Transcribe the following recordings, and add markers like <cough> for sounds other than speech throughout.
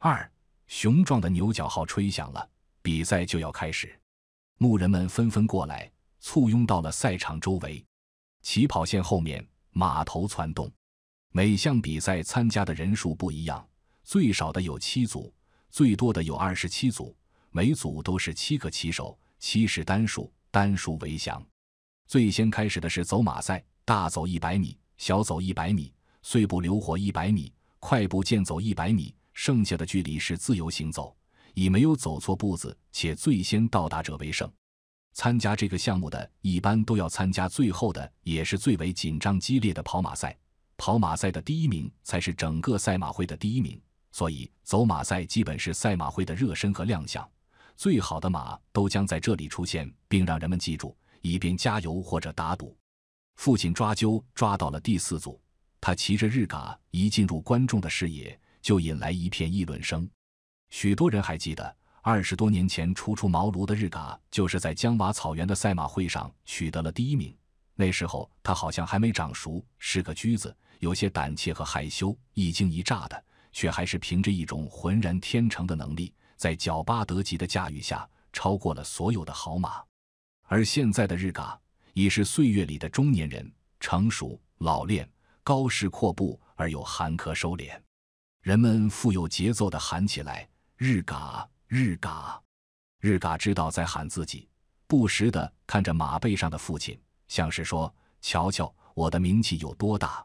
二雄壮的牛角号吹响了，比赛就要开始。牧人们纷纷过来，簇拥到了赛场周围。起跑线后面，马头攒动。每项比赛参加的人数不一样，最少的有七组，最多的有二十七组。每组都是七个骑手，七是单数，单数为祥。最先开始的是走马赛，大走一百米，小走一百米，碎步流火一百米，快步健走一百米。剩下的距离是自由行走，以没有走错步子且最先到达者为胜。参加这个项目的一般都要参加最后的，也是最为紧张激烈的跑马赛。跑马赛的第一名才是整个赛马会的第一名，所以走马赛基本是赛马会的热身和亮相。最好的马都将在这里出现，并让人们记住，以便加油或者打赌。父亲抓阄抓到了第四组，他骑着日嘎一进入观众的视野。就引来一片议论声。许多人还记得二十多年前初出茅庐的日嘎，就是在江瓦草原的赛马会上取得了第一名。那时候他好像还没长熟，是个驹子，有些胆怯和害羞，一惊一乍的，却还是凭着一种浑然天成的能力，在角巴德吉的驾驭下，超过了所有的好马。而现在的日嘎已是岁月里的中年人，成熟、老练，高适阔步而又含科收敛。人们富有节奏地喊起来：“日嘎，日嘎，日嘎！”知道在喊自己，不时地看着马背上的父亲，像是说：“瞧瞧，我的名气有多大。”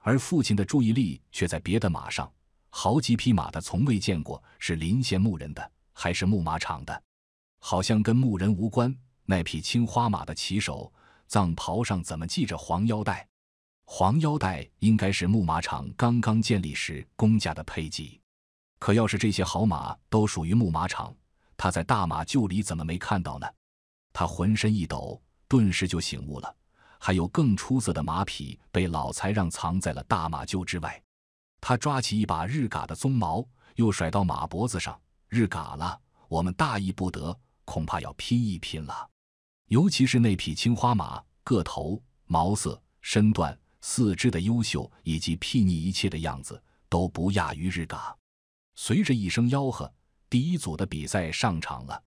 而父亲的注意力却在别的马上，好几匹马他从未见过，是临县牧人的，还是牧马场的？好像跟牧人无关。那匹青花马的骑手，藏袍上怎么系着黄腰带？黄腰带应该是牧马场刚刚建立时公家的配给，可要是这些好马都属于牧马场，他在大马厩里怎么没看到呢？他浑身一抖，顿时就醒悟了。还有更出色的马匹被老财让藏在了大马厩之外。他抓起一把日嘎的鬃毛，又甩到马脖子上。日嘎了，我们大意不得，恐怕要拼一拼了。尤其是那匹青花马，个头、毛色、身段。四肢的优秀以及睥睨一切的样子都不亚于日嘎。随着一声吆喝，第一组的比赛上场了。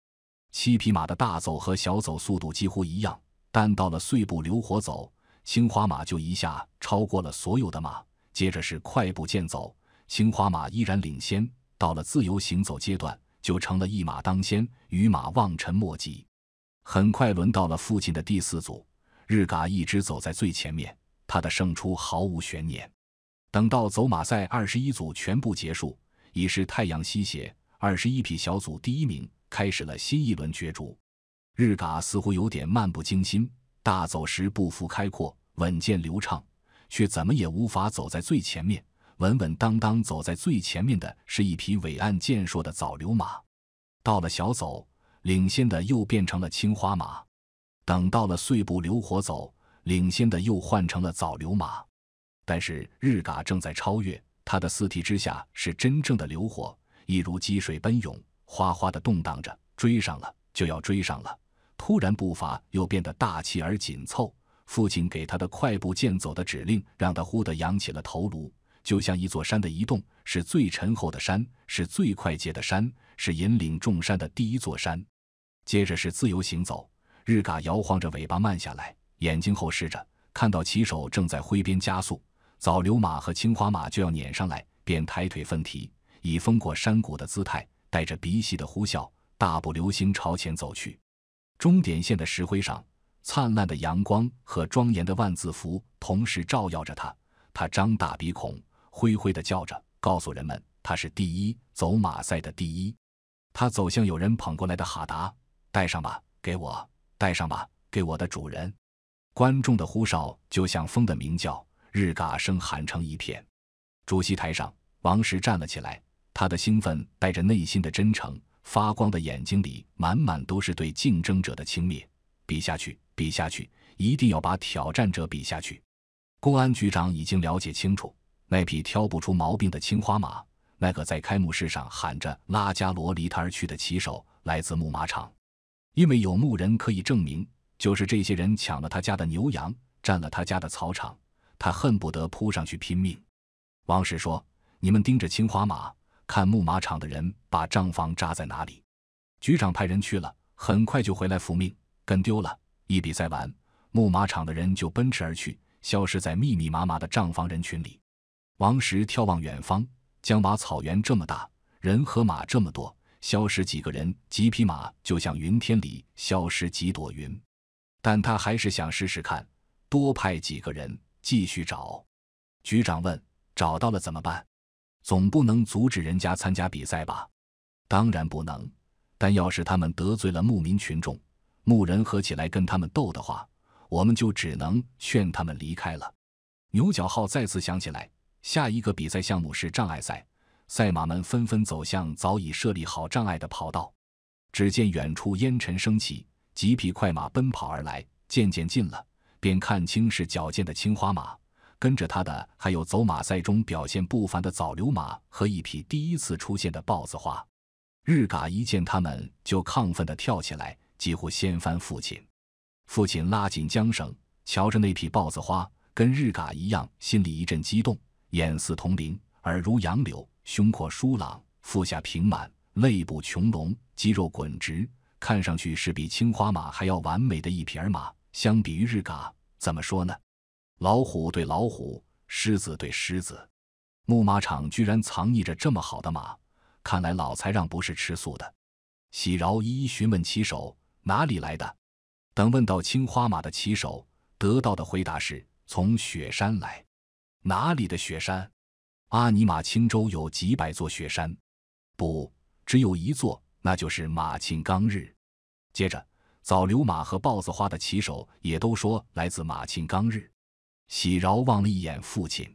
七匹马的大走和小走速度几乎一样，但到了碎步流火走，青花马就一下超过了所有的马。接着是快步健走，青花马依然领先。到了自由行走阶段，就成了一马当先，与马望尘莫及。很快轮到了父亲的第四组，日嘎一直走在最前面。他的胜出毫无悬念。等到走马赛二十一组全部结束，已是太阳西斜。二十一匹小组第一名开始了新一轮角逐。日嘎似乎有点漫不经心，大走时步幅开阔，稳健流畅，却怎么也无法走在最前面。稳稳当当走在最前面的是一匹伟岸健硕的早流马。到了小走，领先的又变成了青花马。等到了碎步流火走。领先的又换成了早流马，但是日嘎正在超越。他的四蹄之下是真正的流火，一如积水奔涌，哗哗的动荡着。追上了，就要追上了。突然，步伐又变得大气而紧凑。父亲给他的快步健走的指令，让他忽地扬起了头颅，就像一座山的移动，是最沉厚的山，是最快捷的山，是引领众山的第一座山。接着是自由行走。日嘎摇晃着尾巴慢下来。眼睛后视着，看到骑手正在挥鞭加速，早流马和青花马就要撵上来，便抬腿奋蹄，以风过山谷的姿态，带着鼻息的呼啸，大步流星朝前走去。终点线的石灰上，灿烂的阳光和庄严的万字符同时照耀着他。他张大鼻孔，灰灰地叫着，告诉人们他是第一，走马赛的第一。他走向有人捧过来的哈达，带上吧，给我带上吧，给我的主人。观众的呼哨就像风的鸣叫，日嘎声喊成一片。主席台上，王石站了起来，他的兴奋带着内心的真诚，发光的眼睛里满满都是对竞争者的轻蔑。比下去，比下去，一定要把挑战者比下去。公安局长已经了解清楚，那匹挑不出毛病的青花马，那个在开幕式上喊着“拉加罗离他而去的骑手，来自牧马场，因为有牧人可以证明。就是这些人抢了他家的牛羊，占了他家的草场，他恨不得扑上去拼命。王石说：“你们盯着青花马，看牧马场的人把账房扎在哪里。”局长派人去了，很快就回来复命。跟丢了，一比赛完，牧马场的人就奔驰而去，消失在密密麻麻的帐房人群里。王石眺望远方，江马草原这么大，人和马这么多，消失几个人、几匹马，就像云天里消失几朵云。但他还是想试试看，多派几个人继续找。局长问：“找到了怎么办？总不能阻止人家参加比赛吧？”“当然不能，但要是他们得罪了牧民群众，牧人合起来跟他们斗的话，我们就只能劝他们离开了。”牛角号再次想起来，下一个比赛项目是障碍赛。赛马们纷纷走向早已设立好障碍的跑道。只见远处烟尘升起。几匹快马奔跑而来，渐渐近了，便看清是矫健的青花马。跟着他的还有走马赛中表现不凡的早流马和一匹第一次出现的豹子花。日嘎一见他们就亢奋地跳起来，几乎掀翻父亲。父亲拉紧缰绳，瞧着那匹豹子花，跟日嘎一样，心里一阵激动。眼似铜铃，耳如杨柳，胸阔疏朗，腹下平满，肋部穹隆，肌肉滚直。看上去是比青花马还要完美的一匹儿马。相比于日嘎，怎么说呢？老虎对老虎，狮子对狮子，牧马场居然藏匿着这么好的马，看来老财让不是吃素的。喜饶一一询问骑手哪里来的，等问到青花马的骑手，得到的回答是从雪山来。哪里的雪山？阿尼玛青州有几百座雪山，不，只有一座。那就是马庆刚日。接着，早流马和豹子花的骑手也都说来自马庆刚日。喜饶望了一眼父亲，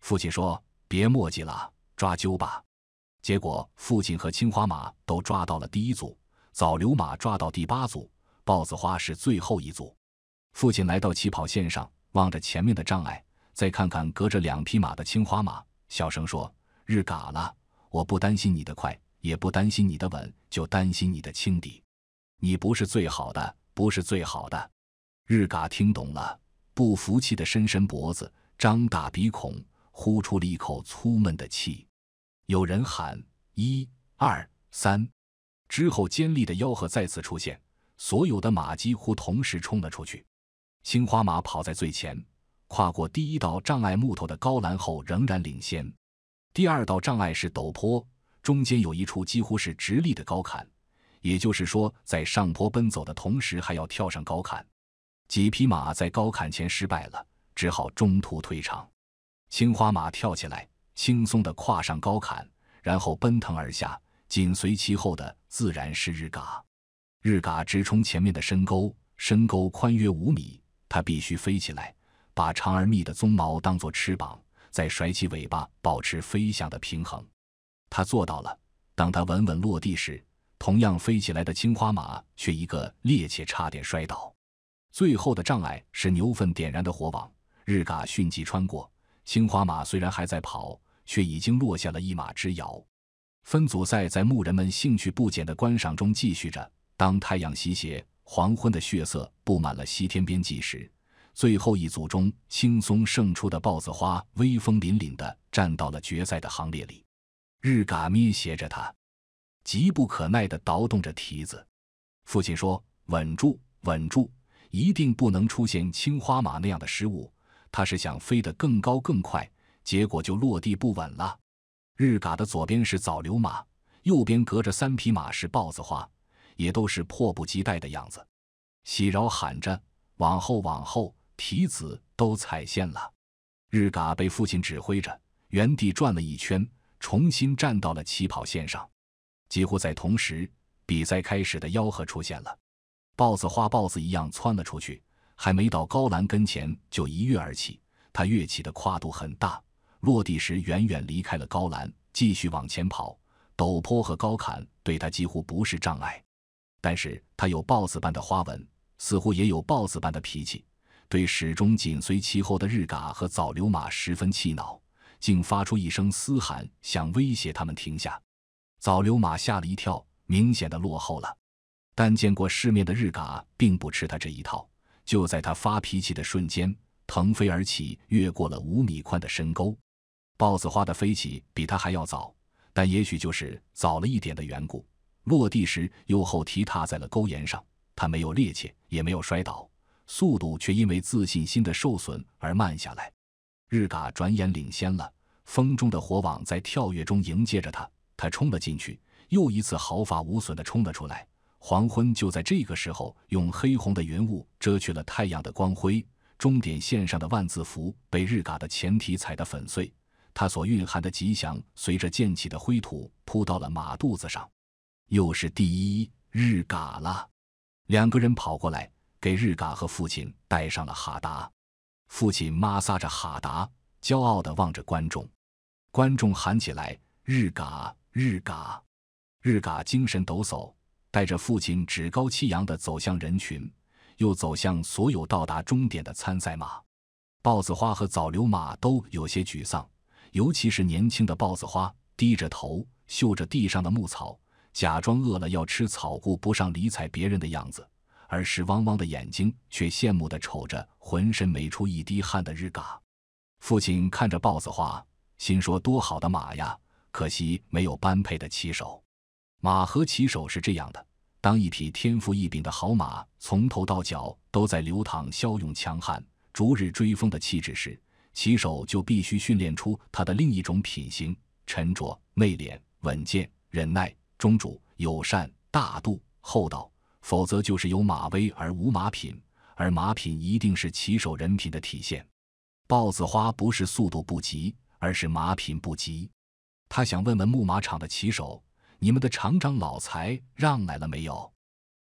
父亲说：“别墨迹了，抓阄吧。”结果，父亲和青花马都抓到了第一组，早流马抓到第八组，豹子花是最后一组。父亲来到起跑线上，望着前面的障碍，再看看隔着两匹马的青花马，小声说：“日嘎了，我不担心你的快。”也不担心你的吻，就担心你的轻敌。你不是最好的，不是最好的。日嘎听懂了，不服气的伸伸脖子，张大鼻孔，呼出了一口粗闷的气。有人喊：一、二、三。之后尖利的吆喝再次出现，所有的马几乎同时冲了出去。青花马跑在最前，跨过第一道障碍木头的高栏后，仍然领先。第二道障碍是陡坡。中间有一处几乎是直立的高坎，也就是说，在上坡奔走的同时还要跳上高坎。几匹马在高坎前失败了，只好中途退场。青花马跳起来，轻松地跨上高坎，然后奔腾而下。紧随其后的自然是日嘎。日嘎直冲前面的深沟，深沟宽约五米，它必须飞起来，把长而密的鬃毛当作翅膀，再甩起尾巴，保持飞翔的平衡。他做到了。当他稳稳落地时，同样飞起来的青花马却一个趔趄，差点摔倒。最后的障碍是牛粪点燃的火网，日嘎迅疾穿过。青花马虽然还在跑，却已经落下了一马之遥。分组赛在牧人们兴趣不减的观赏中继续着。当太阳西斜，黄昏的血色布满了西天边际时，最后一组中轻松胜出的豹子花威风凛凛地站到了决赛的行列里。日嘎咪斜着他，急不可耐地倒动着蹄子。父亲说：“稳住，稳住，一定不能出现青花马那样的失误。”他是想飞得更高更快，结果就落地不稳了。日嘎的左边是早流马，右边隔着三匹马是豹子花，也都是迫不及待的样子。喜饶喊着：“往后，往后！”蹄子都踩线了。日嘎被父亲指挥着，原地转了一圈。重新站到了起跑线上，几乎在同时，比赛开始的吆喝出现了。豹子花豹子一样窜了出去，还没到高栏跟前就一跃而起。他跃起的跨度很大，落地时远远离开了高栏，继续往前跑。陡坡和高坎对他几乎不是障碍，但是他有豹子般的花纹，似乎也有豹子般的脾气，对始终紧随其后的日嘎和早流马十分气恼。竟发出一声嘶喊，想威胁他们停下。早流马吓了一跳，明显的落后了。但见过世面的日嘎并不吃他这一套。就在他发脾气的瞬间，腾飞而起，越过了五米宽的深沟。豹子花的飞起比他还要早，但也许就是早了一点的缘故，落地时右后蹄踏在了沟沿上。他没有趔趄，也没有摔倒，速度却因为自信心的受损而慢下来。日嘎转眼领先了，风中的火网在跳跃中迎接着他。他冲了进去，又一次毫发无损地冲了出来。黄昏就在这个时候，用黑红的云雾遮去了太阳的光辉。终点线上的万字符被日嘎的前蹄踩得粉碎，它所蕴含的吉祥随着溅起的灰土扑到了马肚子上。又是第一日嘎了。两个人跑过来，给日嘎和父亲戴上了哈达。父亲摩挲着哈达，骄傲地望着观众。观众喊起来：“日嘎，日嘎，日嘎！”精神抖擞，带着父亲趾高气扬地走向人群，又走向所有到达终点的参赛马。豹子花和早流马都有些沮丧，尤其是年轻的豹子花，低着头，嗅着地上的牧草，假装饿了要吃草，顾不上理睬别人的样子。而石汪汪的眼睛却羡慕地瞅着浑身没出一滴汗的日嘎。父亲看着豹子花，心说：“多好的马呀！可惜没有般配的骑手。”马和骑手是这样的：当一匹天赋异禀的好马，从头到脚都在流淌骁勇强悍、逐日追风的气质时，骑手就必须训练出他的另一种品行——沉着、内敛、稳健、忍耐、忠主、友善、大度、厚道。否则就是有马威而无马品，而马品一定是骑手人品的体现。豹子花不是速度不及，而是马品不及。他想问问牧马场的骑手，你们的厂长老财让来了没有？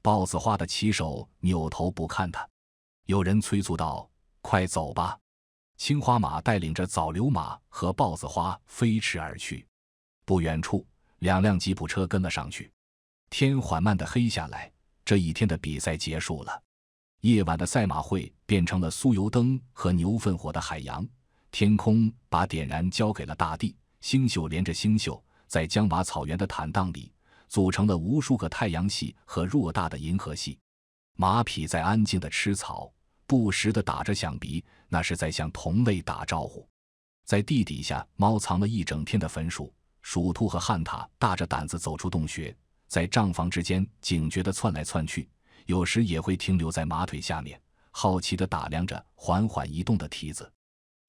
豹子花的骑手扭头不看他，有人催促道：“快走吧！”青花马带领着早流马和豹子花飞驰而去。不远处，两辆吉普车跟了上去。天缓慢地黑下来。这一天的比赛结束了，夜晚的赛马会变成了酥油灯和牛粪火的海洋。天空把点燃交给了大地，星宿连着星宿，在江马草原的坦荡里，组成了无数个太阳系和偌大的银河系。马匹在安静的吃草，不时地打着响鼻，那是在向同类打招呼。在地底下，猫藏了一整天的坟鼠、鼠兔和旱獭，大着胆子走出洞穴。在帐房之间警觉地窜来窜去，有时也会停留在马腿下面，好奇地打量着缓缓移动的蹄子。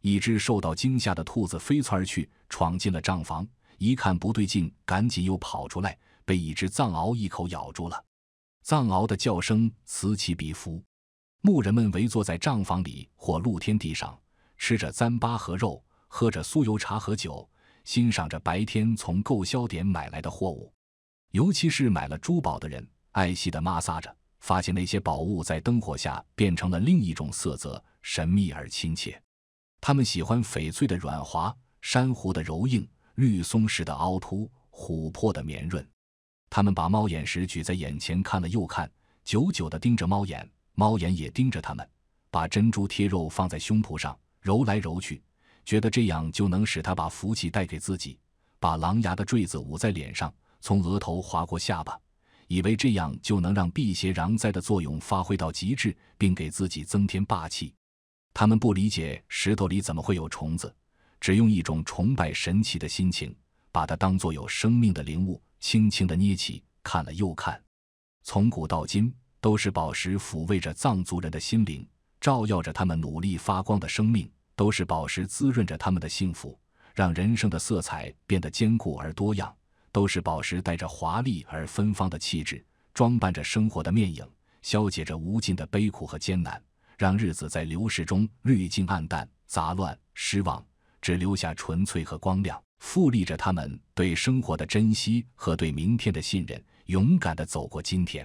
一只受到惊吓的兔子飞窜而去，闯进了帐房，一看不对劲，赶紧又跑出来，被一只藏獒一口咬住了。藏獒的叫声此起彼伏。牧人们围坐在帐房里或露天地上，吃着糌粑和肉，喝着酥油茶和酒，欣赏着白天从购销点买来的货物。尤其是买了珠宝的人，爱惜地摩挲着，发现那些宝物在灯火下变成了另一种色泽，神秘而亲切。他们喜欢翡翠的软滑，珊瑚的柔硬，绿松石的凹凸，琥珀的绵润。他们把猫眼石举在眼前看了又看，久久地盯着猫眼，猫眼也盯着他们。把珍珠贴肉放在胸脯上揉来揉去，觉得这样就能使他把福气带给自己。把狼牙的坠子捂在脸上。从额头划过下巴，以为这样就能让辟邪攘灾的作用发挥到极致，并给自己增添霸气。他们不理解石头里怎么会有虫子，只用一种崇拜神奇的心情，把它当作有生命的灵物，轻轻的捏起，看了又看。从古到今，都是宝石抚慰着藏族人的心灵，照耀着他们努力发光的生命，都是宝石滋润着他们的幸福，让人生的色彩变得坚固而多样。都是宝石，带着华丽而芬芳的气质，装扮着生活的面影，消解着无尽的悲苦和艰难，让日子在流逝中滤尽暗淡、杂乱、失望，只留下纯粹和光亮，富丽着他们对生活的珍惜和对明天的信任，勇敢地走过今天。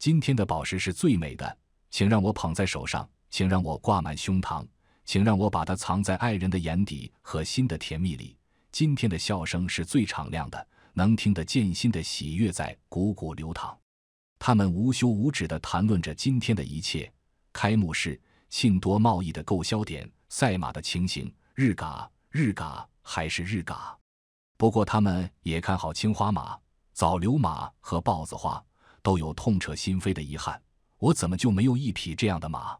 今天的宝石是最美的，请让我捧在手上，请让我挂满胸膛，请让我把它藏在爱人的眼底和心的甜蜜里。今天的笑声是最敞亮的。能听得见心的喜悦在汩汩流淌，他们无休无止的谈论着今天的一切：开幕式、信多贸易的购销点、赛马的情形，日嘎日嘎还是日嘎。不过他们也看好青花马、早流马和豹子花，都有痛彻心扉的遗憾。我怎么就没有一匹这样的马？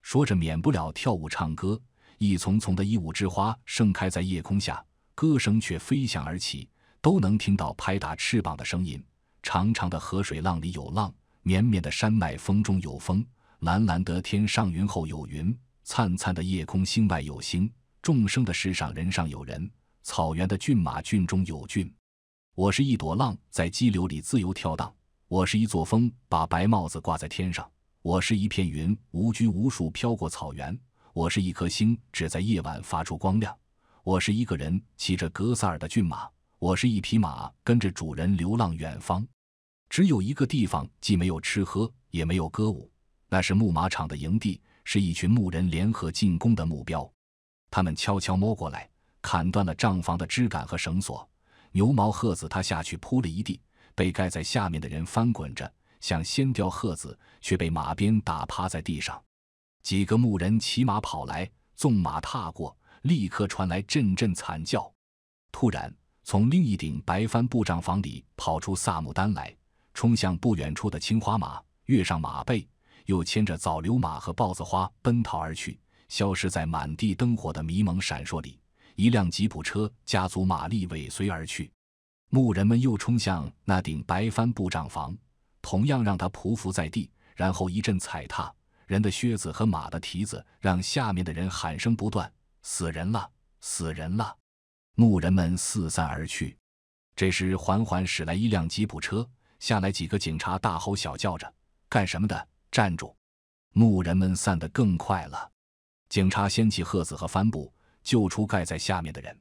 说着，免不了跳舞唱歌。一丛丛的一物之花盛开在夜空下，歌声却飞翔而起。都能听到拍打翅膀的声音，长长的河水浪里有浪，绵绵的山脉风中有风，蓝蓝的天上云后有云，灿灿的夜空星外有星，众生的世上人上有人，草原的骏马骏中有骏。我是一朵浪，在激流里自由跳荡；我是一座风，把白帽子挂在天上；我是一片云，无拘无束飘过草原；我是一颗星，只在夜晚发出光亮；我是一个人，骑着格萨尔的骏马。我是一匹马，跟着主人流浪远方。只有一个地方，既没有吃喝，也没有歌舞，那是牧马场的营地，是一群牧人联合进攻的目标。他们悄悄摸过来，砍断了帐房的枝杆和绳索。牛毛鹤子他下去扑了一地，被盖在下面的人翻滚着想掀掉鹤子，却被马鞭打趴在地上。几个牧人骑马跑来，纵马踏过，立刻传来阵阵惨叫。突然。从另一顶白帆布帐房里跑出萨牡丹来，冲向不远处的青花马，跃上马背，又牵着早流马和豹子花奔逃而去，消失在满地灯火的迷蒙闪烁里。一辆吉普车加足马力尾随而去。牧人们又冲向那顶白帆布帐房，同样让他匍匐在地，然后一阵踩踏，人的靴子和马的蹄子让下面的人喊声不断：“死人了，死人了！”牧人们四散而去。这时，缓缓驶来一辆吉普车，下来几个警察，大吼小叫着：“干什么的？站住！”牧人们散得更快了。警察掀起褐子和帆布，救出盖在下面的人。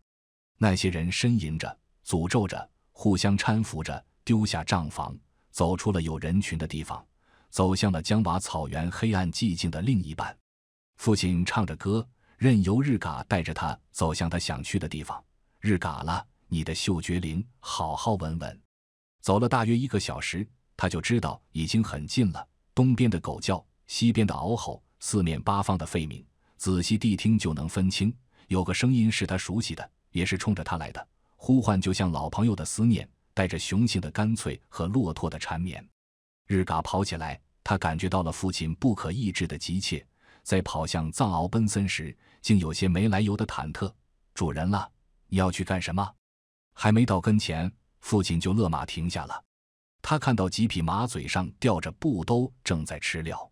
那些人呻吟着，诅咒着，互相搀扶着，丢下帐房，走出了有人群的地方，走向了江瓦草原黑暗寂静的另一半。父亲唱着歌，任由日嘎带着他走向他想去的地方。日嘎了，你的嗅觉灵，好好闻闻。走了大约一个小时，他就知道已经很近了。东边的狗叫，西边的嗷吼，四面八方的吠鸣，仔细地听就能分清。有个声音是他熟悉的，也是冲着他来的，呼唤就像老朋友的思念，带着雄性的干脆和骆驼的缠绵。日嘎跑起来，他感觉到了父亲不可抑制的急切。在跑向藏獒奔森时，竟有些没来由的忐忑。主人了。你要去干什么？还没到跟前，父亲就勒马停下了。他看到几匹马嘴上吊着布兜，正在吃料，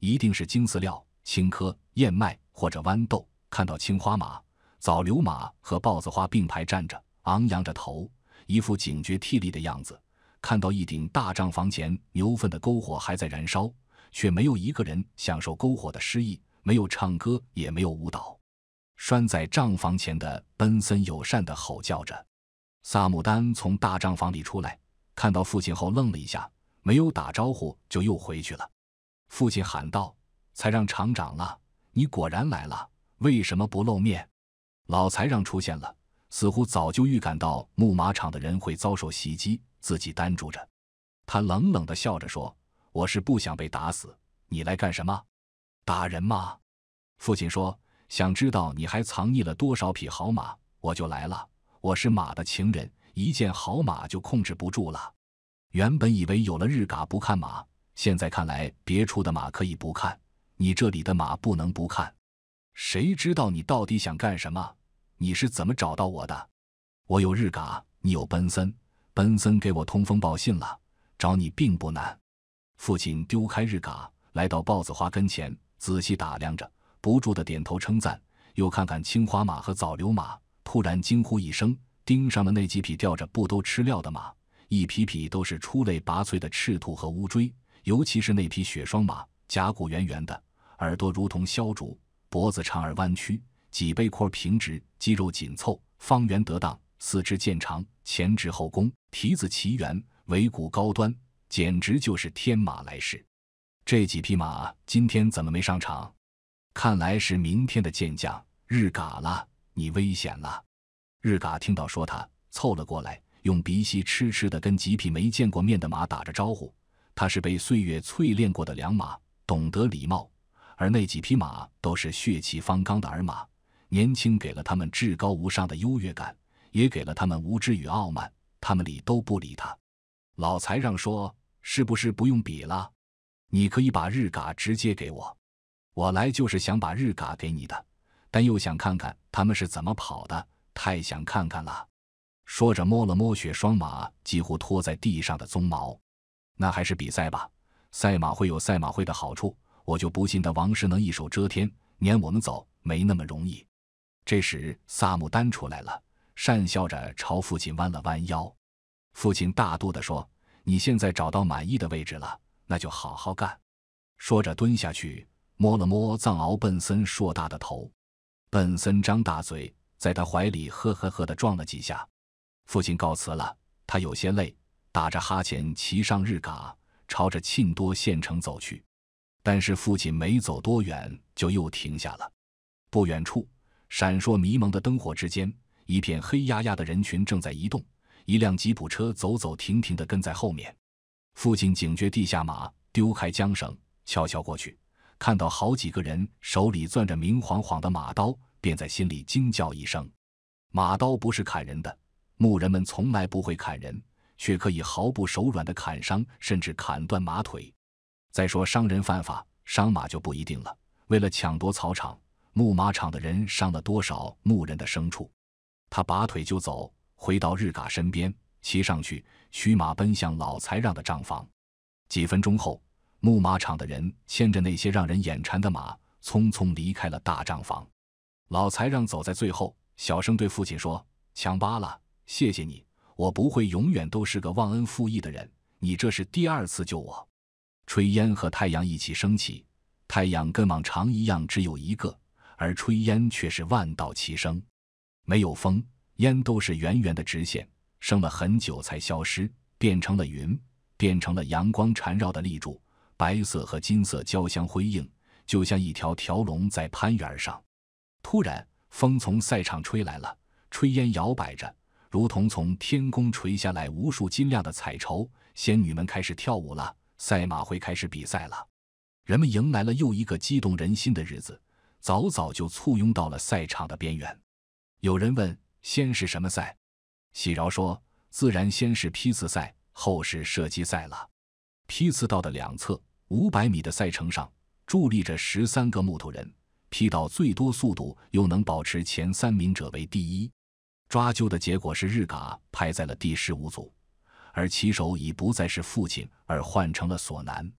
一定是精饲料，青稞、燕麦或者豌豆。看到青花马、枣瘤马和豹子花并排站着，昂扬着头，一副警觉惕厉的样子。看到一顶大帐房前牛粪的篝火还在燃烧，却没有一个人享受篝火的诗意，没有唱歌，也没有舞蹈。拴在帐房前的奔森友善的吼叫着。萨姆丹从大帐房里出来，看到父亲后愣了一下，没有打招呼就又回去了。父亲喊道：“才让厂长了，你果然来了，为什么不露面？”老财让出现了，似乎早就预感到木马场的人会遭受袭击，自己担住着。他冷冷地笑着说：“我是不想被打死。你来干什么？打人吗？”父亲说。想知道你还藏匿了多少匹好马，我就来了。我是马的情人，一见好马就控制不住了。原本以为有了日嘎不看马，现在看来别处的马可以不看，你这里的马不能不看。谁知道你到底想干什么？你是怎么找到我的？我有日嘎，你有奔森，奔森给我通风报信了，找你并不难。父亲丢开日嘎，来到豹子花跟前，仔细打量着。不住的点头称赞，又看看青花马和早流马，突然惊呼一声，盯上了那几匹吊着布兜吃料的马。一匹匹都是出类拔萃的赤兔和乌骓，尤其是那匹雪霜马，甲骨圆圆的，耳朵如同削竹，脖子长而弯曲，脊背阔平直，肌肉紧凑，方圆得当，四肢健长，前直后弓，蹄子奇圆，尾骨高端，简直就是天马来世。这几匹马今天怎么没上场？看来是明天的健将日嘎了，你危险了。日嘎听到说他凑了过来，用鼻息痴痴的跟几匹没见过面的马打着招呼。他是被岁月淬炼过的良马，懂得礼貌，而那几匹马都是血气方刚的儿马，年轻给了他们至高无上的优越感，也给了他们无知与傲慢。他们理都不理他。老财让说：“是不是不用比了？你可以把日嘎直接给我。”我来就是想把日嘎给你的，但又想看看他们是怎么跑的，太想看看了。说着摸了摸雪霜马几乎拖在地上的鬃毛，那还是比赛吧，赛马会有赛马会的好处。我就不信他王氏能一手遮天撵我们走，没那么容易。这时萨姆丹出来了，讪笑着朝父亲弯了弯腰。父亲大度地说：“你现在找到满意的位置了，那就好好干。”说着蹲下去。摸了摸藏獒笨森硕大的头，笨森张大嘴，在他怀里呵呵呵地撞了几下。父亲告辞了，他有些累，打着哈欠骑上日嘎，朝着沁多县城走去。但是父亲没走多远就又停下了。不远处，闪烁迷蒙的灯火之间，一片黑压压的人群正在移动，一辆吉普车走走停停地跟在后面。父亲警觉地下马，丢开缰绳，悄悄过去。看到好几个人手里攥着明晃晃的马刀，便在心里惊叫一声：“马刀不是砍人的，牧人们从来不会砍人，却可以毫不手软的砍伤，甚至砍断马腿。再说伤人犯法，伤马就不一定了。为了抢夺草场，牧马场的人伤了多少牧人的牲畜？”他拔腿就走，回到日嘎身边，骑上去驱马奔向老才让的帐房。几分钟后。牧马场的人牵着那些让人眼馋的马，匆匆离开了大帐房。老财让走在最后，小声对父亲说：“强巴拉，谢谢你，我不会永远都是个忘恩负义的人。你这是第二次救我。”炊烟和太阳一起升起，太阳跟往常一样只有一个，而炊烟却是万道齐升。没有风，烟都是圆圆的直线，升了很久才消失，变成了云，变成了阳光缠绕的立柱。白色和金色交相辉映，就像一条条龙在攀援上。突然，风从赛场吹来了，炊烟摇摆着，如同从天宫垂下来无数金亮的彩绸。仙女们开始跳舞了，赛马会开始比赛了。人们迎来了又一个激动人心的日子，早早就簇拥到了赛场的边缘。有人问：“先是什么赛？”喜饶说：“自然先是批次赛，后是射击赛了。”批次道的两侧。五百米的赛程上，伫立着十三个木头人，劈到最多速度又能保持前三名者为第一。抓阄的结果是日嘎排在了第十五组，而骑手已不再是父亲，而换成了索南。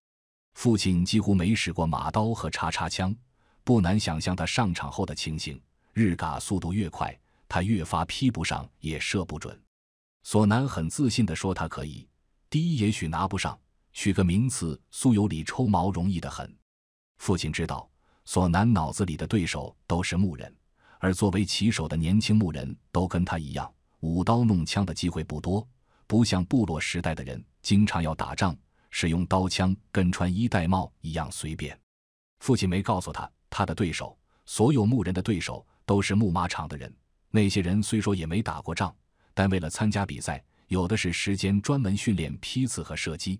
父亲几乎没使过马刀和叉叉枪，不难想象他上场后的情形。日嘎速度越快，他越发劈不上也射不准。索南很自信地说：“他可以，第一也许拿不上。”取个名字，苏有理抽毛容易得很。父亲知道，索南脑子里的对手都是牧人，而作为骑手的年轻牧人都跟他一样，舞刀弄枪的机会不多。不像部落时代的人，经常要打仗，使用刀枪跟穿衣戴帽一样随便。父亲没告诉他，他的对手，所有牧人的对手都是牧马场的人。那些人虽说也没打过仗，但为了参加比赛，有的是时间专门训练批次和射击。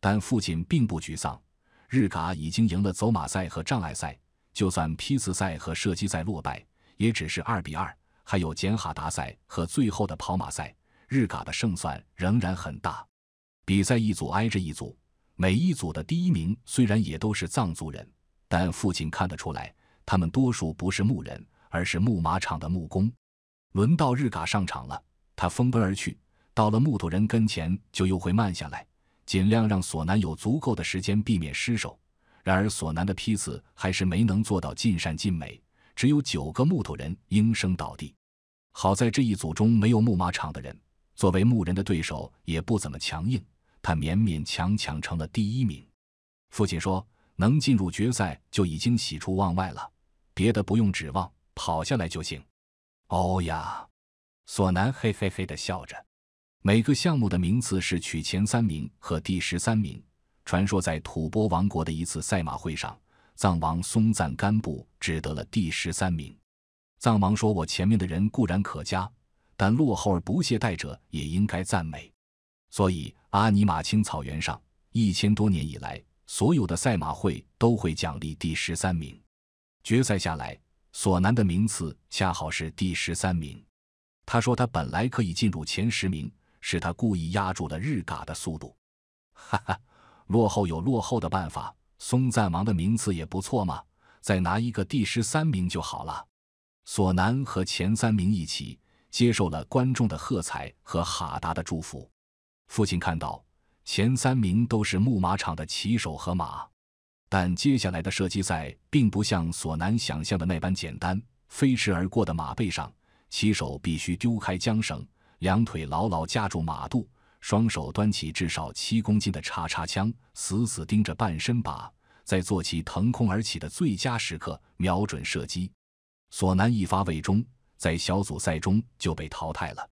但父亲并不沮丧，日嘎已经赢了走马赛和障碍赛，就算批次赛和射击赛落败，也只是二比二。还有简哈达赛和最后的跑马赛，日嘎的胜算仍然很大。比赛一组挨着一组，每一组的第一名虽然也都是藏族人，但父亲看得出来，他们多数不是牧人，而是牧马场的木工。轮到日嘎上场了，他疯奔而去，到了木头人跟前就又会慢下来。尽量让索南有足够的时间避免失手，然而索南的批次还是没能做到尽善尽美，只有九个木头人应声倒地。好在这一组中没有牧马场的人，作为木人的对手也不怎么强硬，他勉勉强强成了第一名。父亲说：“能进入决赛就已经喜出望外了，别的不用指望，跑下来就行。”哦呀，索南嘿嘿嘿地笑着。每个项目的名次是取前三名和第十三名。传说在吐蕃王国的一次赛马会上，藏王松赞干布只得了第十三名。藏王说：“我前面的人固然可嘉，但落后而不懈怠者也应该赞美。”所以阿尼玛青草原上，一千多年以来，所有的赛马会都会奖励第十三名。决赛下来，索南的名次恰好是第十三名。他说：“他本来可以进入前十名。”是他故意压住了日嘎的速度，哈哈，落后有落后的办法。松赞王的名次也不错嘛，再拿一个第十三名就好了。索南和前三名一起接受了观众的喝彩和哈达的祝福。父亲看到前三名都是牧马场的骑手和马，但接下来的射击赛并不像索南想象的那般简单。飞驰而过的马背上，骑手必须丢开缰绳。两腿牢牢夹住马肚，双手端起至少七公斤的叉叉枪，死死盯着半身靶，在坐骑腾空而起的最佳时刻瞄准射击。索南一发未中，在小组赛中就被淘汰了。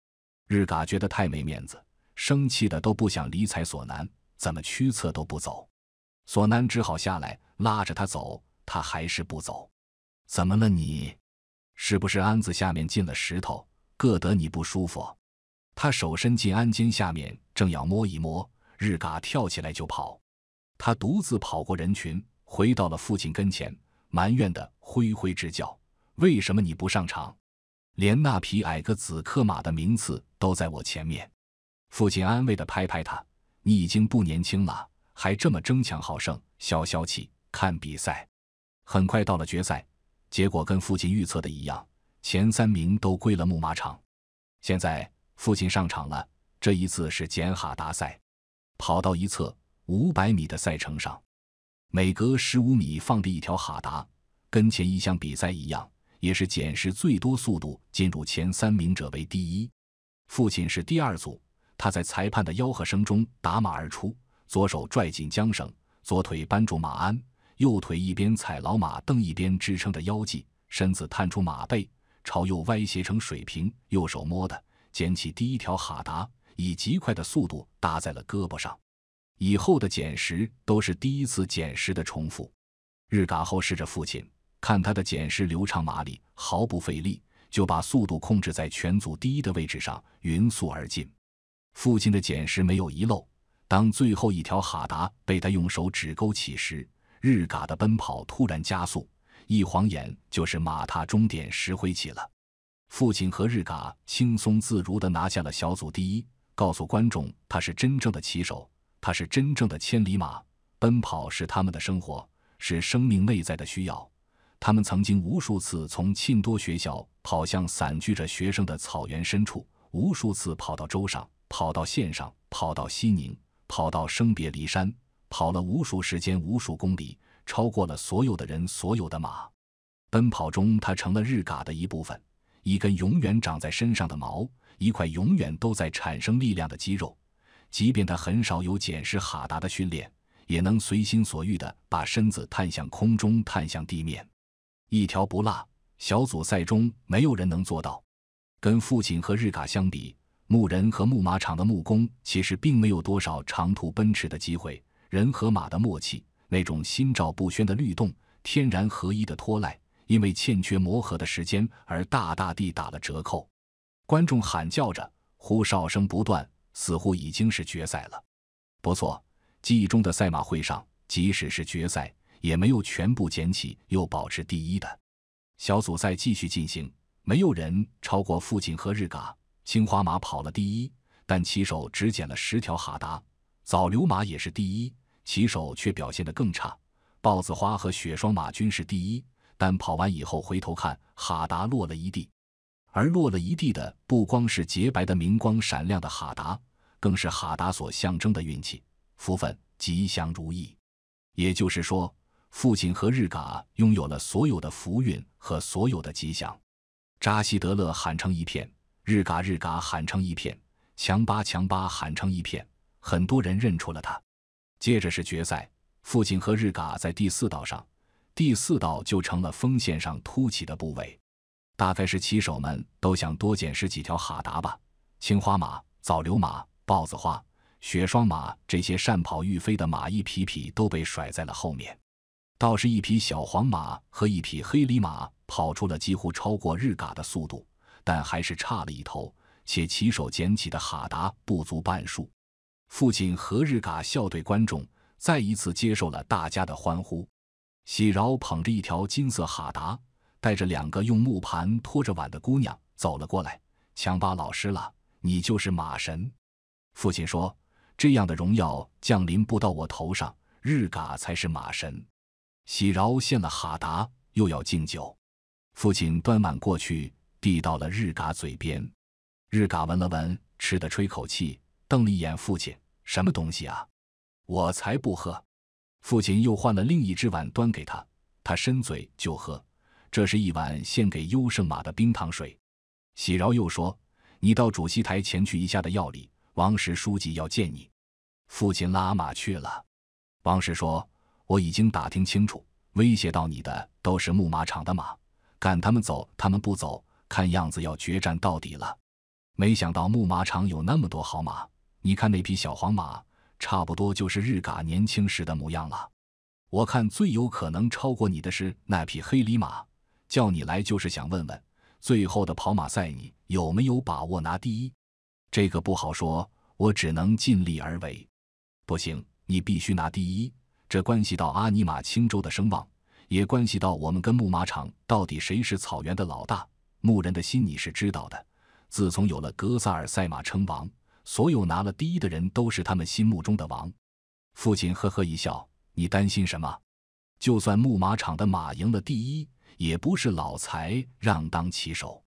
日嘎觉得太没面子，生气的都不想理睬索南，怎么驱策都不走。索南只好下来拉着他走，他还是不走。怎么了你？是不是鞍子下面进了石头，硌得你不舒服？他手伸进鞍肩下面，正要摸一摸，日嘎跳起来就跑。他独自跑过人群，回到了父亲跟前，埋怨的挥挥之叫：“为什么你不上场？连那匹矮个子克马的名次都在我前面。”父亲安慰的拍拍他：“你已经不年轻了，还这么争强好胜，消消气，看比赛。”很快到了决赛，结果跟父亲预测的一样，前三名都归了牧马场。现在。父亲上场了，这一次是捡哈达赛，跑到一侧五百米的赛程上，每隔十五米放的一条哈达，跟前一项比赛一样，也是捡拾最多速度进入前三名者为第一。父亲是第二组，他在裁判的吆喝声中打马而出，左手拽紧缰绳，左腿扳住马鞍，右腿一边踩老马凳，一边支撑着腰际，身子探出马背，朝右歪斜成水平，右手摸的。捡起第一条哈达，以极快的速度搭在了胳膊上。以后的捡拾都是第一次捡拾的重复。日嘎后视着父亲，看他的捡拾流畅麻利，毫不费力，就把速度控制在全组第一的位置上，匀速而进。父亲的捡拾没有遗漏。当最后一条哈达被他用手指勾起时，日嘎的奔跑突然加速，一晃眼就是马踏终点石灰起了。父亲和日嘎轻松自如地拿下了小组第一，告诉观众他是真正的骑手，他是真正的千里马。奔跑是他们的生活，是生命内在的需要。他们曾经无数次从沁多学校跑向散聚着学生的草原深处，无数次跑到州上，跑到县上，跑到西宁，跑到生别离山，跑了无数时间，无数公里，超过了所有的人，所有的马。奔跑中，他成了日嘎的一部分。一根永远长在身上的毛，一块永远都在产生力量的肌肉，即便他很少有简拾哈达的训练，也能随心所欲地把身子探向空中，探向地面，一条不落。小组赛中，没有人能做到。跟父亲和日嘎相比，牧人和牧马场的牧工其实并没有多少长途奔驰的机会。人和马的默契，那种心照不宣的律动，天然合一的拖赖，因为欠缺磨合的时间而大大地打了折扣，观众喊叫着，呼哨声不断，似乎已经是决赛了。不错，记忆中的赛马会上，即使是决赛，也没有全部捡起又保持第一的。小组赛继续进行，没有人超过父亲和日嘎。青花马跑了第一，但骑手只捡了十条哈达。早流马也是第一，骑手却表现得更差。豹子花和雪霜马均是第一。但跑完以后回头看，哈达落了一地，而落了一地的不光是洁白的明光闪亮的哈达，更是哈达所象征的运气、福分、吉祥如意。也就是说，父亲和日嘎拥有了所有的福运和所有的吉祥。扎西德勒喊成一片，日嘎日嘎喊成一片，强巴强巴喊成一片，很多人认出了他。接着是决赛，父亲和日嘎在第四道上。第四道就成了锋线上凸起的部位，大概是骑手们都想多捡拾几条哈达吧。青花马、枣骝马、豹子花、雪霜马这些善跑欲飞的马，一匹匹都被甩在了后面。倒是一匹小黄马和一匹黑里马跑出了几乎超过日嘎的速度，但还是差了一头，且骑手捡起的哈达不足半数。父亲何日嘎笑对观众，再一次接受了大家的欢呼。喜饶捧着一条金色哈达，带着两个用木盘托着碗的姑娘走了过来。强巴老师了，你就是马神。父亲说：“这样的荣耀降临不到我头上，日嘎才是马神。”喜饶献了哈达，又要敬酒。父亲端碗过去，递到了日嘎嘴边。日嘎闻了闻，吃的吹口气，瞪了一眼父亲：“什么东西啊？我才不喝！”父亲又换了另一只碗端给他，他伸嘴就喝。这是一碗献给优胜马的冰糖水。喜饶又说：“你到主席台前去一下的药里，王石书记要见你。”父亲拉马去了。王石说：“我已经打听清楚，威胁到你的都是牧马场的马，赶他们走，他们不走，看样子要决战到底了。没想到牧马场有那么多好马，你看那匹小黄马。”差不多就是日嘎年轻时的模样了。我看最有可能超过你的是那匹黑里马。叫你来就是想问问，最后的跑马赛你有没有把握拿第一？这个不好说，我只能尽力而为。不行，你必须拿第一，这关系到阿尼玛青州的声望，也关系到我们跟牧马场到底谁是草原的老大。牧人的心你是知道的，自从有了格萨尔赛马称王。所有拿了第一的人都是他们心目中的王。父亲呵呵一笑：“你担心什么？就算牧马场的马赢了第一，也不是老财让当骑手。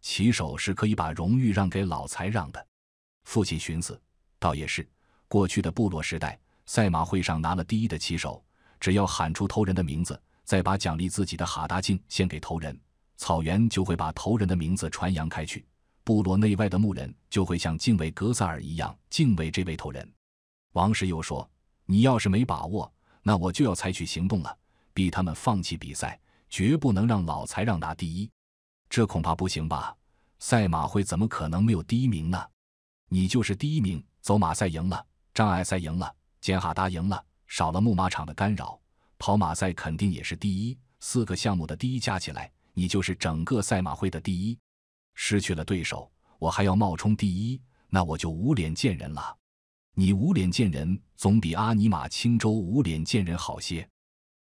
骑手是可以把荣誉让给老财让的。”父亲寻思：“倒也是，过去的部落时代，赛马会上拿了第一的骑手，只要喊出头人的名字，再把奖励自己的哈达镜献给头人，草原就会把头人的名字传扬开去。”部落内外的牧人就会像敬畏格萨尔一样敬畏这位头人。王石又说：“你要是没把握，那我就要采取行动了，逼他们放弃比赛，绝不能让老财让拿第一。这恐怕不行吧？赛马会怎么可能没有第一名呢？你就是第一名，走马赛赢了，障碍赛赢了，简哈达赢了，少了牧马场的干扰，跑马赛肯定也是第一。四个项目的第一加起来，你就是整个赛马会的第一。”失去了对手，我还要冒充第一，那我就无脸见人了。你无脸见人，总比阿尼玛青州无脸见人好些。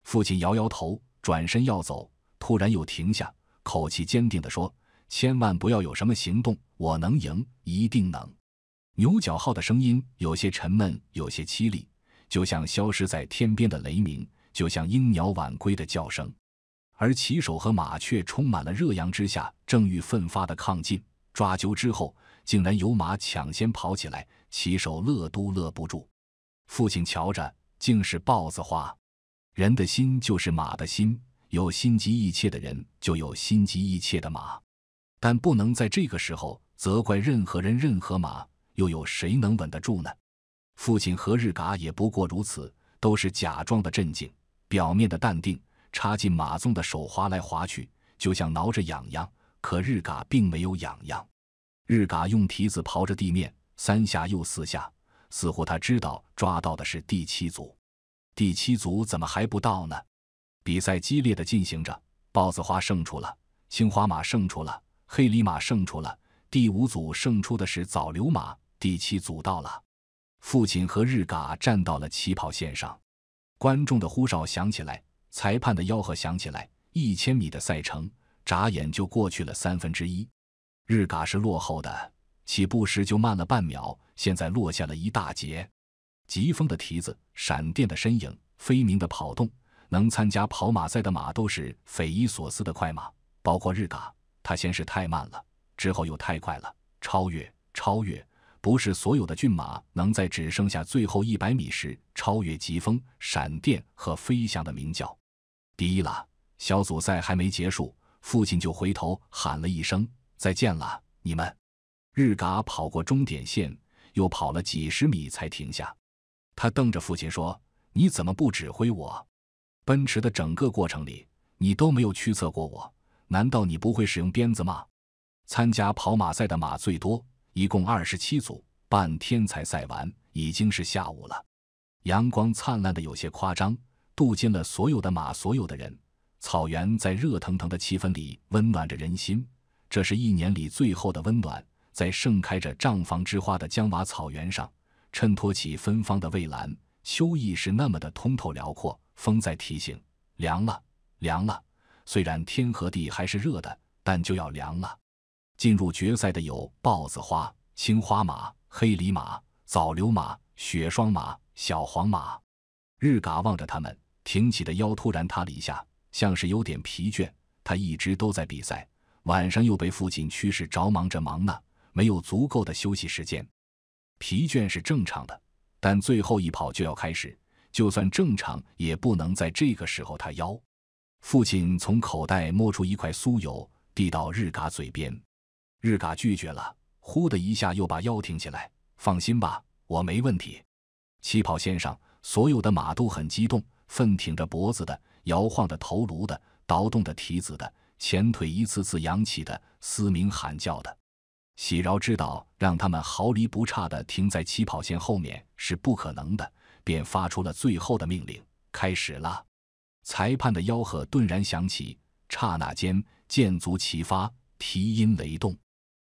父亲摇摇头，转身要走，突然又停下，口气坚定地说：“千万不要有什么行动，我能赢，一定能。”牛角号的声音有些沉闷，有些凄厉，就像消失在天边的雷鸣，就像鹰鸟晚归的叫声。而骑手和马却充满了热阳之下，正欲奋发的抗进抓阄之后，竟然有马抢先跑起来，骑手乐都乐不住。父亲瞧着，竟是豹子花。人的心就是马的心，有心急意切的人，就有心急意切的马。但不能在这个时候责怪任何人、任何马，又有谁能稳得住呢？父亲何日嘎也不过如此，都是假装的镇静，表面的淡定。插进马鬃的手划来划去，就像挠着痒痒。可日嘎并没有痒痒。日嘎用蹄子刨着地面，三下又四下，似乎他知道抓到的是第七组。第七组怎么还不到呢？比赛激烈的进行着，豹子花胜出了，青花马胜出了，黑里马胜出了。第五组胜出的是早流马。第七组到了，父亲和日嘎站到了起跑线上，观众的呼哨响起来。裁判的吆喝响起来，一千米的赛程眨眼就过去了三分之一。日嘎是落后的，起步时就慢了半秒，现在落下了一大截。疾风的蹄子，闪电的身影，飞鸣的跑动，能参加跑马赛的马都是匪夷所思的快马，包括日嘎。他先是太慢了，之后又太快了，超越，超越！不是所有的骏马能在只剩下最后一百米时超越疾风、闪电和飞翔的鸣叫。第一了，小组赛还没结束，父亲就回头喊了一声：“再见了，你们！”日嘎跑过终点线，又跑了几十米才停下。他瞪着父亲说：“你怎么不指挥我？奔驰的整个过程里，你都没有驱策过我。难道你不会使用鞭子吗？”参加跑马赛的马最多，一共二十七组，半天才赛完，已经是下午了。阳光灿烂的有些夸张。镀金了所有的马，所有的人。草原在热腾腾的气氛里温暖着人心，这是一年里最后的温暖。在盛开着帐房之花的江瓦草原上，衬托起芬芳的蔚蓝。秋意是那么的通透辽阔，风在提醒：凉了，凉了。虽然天和地还是热的，但就要凉了。进入决赛的有豹子花、青花马、黑梨马、枣流马、雪霜马、小黄马。日嘎望着他们。挺起的腰突然塌了一下，像是有点疲倦。他一直都在比赛，晚上又被父亲驱使着忙着忙呢，没有足够的休息时间。疲倦是正常的，但最后一跑就要开始，就算正常也不能在这个时候塌腰。父亲从口袋摸出一块酥油，递到日嘎嘴边，日嘎拒绝了，呼的一下又把腰挺起来。放心吧，我没问题。起跑线上，所有的马都很激动。奋挺着脖子的，摇晃着头颅的，倒动着蹄子的，前腿一次次扬起的，嘶鸣喊叫的，喜饶知道让他们毫厘不差地停在起跑线后面是不可能的，便发出了最后的命令：“开始了！”裁判的吆喝顿然响起，刹那间，箭足齐发，蹄音雷动。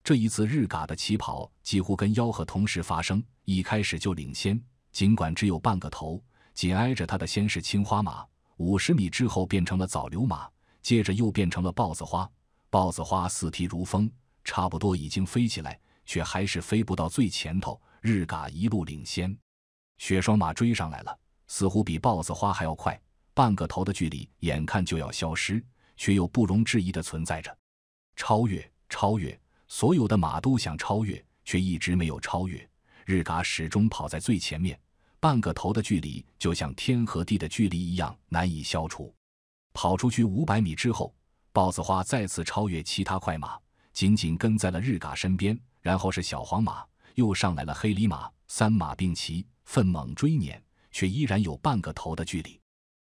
这一次，日嘎的起跑几乎跟吆喝同时发生，一开始就领先，尽管只有半个头。紧挨着他的先是青花马，五十米之后变成了早流马，接着又变成了豹子花。豹子花四蹄如风，差不多已经飞起来，却还是飞不到最前头。日嘎一路领先，雪霜马追上来了，似乎比豹子花还要快。半个头的距离眼看就要消失，却又不容置疑的存在着。超越，超越！所有的马都想超越，却一直没有超越。日嘎始终跑在最前面。半个头的距离，就像天和地的距离一样难以消除。跑出去五百米之后，豹子花再次超越其他快马，紧紧跟在了日嘎身边。然后是小黄马，又上来了黑里马，三马并骑，奋猛追撵，却依然有半个头的距离。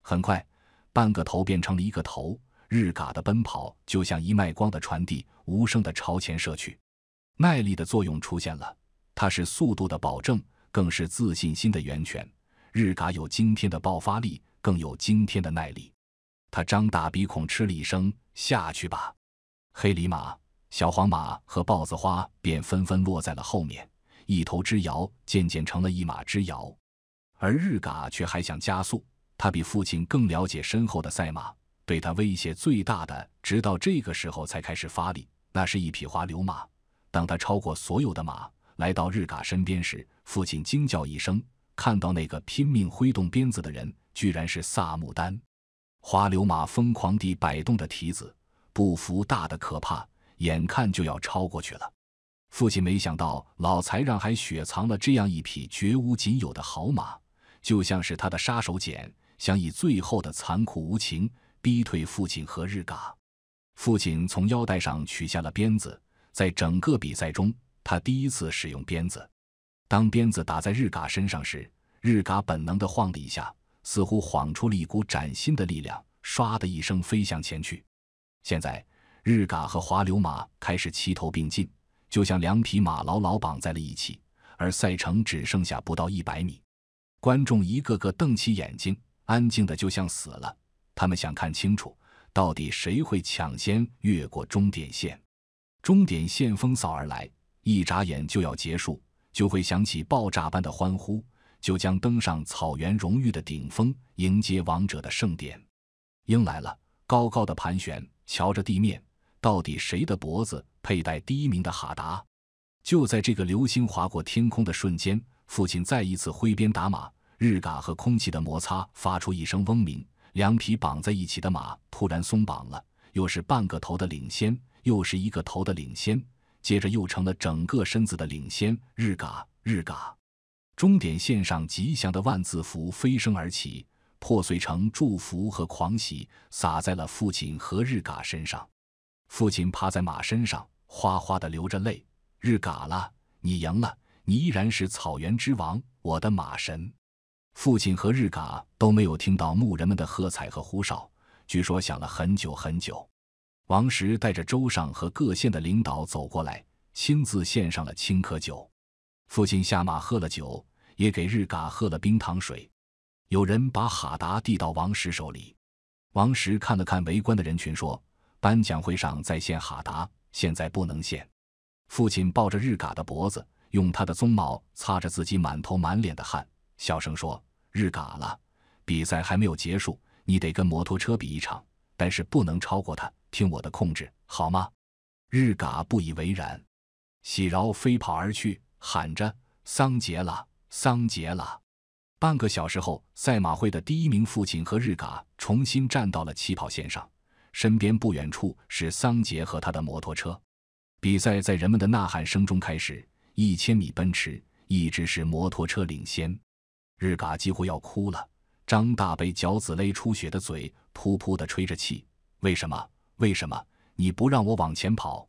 很快，半个头变成了一个头。日嘎的奔跑就像一脉光的传递，无声的朝前射去。耐力的作用出现了，它是速度的保证。更是自信心的源泉。日嘎有惊天的爆发力，更有惊天的耐力。他张大鼻孔，吃了一声：“下去吧！”黑里马、小黄马和豹子花便纷纷落在了后面，一头之遥渐渐成了一马之遥。而日嘎却还想加速。他比父亲更了解身后的赛马，对他威胁最大的，直到这个时候才开始发力。那是一匹滑流马，当他超过所有的马。来到日嘎身边时，父亲惊叫一声，看到那个拼命挥动鞭子的人，居然是萨木丹。花流马疯狂地摆动着蹄子，步幅大得可怕，眼看就要超过去了。父亲没想到老财让还雪藏了这样一匹绝无仅有的好马，就像是他的杀手锏，想以最后的残酷无情逼退父亲和日嘎。父亲从腰带上取下了鞭子，在整个比赛中。他第一次使用鞭子，当鞭子打在日嘎身上时，日嘎本能地晃了一下，似乎晃出了一股崭新的力量，唰的一声飞向前去。现在，日嘎和滑流马开始齐头并进，就像两匹马牢牢绑在了一起。而赛程只剩下不到一百米，观众一个个瞪起眼睛，安静的就像死了。他们想看清楚，到底谁会抢先越过终点线。终点线风扫而来。一眨眼就要结束，就会响起爆炸般的欢呼，就将登上草原荣誉的顶峰，迎接王者的盛典。鹰来了，高高的盘旋，瞧着地面，到底谁的脖子佩戴第一名的哈达？就在这个流星划过天空的瞬间，父亲再一次挥鞭打马，日嘎和空气的摩擦发出一声嗡鸣，两匹绑在一起的马突然松绑了，又是半个头的领先，又是一个头的领先。接着又成了整个身子的领先，日嘎日嘎，终点线上吉祥的万字符飞升而起，破碎成祝福和狂喜，洒在了父亲和日嘎身上。父亲趴在马身上，哗哗地流着泪。日嘎了，你赢了，你依然是草原之王，我的马神。父亲和日嘎都没有听到牧人们的喝彩和呼哨，据说想了很久很久。王石带着州上和各县的领导走过来，亲自献上了青稞酒。父亲下马喝了酒，也给日嘎喝了冰糖水。有人把哈达递到王石手里，王石看了看围观的人群，说：“颁奖会上再献哈达，现在不能献。”父亲抱着日嘎的脖子，用他的鬃毛擦着自己满头满脸的汗，小声说：“日嘎了，比赛还没有结束，你得跟摩托车比一场，但是不能超过他。”听我的控制，好吗？日嘎不以为然。喜饶飞跑而去，喊着：“桑杰了，桑杰了！”半个小时后，赛马会的第一名父亲和日嘎重新站到了起跑线上，身边不远处是桑杰和他的摩托车。比赛在人们的呐喊声中开始，一千米奔驰一直是摩托车领先。日嘎几乎要哭了，张大被脚趾勒出血的嘴，噗噗地吹着气。为什么？为什么你不让我往前跑？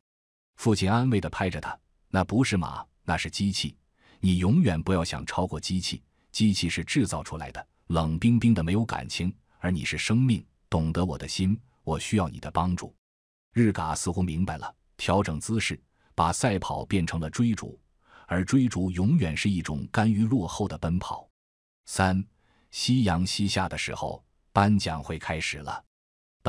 父亲安慰的拍着他：“那不是马，那是机器。你永远不要想超过机器，机器是制造出来的，冷冰冰的，没有感情。而你是生命，懂得我的心，我需要你的帮助。”日嘎似乎明白了，调整姿势，把赛跑变成了追逐，而追逐永远是一种甘于落后的奔跑。三，夕阳西下的时候，颁奖会开始了。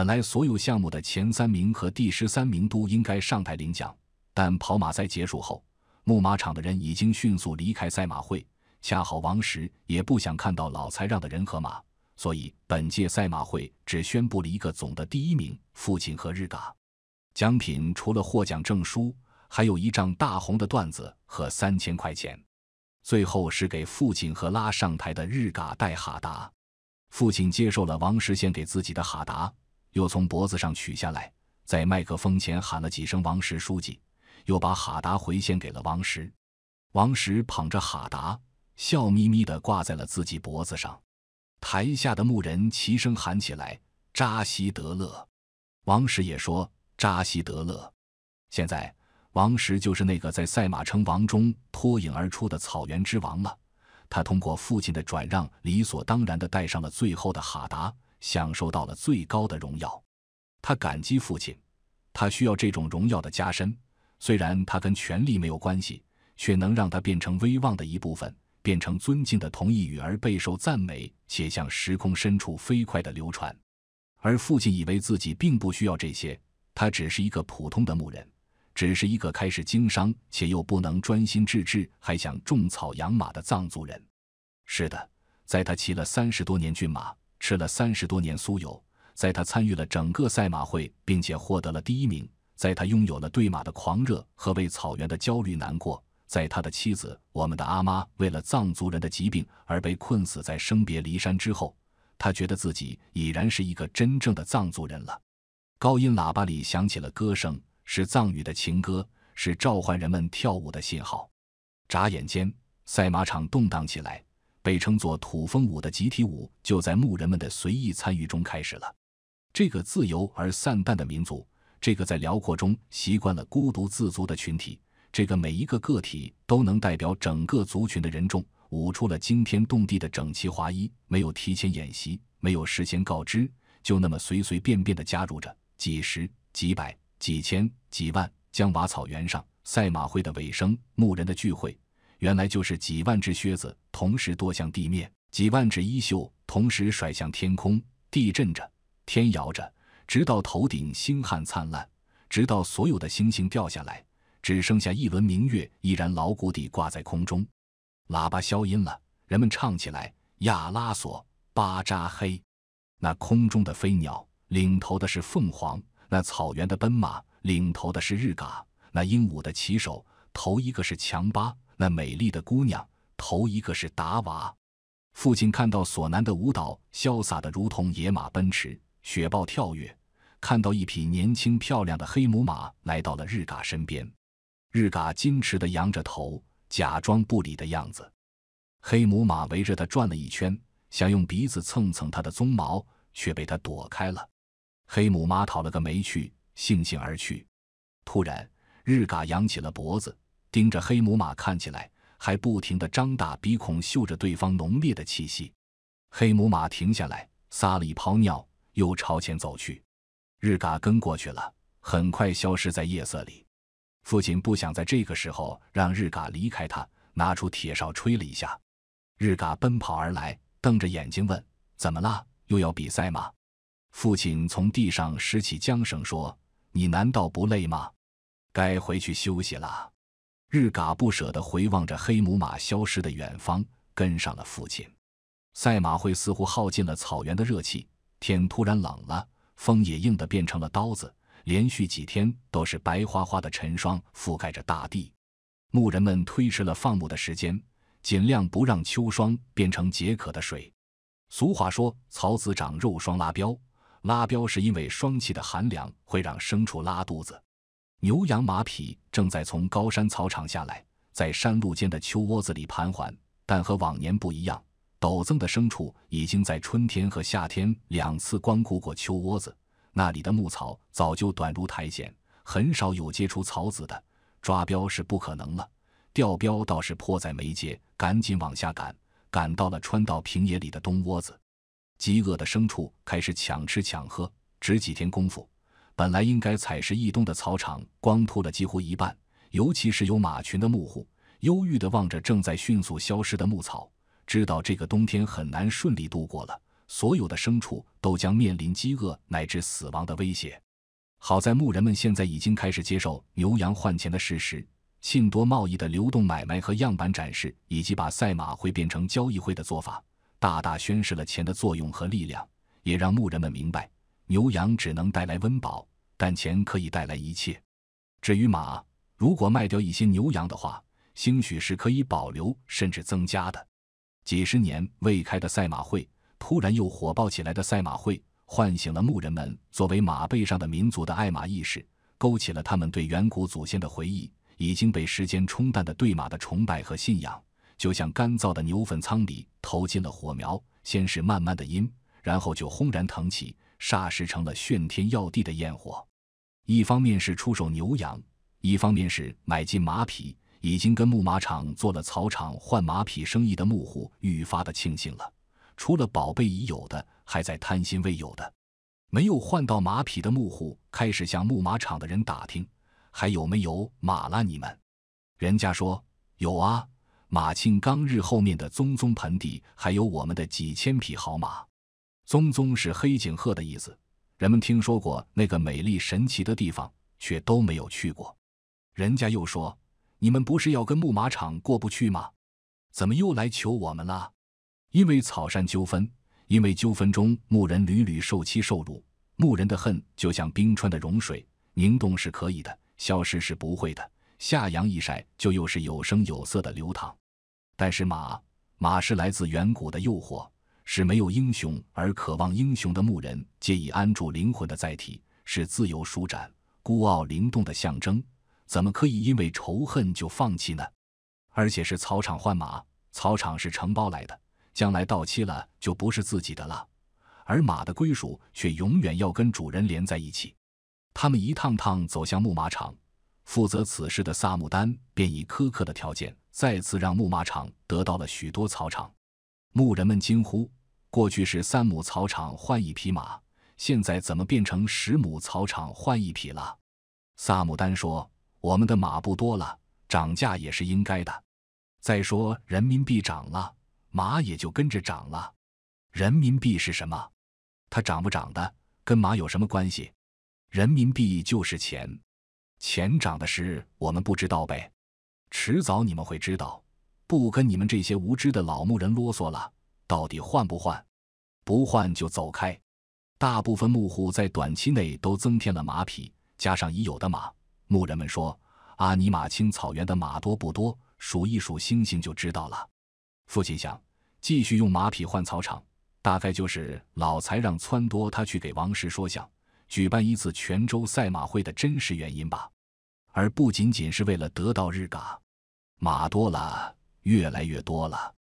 本来所有项目的前三名和第十三名都应该上台领奖，但跑马赛结束后，牧马场的人已经迅速离开赛马会。恰好王石也不想看到老财让的人和马，所以本届赛马会只宣布了一个总的第一名——父亲和日嘎。奖品除了获奖证书，还有一张大红的缎子和三千块钱。最后是给父亲和拉上台的日嘎戴哈达，父亲接受了王石献给自己的哈达。又从脖子上取下来，在麦克风前喊了几声“王石书记”，又把哈达回献给了王石。王石捧着哈达，笑眯眯地挂在了自己脖子上。台下的牧人齐声喊起来：“扎西德勒！”王石也说：“扎西德勒！”现在，王石就是那个在赛马称王中脱颖而出的草原之王了。他通过父亲的转让，理所当然地带上了最后的哈达。享受到了最高的荣耀，他感激父亲，他需要这种荣耀的加深。虽然他跟权力没有关系，却能让他变成威望的一部分，变成尊敬的同义语，而备受赞美且向时空深处飞快的流传。而父亲以为自己并不需要这些，他只是一个普通的牧人，只是一个开始经商且又不能专心致志，还想种草养马的藏族人。是的，在他骑了三十多年骏马。吃了三十多年酥油，在他参与了整个赛马会，并且获得了第一名；在他拥有了对马的狂热和为草原的焦虑难过，在他的妻子我们的阿妈为了藏族人的疾病而被困死在生别离山之后，他觉得自己已然是一个真正的藏族人了。高音喇叭里响起了歌声，是藏语的情歌，是召唤人们跳舞的信号。眨眼间，赛马场动荡起来。被称作“土风舞”的集体舞，就在牧人们的随意参与中开始了。这个自由而散淡的民族，这个在辽阔中习惯了孤独自足的群体，这个每一个个体都能代表整个族群的人众，舞出了惊天动地的整齐划一。没有提前演习，没有事先告知，就那么随随便便地加入着几十、几百、几千、几万，将把草原上赛马会的尾声、牧人的聚会。原来就是几万只靴子同时跺向地面，几万只衣袖同时甩向天空，地震着，天摇着，直到头顶星汉灿烂，直到所有的星星掉下来，只剩下一轮明月依然牢固地挂在空中。喇叭消音了，人们唱起来：“亚拉索，巴扎黑。”那空中的飞鸟，领头的是凤凰；那草原的奔马，领头的是日嘎；那鹦鹉的骑手，头一个是强巴。那美丽的姑娘，头一个是达娃。父亲看到索南的舞蹈，潇洒的如同野马奔驰、雪豹跳跃。看到一匹年轻漂亮的黑母马来到了日嘎身边，日嘎矜持的扬着头，假装不理的样子。黑母马围着他转了一圈，想用鼻子蹭蹭他的鬃毛，却被他躲开了。黑母马讨了个没趣，悻悻而去。突然，日嘎扬起了脖子。盯着黑母马，看起来还不停地张大鼻孔嗅着对方浓烈的气息。黑母马停下来，撒了一泡尿，又朝前走去。日嘎跟过去了，很快消失在夜色里。父亲不想在这个时候让日嘎离开，他拿出铁哨吹了一下。日嘎奔跑而来，瞪着眼睛问：“怎么了？又要比赛吗？”父亲从地上拾起缰绳说：“你难道不累吗？该回去休息了。”日嘎不舍地回望着黑母马消失的远方，跟上了父亲。赛马会似乎耗尽了草原的热气，天突然冷了，风也硬得变成了刀子。连续几天都是白花花的晨霜覆盖着大地，牧人们推迟了放牧的时间，尽量不让秋霜变成解渴的水。俗话说：“草籽长肉，霜拉膘”，拉膘是因为霜气的寒凉会让牲畜拉肚子。牛羊马匹正在从高山草场下来，在山路间的秋窝子里盘桓，但和往年不一样，陡增的牲畜已经在春天和夏天两次光顾过秋窝子，那里的牧草早就短如苔藓，很少有接触草籽的，抓膘是不可能了，调膘倒是迫在眉睫，赶紧往下赶。赶到了川道平野里的冬窝子，饥饿的牲畜开始抢吃抢喝，只几天功夫。本来应该采食一冬的草场，光秃了几乎一半，尤其是有马群的牧户，忧郁地望着正在迅速消失的牧草，知道这个冬天很难顺利度过了，所有的牲畜都将面临饥饿乃至死亡的威胁。好在牧人们现在已经开始接受牛羊换钱的事实，信多贸易的流动买卖和样板展示，以及把赛马会变成交易会的做法，大大宣示了钱的作用和力量，也让牧人们明白，牛羊只能带来温饱。但钱可以带来一切，至于马，如果卖掉一些牛羊的话，兴许是可以保留甚至增加的。几十年未开的赛马会，突然又火爆起来的赛马会，唤醒了牧人们作为马背上的民族的爱马意识，勾起了他们对远古祖先的回忆，已经被时间冲淡的对马的崇拜和信仰，就像干燥的牛粪仓里投进了火苗，先是慢慢的阴，然后就轰然腾起，霎时成了炫天耀地的焰火。一方面是出手牛羊，一方面是买进马匹。已经跟牧马场做了草场换马匹生意的牧户愈发的庆幸了。除了宝贝已有的，还在贪心未有的，没有换到马匹的牧户开始向牧马场的人打听，还有没有马了？你们，人家说有啊。马庆刚日后面的宗宗盆地还有我们的几千匹好马。宗宗是黑颈鹤的意思。人们听说过那个美丽神奇的地方，却都没有去过。人家又说：“你们不是要跟牧马场过不去吗？怎么又来求我们了？”因为草山纠纷，因为纠纷中牧人屡屡受欺受辱，牧人的恨就像冰川的融水，凝冻是可以的，消失是不会的。夏阳一晒，就又是有声有色的流淌。但是马，马是来自远古的诱惑。是没有英雄而渴望英雄的牧人，皆以安住灵魂的载体，是自由舒展、孤傲灵动的象征。怎么可以因为仇恨就放弃呢？而且是草场换马，草场是承包来的，将来到期了就不是自己的了，而马的归属却永远要跟主人连在一起。他们一趟趟走向牧马场，负责此事的萨木丹便以苛刻的条件，再次让牧马场得到了许多草场。牧人们惊呼。过去是三亩草场换一匹马，现在怎么变成十亩草场换一匹了？萨姆丹说：“我们的马不多了，涨价也是应该的。再说人民币涨了，马也就跟着涨了。人民币是什么？它涨不涨的，跟马有什么关系？人民币就是钱，钱涨的事我们不知道呗，迟早你们会知道。不跟你们这些无知的老牧人啰嗦了。”到底换不换？不换就走开。大部分牧户在短期内都增添了马匹，加上已有的马。牧人们说，阿尼玛青草原的马多不多，数一数星星就知道了。父亲想，继续用马匹换草场，大概就是老财让撺掇他去给王石说想举办一次泉州赛马会的真实原因吧，而不仅仅是为了得到日嘎。马多了，越来越多了。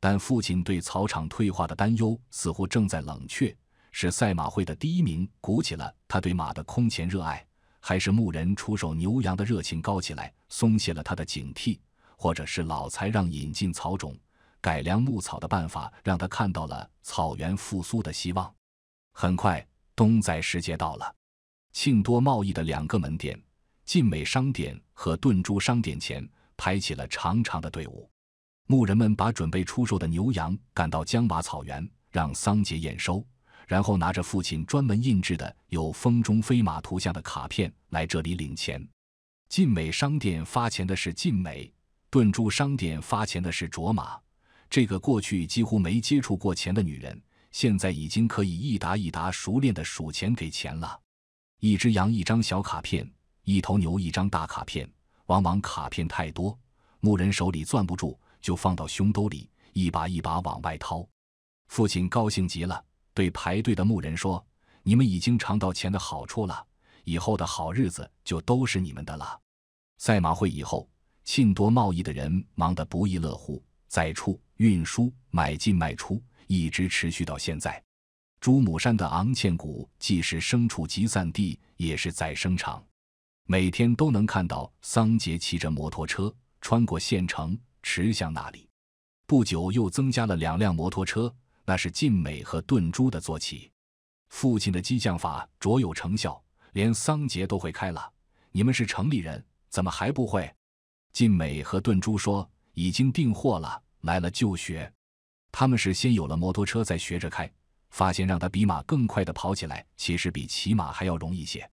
但父亲对草场退化的担忧似乎正在冷却。是赛马会的第一名鼓起了他对马的空前热爱，还是牧人出售牛羊的热情高起来松懈了他的警惕，或者是老财让引进草种改良牧草的办法让他看到了草原复苏的希望？很快，冬宰时节到了，庆多贸易的两个门店——晋美商店和顿珠商店前排起了长长的队伍。牧人们把准备出售的牛羊赶到江瓦草原，让桑杰验收，然后拿着父亲专门印制的有风中飞马图像的卡片来这里领钱。晋美商店发钱的是晋美，顿珠商店发钱的是卓玛。这个过去几乎没接触过钱的女人，现在已经可以一沓一沓熟练地数钱给钱了。一只羊一张小卡片，一头牛一张大卡片，往往卡片太多，牧人手里攥不住。就放到胸兜里，一把一把往外掏。父亲高兴极了，对排队的牧人说：“你们已经尝到钱的好处了，以后的好日子就都是你们的了。”赛马会以后，庆多贸易的人忙得不亦乐乎，在畜、运输、买进卖出，一直持续到现在。朱母山的昂欠谷既是牲畜集散地，也是宰牲场，每天都能看到桑杰骑着摩托车穿过县城。驰向那里，不久又增加了两辆摩托车，那是晋美和顿珠的坐骑。父亲的激将法卓有成效，连桑杰都会开了。你们是城里人，怎么还不会？晋美和顿珠说：“已经订货了，来了就学。”他们是先有了摩托车，再学着开。发现让他比马更快的跑起来，其实比骑马还要容易些。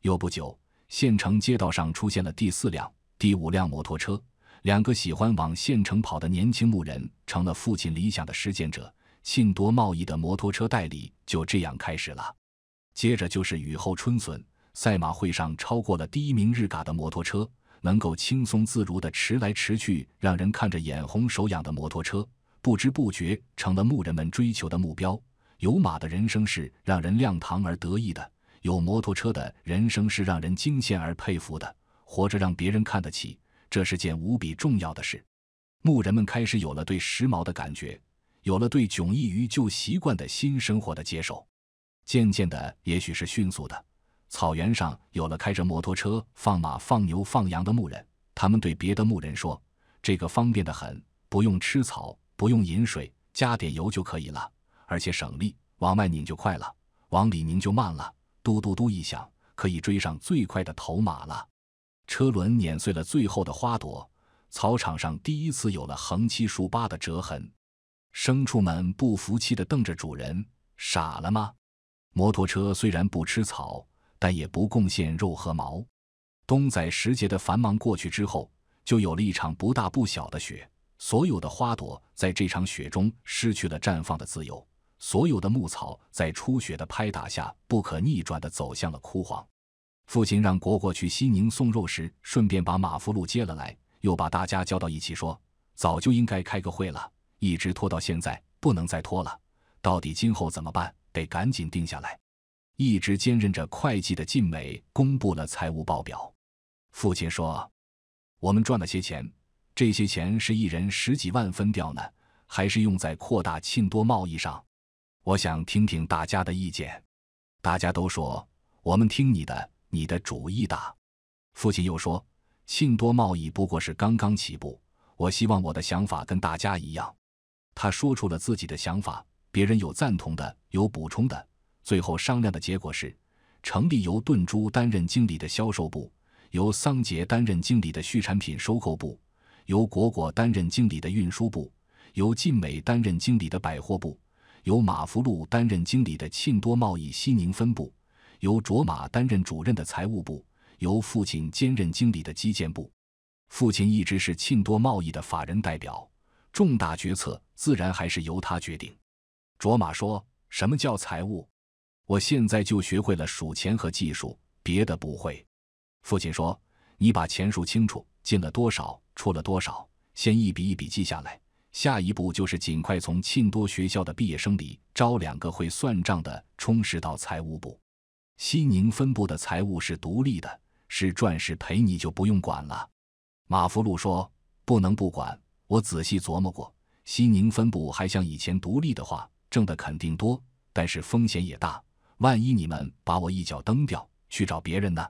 又不久，县城街道上出现了第四辆、第五辆摩托车。两个喜欢往县城跑的年轻牧人成了父亲理想的实践者。信多贸易的摩托车代理就这样开始了。接着就是雨后春笋，赛马会上超过了第一名日嘎的摩托车，能够轻松自如的驰来驰去，让人看着眼红手痒的摩托车，不知不觉成了牧人们追求的目标。有马的人生是让人亮堂而得意的，有摩托车的人生是让人惊羡而佩服的。活着让别人看得起。这是件无比重要的事，牧人们开始有了对时髦的感觉，有了对迥异于旧习惯的新生活的接受。渐渐的，也许是迅速的，草原上有了开着摩托车放马、放牛、放羊的牧人。他们对别的牧人说：“这个方便的很，不用吃草，不用饮水，加点油就可以了，而且省力。往外拧就快了，往里拧就慢了。嘟嘟嘟一响，可以追上最快的头马了。”车轮碾碎了最后的花朵，草场上第一次有了横七竖八的折痕。牲畜们不服气地瞪着主人，傻了吗？摩托车虽然不吃草，但也不贡献肉和毛。冬宰时节的繁忙过去之后，就有了一场不大不小的雪。所有的花朵在这场雪中失去了绽放的自由，所有的牧草在初雪的拍打下不可逆转地走向了枯黄。父亲让果果去西宁送肉时，顺便把马福禄接了来，又把大家叫到一起说：“早就应该开个会了，一直拖到现在，不能再拖了。到底今后怎么办？得赶紧定下来。”一直兼任着会计的晋美公布了财务报表。父亲说：“我们赚了些钱，这些钱是一人十几万分掉呢，还是用在扩大庆多贸易上？我想听听大家的意见。”大家都说：“我们听你的。”你的主意大，父亲又说：“信多贸易不过是刚刚起步，我希望我的想法跟大家一样。”他说出了自己的想法，别人有赞同的，有补充的。最后商量的结果是：成立由顿珠担任经理的销售部，由桑杰担任经理的畜产品收购部，由果果担任经理的运输部，由晋美担任经理的百货部，由马福禄担任经理的沁多贸易西宁分部。由卓玛担任主任的财务部，由父亲兼任经理的基建部。父亲一直是庆多贸易的法人代表，重大决策自然还是由他决定。卓玛说：“什么叫财务？我现在就学会了数钱和技术，别的不会。”父亲说：“你把钱数清楚，进了多少，出了多少，先一笔一笔记下来。下一步就是尽快从庆多学校的毕业生里招两个会算账的，充实到财务部。”西宁分部的财务是独立的，是赚是赔你就不用管了。马福禄说：“不能不管，我仔细琢磨过，西宁分部还像以前独立的话，挣的肯定多，但是风险也大。万一你们把我一脚蹬掉，去找别人呢？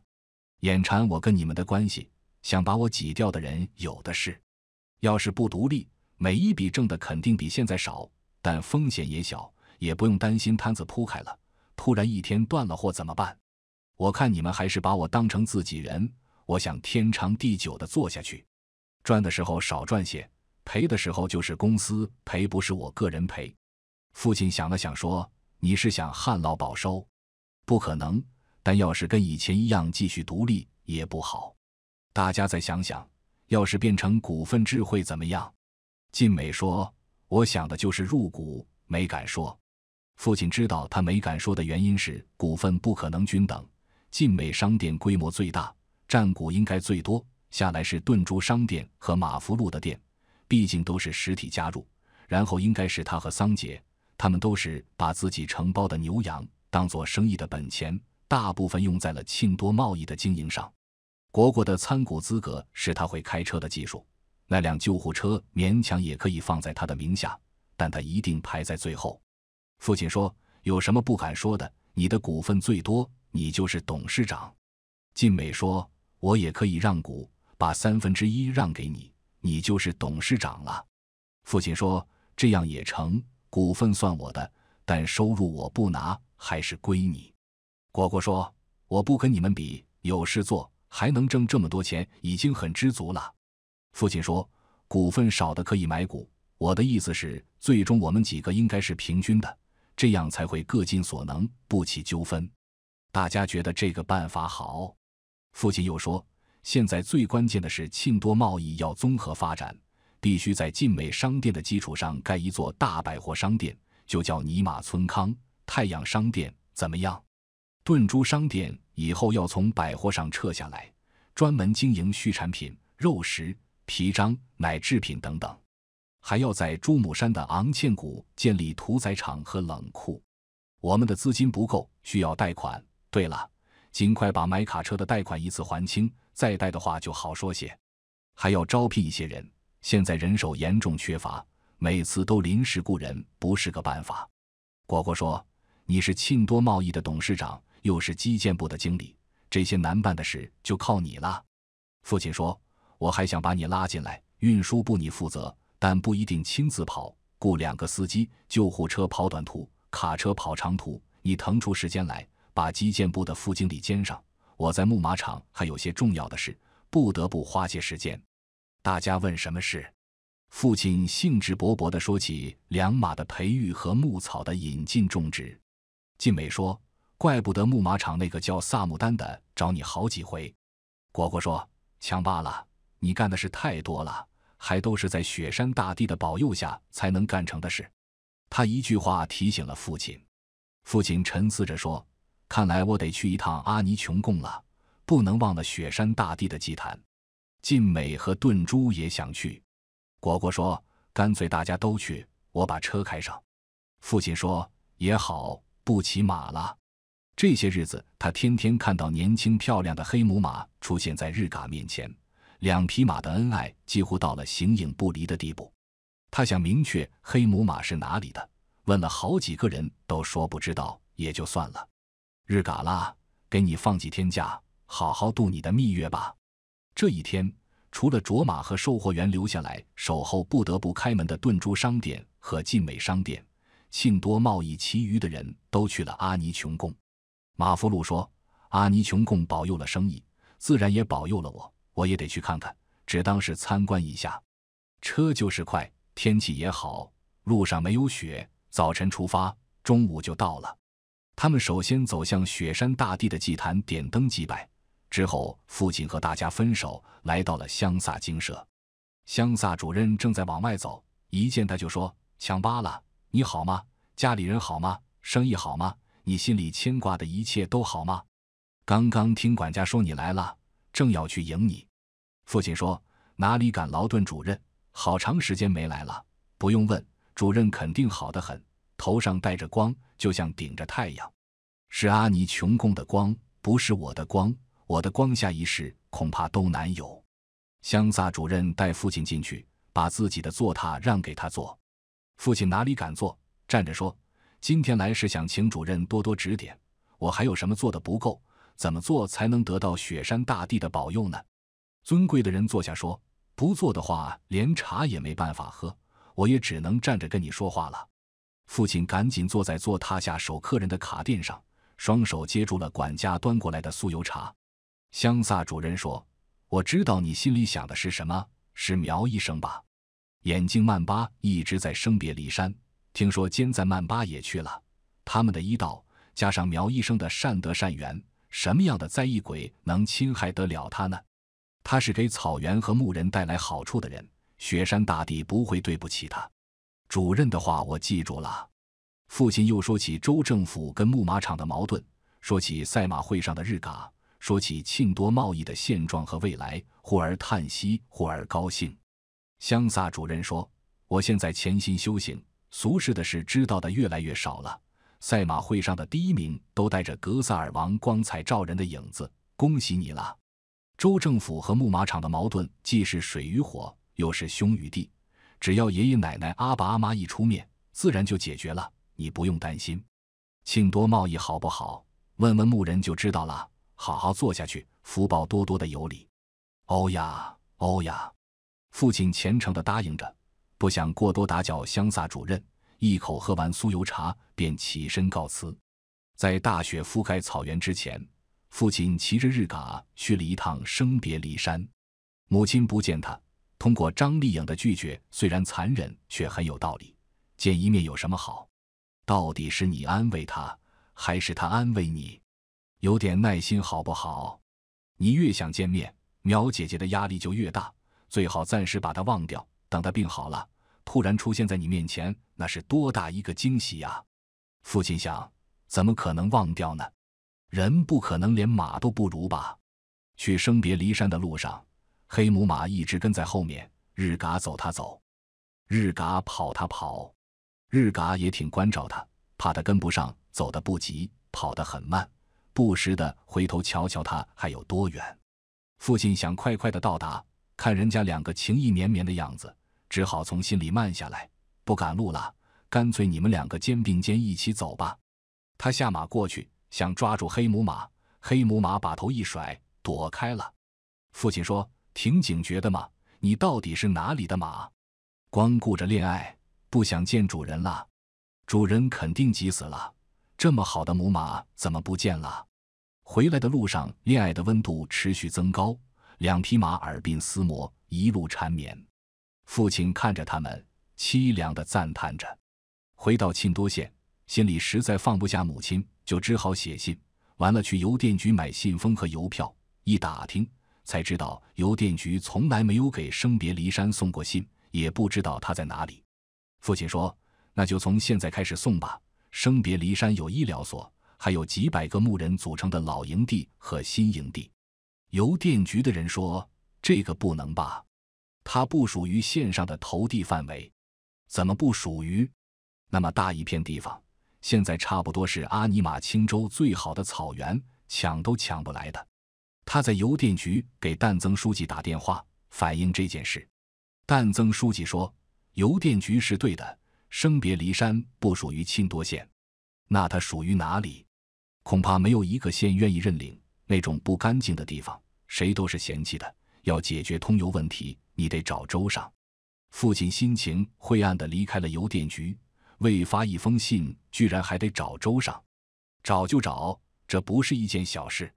眼馋我跟你们的关系，想把我挤掉的人有的是。要是不独立，每一笔挣的肯定比现在少，但风险也小，也不用担心摊子铺开了。”突然一天断了货怎么办？我看你们还是把我当成自己人。我想天长地久的做下去，赚的时候少赚些，赔的时候就是公司赔，不是我个人赔。父亲想了想说：“你是想旱涝保收？不可能。但要是跟以前一样继续独立也不好。大家再想想，要是变成股份制会怎么样？”晋美说：“我想的就是入股，没敢说。”父亲知道他没敢说的原因是股份不可能均等。晋美商店规模最大，占股应该最多。下来是顿珠商店和马福路的店，毕竟都是实体加入。然后应该是他和桑杰，他们都是把自己承包的牛羊当做生意的本钱，大部分用在了庆多贸易的经营上。国国的参股资格是他会开车的技术，那辆救护车勉强也可以放在他的名下，但他一定排在最后。父亲说：“有什么不敢说的？你的股份最多，你就是董事长。”晋美说：“我也可以让股，把三分之一让给你，你就是董事长了。”父亲说：“这样也成，股份算我的，但收入我不拿，还是归你。”果果说：“我不跟你们比，有事做，还能挣这么多钱，已经很知足了。”父亲说：“股份少的可以买股，我的意思是，最终我们几个应该是平均的。”这样才会各尽所能，不起纠纷。大家觉得这个办法好。父亲又说，现在最关键的是庆多贸易要综合发展，必须在晋美商店的基础上盖一座大百货商店，就叫尼玛村康太阳商店，怎么样？炖猪商店以后要从百货上撤下来，专门经营畜产品、肉食、皮张、奶制品等等。还要在朱母山的昂欠谷建立屠宰场和冷库，我们的资金不够，需要贷款。对了，尽快把买卡车的贷款一次还清，再贷的话就好说些。还要招聘一些人，现在人手严重缺乏，每次都临时雇人不是个办法。果果说：“你是庆多贸易的董事长，又是基建部的经理，这些难办的事就靠你了。”父亲说：“我还想把你拉进来，运输部你负责。”但不一定亲自跑，雇两个司机，救护车跑短途，卡车跑长途。你腾出时间来，把基建部的副经理兼上。我在牧马场还有些重要的事，不得不花些时间。大家问什么事？父亲兴致勃勃地说起良马的培育和牧草的引进种植。晋美说：“怪不得牧马场那个叫萨木丹的找你好几回。”果果说：“强罢了，你干的事太多了。”还都是在雪山大帝的保佑下才能干成的事。他一句话提醒了父亲。父亲沉思着说：“看来我得去一趟阿尼穷贡了，不能忘了雪山大帝的祭坛。”晋美和顿珠也想去。果果说：“干脆大家都去，我把车开上。”父亲说：“也好，不骑马了。”这些日子，他天天看到年轻漂亮的黑母马出现在日嘎面前。两匹马的恩爱几乎到了形影不离的地步。他想明确黑母马是哪里的，问了好几个人都说不知道，也就算了。日嘎啦，给你放几天假，好好度你的蜜月吧。这一天，除了卓玛和售货员留下来守候不得不开门的顿珠商店和晋美商店，庆多贸易，其余的人都去了阿尼琼贡。马福禄说：“阿尼琼贡保佑了生意，自然也保佑了我。”我也得去看看，只当是参观一下。车就是快，天气也好，路上没有雪。早晨出发，中午就到了。他们首先走向雪山大地的祭坛，点灯祭拜。之后，父亲和大家分手，来到了香萨精舍。香萨主任正在往外走，一见他就说：“强巴了，你好吗？家里人好吗？生意好吗？你心里牵挂的一切都好吗？刚刚听管家说你来了。”正要去迎你，父亲说：“哪里敢劳顿主任？好长时间没来了，不用问，主任肯定好得很，头上带着光，就像顶着太阳，是阿尼穷供的光，不是我的光，我的光下一世恐怕都难有。”香萨主任带父亲进去，把自己的坐榻让给他坐，父亲哪里敢坐，站着说：“今天来是想请主任多多指点，我还有什么做的不够？”怎么做才能得到雪山大帝的保佑呢？尊贵的人坐下说：“不做的话，连茶也没办法喝，我也只能站着跟你说话了。”父亲赶紧坐在坐榻下守客人的卡垫上，双手接住了管家端过来的酥油茶。香萨主人说：“我知道你心里想的是什么，是苗医生吧？眼镜曼巴一直在生别离山，听说尖在曼巴也去了，他们的医道加上苗医生的善德善缘。”什么样的灾异鬼能侵害得了他呢？他是给草原和牧人带来好处的人，雪山大帝不会对不起他。主任的话我记住了。父亲又说起州政府跟牧马场的矛盾，说起赛马会上的日嘎，说起庆多贸易的现状和未来，忽而叹息，忽而高兴。香萨主任说：“我现在潜心修行，俗世的事知道的越来越少了。”赛马会上的第一名都带着格萨尔王光彩照人的影子，恭喜你了！州政府和牧马场的矛盾既是水与火，又是兄与弟，只要爷爷奶奶、阿爸阿妈一出面，自然就解决了，你不用担心。庆多贸易好不好？问问牧人就知道了。好好做下去，福报多多的有礼。欧呀，欧呀！父亲虔诚地答应着，不想过多打搅香萨主任，一口喝完酥油茶。便起身告辞，在大雪覆盖草原之前，父亲骑着日嘎去了一趟生别离山。母亲不见他，通过张丽颖的拒绝，虽然残忍却很有道理。见一面有什么好？到底是你安慰他，还是他安慰你？有点耐心好不好？你越想见面，苗姐姐的压力就越大。最好暂时把她忘掉，等她病好了，突然出现在你面前，那是多大一个惊喜呀！父亲想，怎么可能忘掉呢？人不可能连马都不如吧？去生别离山的路上，黑母马一直跟在后面，日嘎走他走，日嘎跑他跑，日嘎也挺关照他，怕他跟不上，走得不急，跑得很慢，不时的回头瞧瞧他还有多远。父亲想快快的到达，看人家两个情意绵绵的样子，只好从心里慢下来，不赶路了。干脆你们两个肩并肩一起走吧。他下马过去，想抓住黑母马，黑母马把头一甩，躲开了。父亲说：“挺警觉的嘛，你到底是哪里的马？光顾着恋爱，不想见主人了？主人肯定急死了，这么好的母马怎么不见了？”回来的路上，恋爱的温度持续增高，两匹马耳鬓厮磨，一路缠绵。父亲看着他们，凄凉地赞叹着。回到沁多县，心里实在放不下母亲，就只好写信。完了，去邮电局买信封和邮票。一打听，才知道邮电局从来没有给生别离山送过信，也不知道他在哪里。父亲说：“那就从现在开始送吧。”生别离山有医疗所，还有几百个牧人组成的老营地和新营地。邮电局的人说：“这个不能吧，它不属于县上的投递范围，怎么不属于？”那么大一片地方，现在差不多是阿尼玛青州最好的草原，抢都抢不来的。他在邮电局给旦增书记打电话反映这件事。旦增书记说：“邮电局是对的，生别离山不属于钦多县，那它属于哪里？恐怕没有一个县愿意认领那种不干净的地方，谁都是嫌弃的。要解决通邮问题，你得找州上。”父亲心情灰暗地离开了邮电局。未发一封信，居然还得找周上，找就找，这不是一件小事。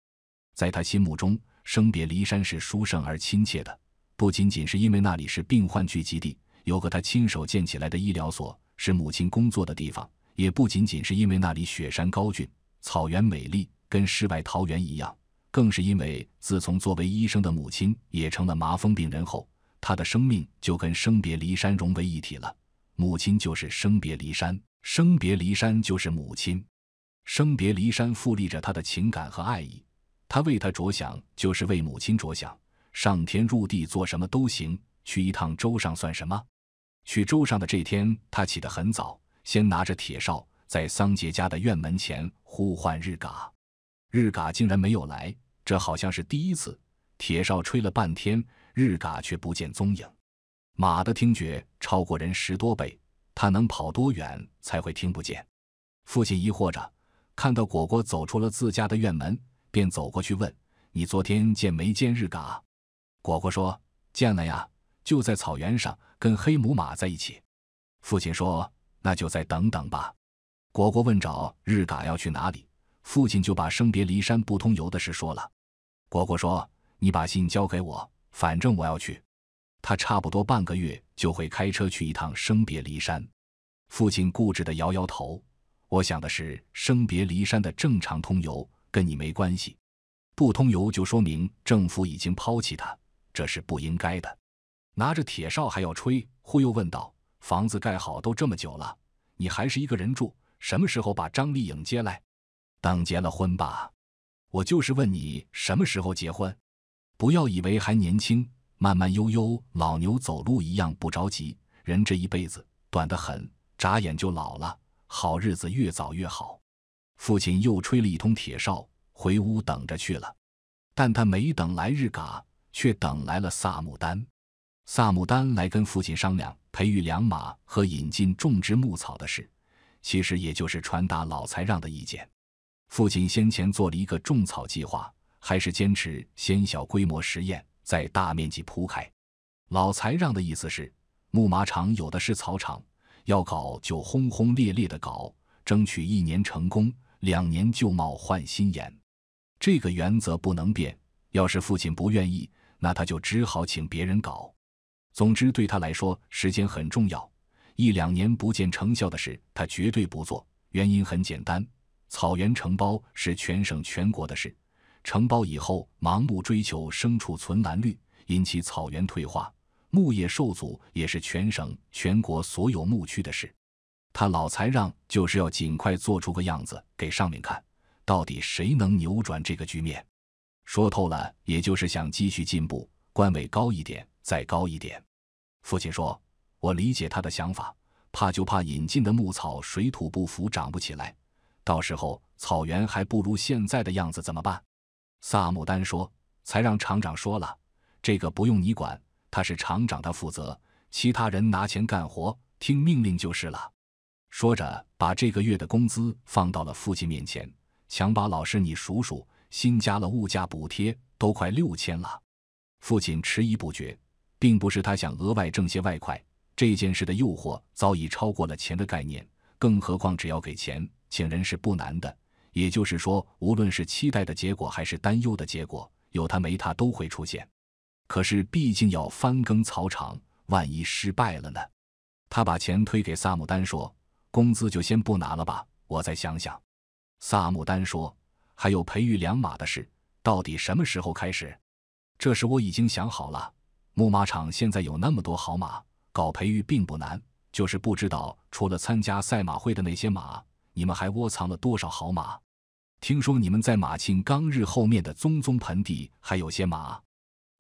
在他心目中，生别离山是殊圣而亲切的，不仅仅是因为那里是病患聚集地，有个他亲手建起来的医疗所是母亲工作的地方，也不仅仅是因为那里雪山高峻，草原美丽，跟世外桃源一样，更是因为自从作为医生的母亲也成了麻风病人后，他的生命就跟生别离山融为一体了。母亲就是生别离山，生别离山就是母亲。生别离山，富丽着他的情感和爱意。他为他着想，就是为母亲着想。上天入地做什么都行，去一趟州上算什么？去州上的这天，他起得很早，先拿着铁哨在桑杰家的院门前呼唤日嘎。日嘎竟然没有来，这好像是第一次。铁哨吹了半天，日嘎却不见踪影。马的听觉超过人十多倍，它能跑多远才会听不见？父亲疑惑着，看到果果走出了自家的院门，便走过去问：“你昨天见没见日嘎？”果果说：“见了呀，就在草原上，跟黑母马在一起。”父亲说：“那就再等等吧。”果果问：“找日嘎要去哪里？”父亲就把生别离山不通游的事说了。果果说：“你把信交给我，反正我要去。”他差不多半个月就会开车去一趟生别离山。父亲固执地摇摇头。我想的是生别离山的正常通游，跟你没关系。不通游就说明政府已经抛弃他，这是不应该的。拿着铁哨还要吹，忽悠问道：房子盖好都这么久了，你还是一个人住？什么时候把张丽颖接来？等结了婚吧。我就是问你什么时候结婚？不要以为还年轻。慢慢悠悠，老牛走路一样不着急。人这一辈子短得很，眨眼就老了。好日子越早越好。父亲又吹了一通铁哨，回屋等着去了。但他没等来日嘎，却等来了萨姆丹。萨姆丹来跟父亲商量培育良马和引进种植牧草的事，其实也就是传达老才让的意见。父亲先前做了一个种草计划，还是坚持先小规模实验。在大面积铺开，老财让的意思是，牧马场有的是草场，要搞就轰轰烈烈的搞，争取一年成功，两年旧貌换新颜。这个原则不能变。要是父亲不愿意，那他就只好请别人搞。总之，对他来说，时间很重要。一两年不见成效的事，他绝对不做。原因很简单，草原承包是全省全国的事。承包以后盲目追求牲畜存栏率，引起草原退化、牧业受阻，也是全省、全国所有牧区的事。他老才让就是要尽快做出个样子给上面看，到底谁能扭转这个局面？说透了，也就是想继续进步，官位高一点，再高一点。父亲说：“我理解他的想法，怕就怕引进的牧草水土不服，长不起来，到时候草原还不如现在的样子，怎么办？”萨姆丹说：“才让厂长说了，这个不用你管，他是厂长，他负责。其他人拿钱干活，听命令就是了。”说着，把这个月的工资放到了父亲面前：“强巴老师，你数数，新加了物价补贴，都快六千了。”父亲迟疑不决，并不是他想额外挣些外快，这件事的诱惑早已超过了钱的概念。更何况，只要给钱，请人是不难的。也就是说，无论是期待的结果还是担忧的结果，有他没他都会出现。可是，毕竟要翻耕草场，万一失败了呢？他把钱推给萨姆丹说：“工资就先不拿了吧，我再想想。”萨姆丹说：“还有培育良马的事，到底什么时候开始？”这时我已经想好了，牧马场现在有那么多好马，搞培育并不难，就是不知道除了参加赛马会的那些马，你们还窝藏了多少好马。听说你们在马庆刚日后面的宗宗盆地还有些马，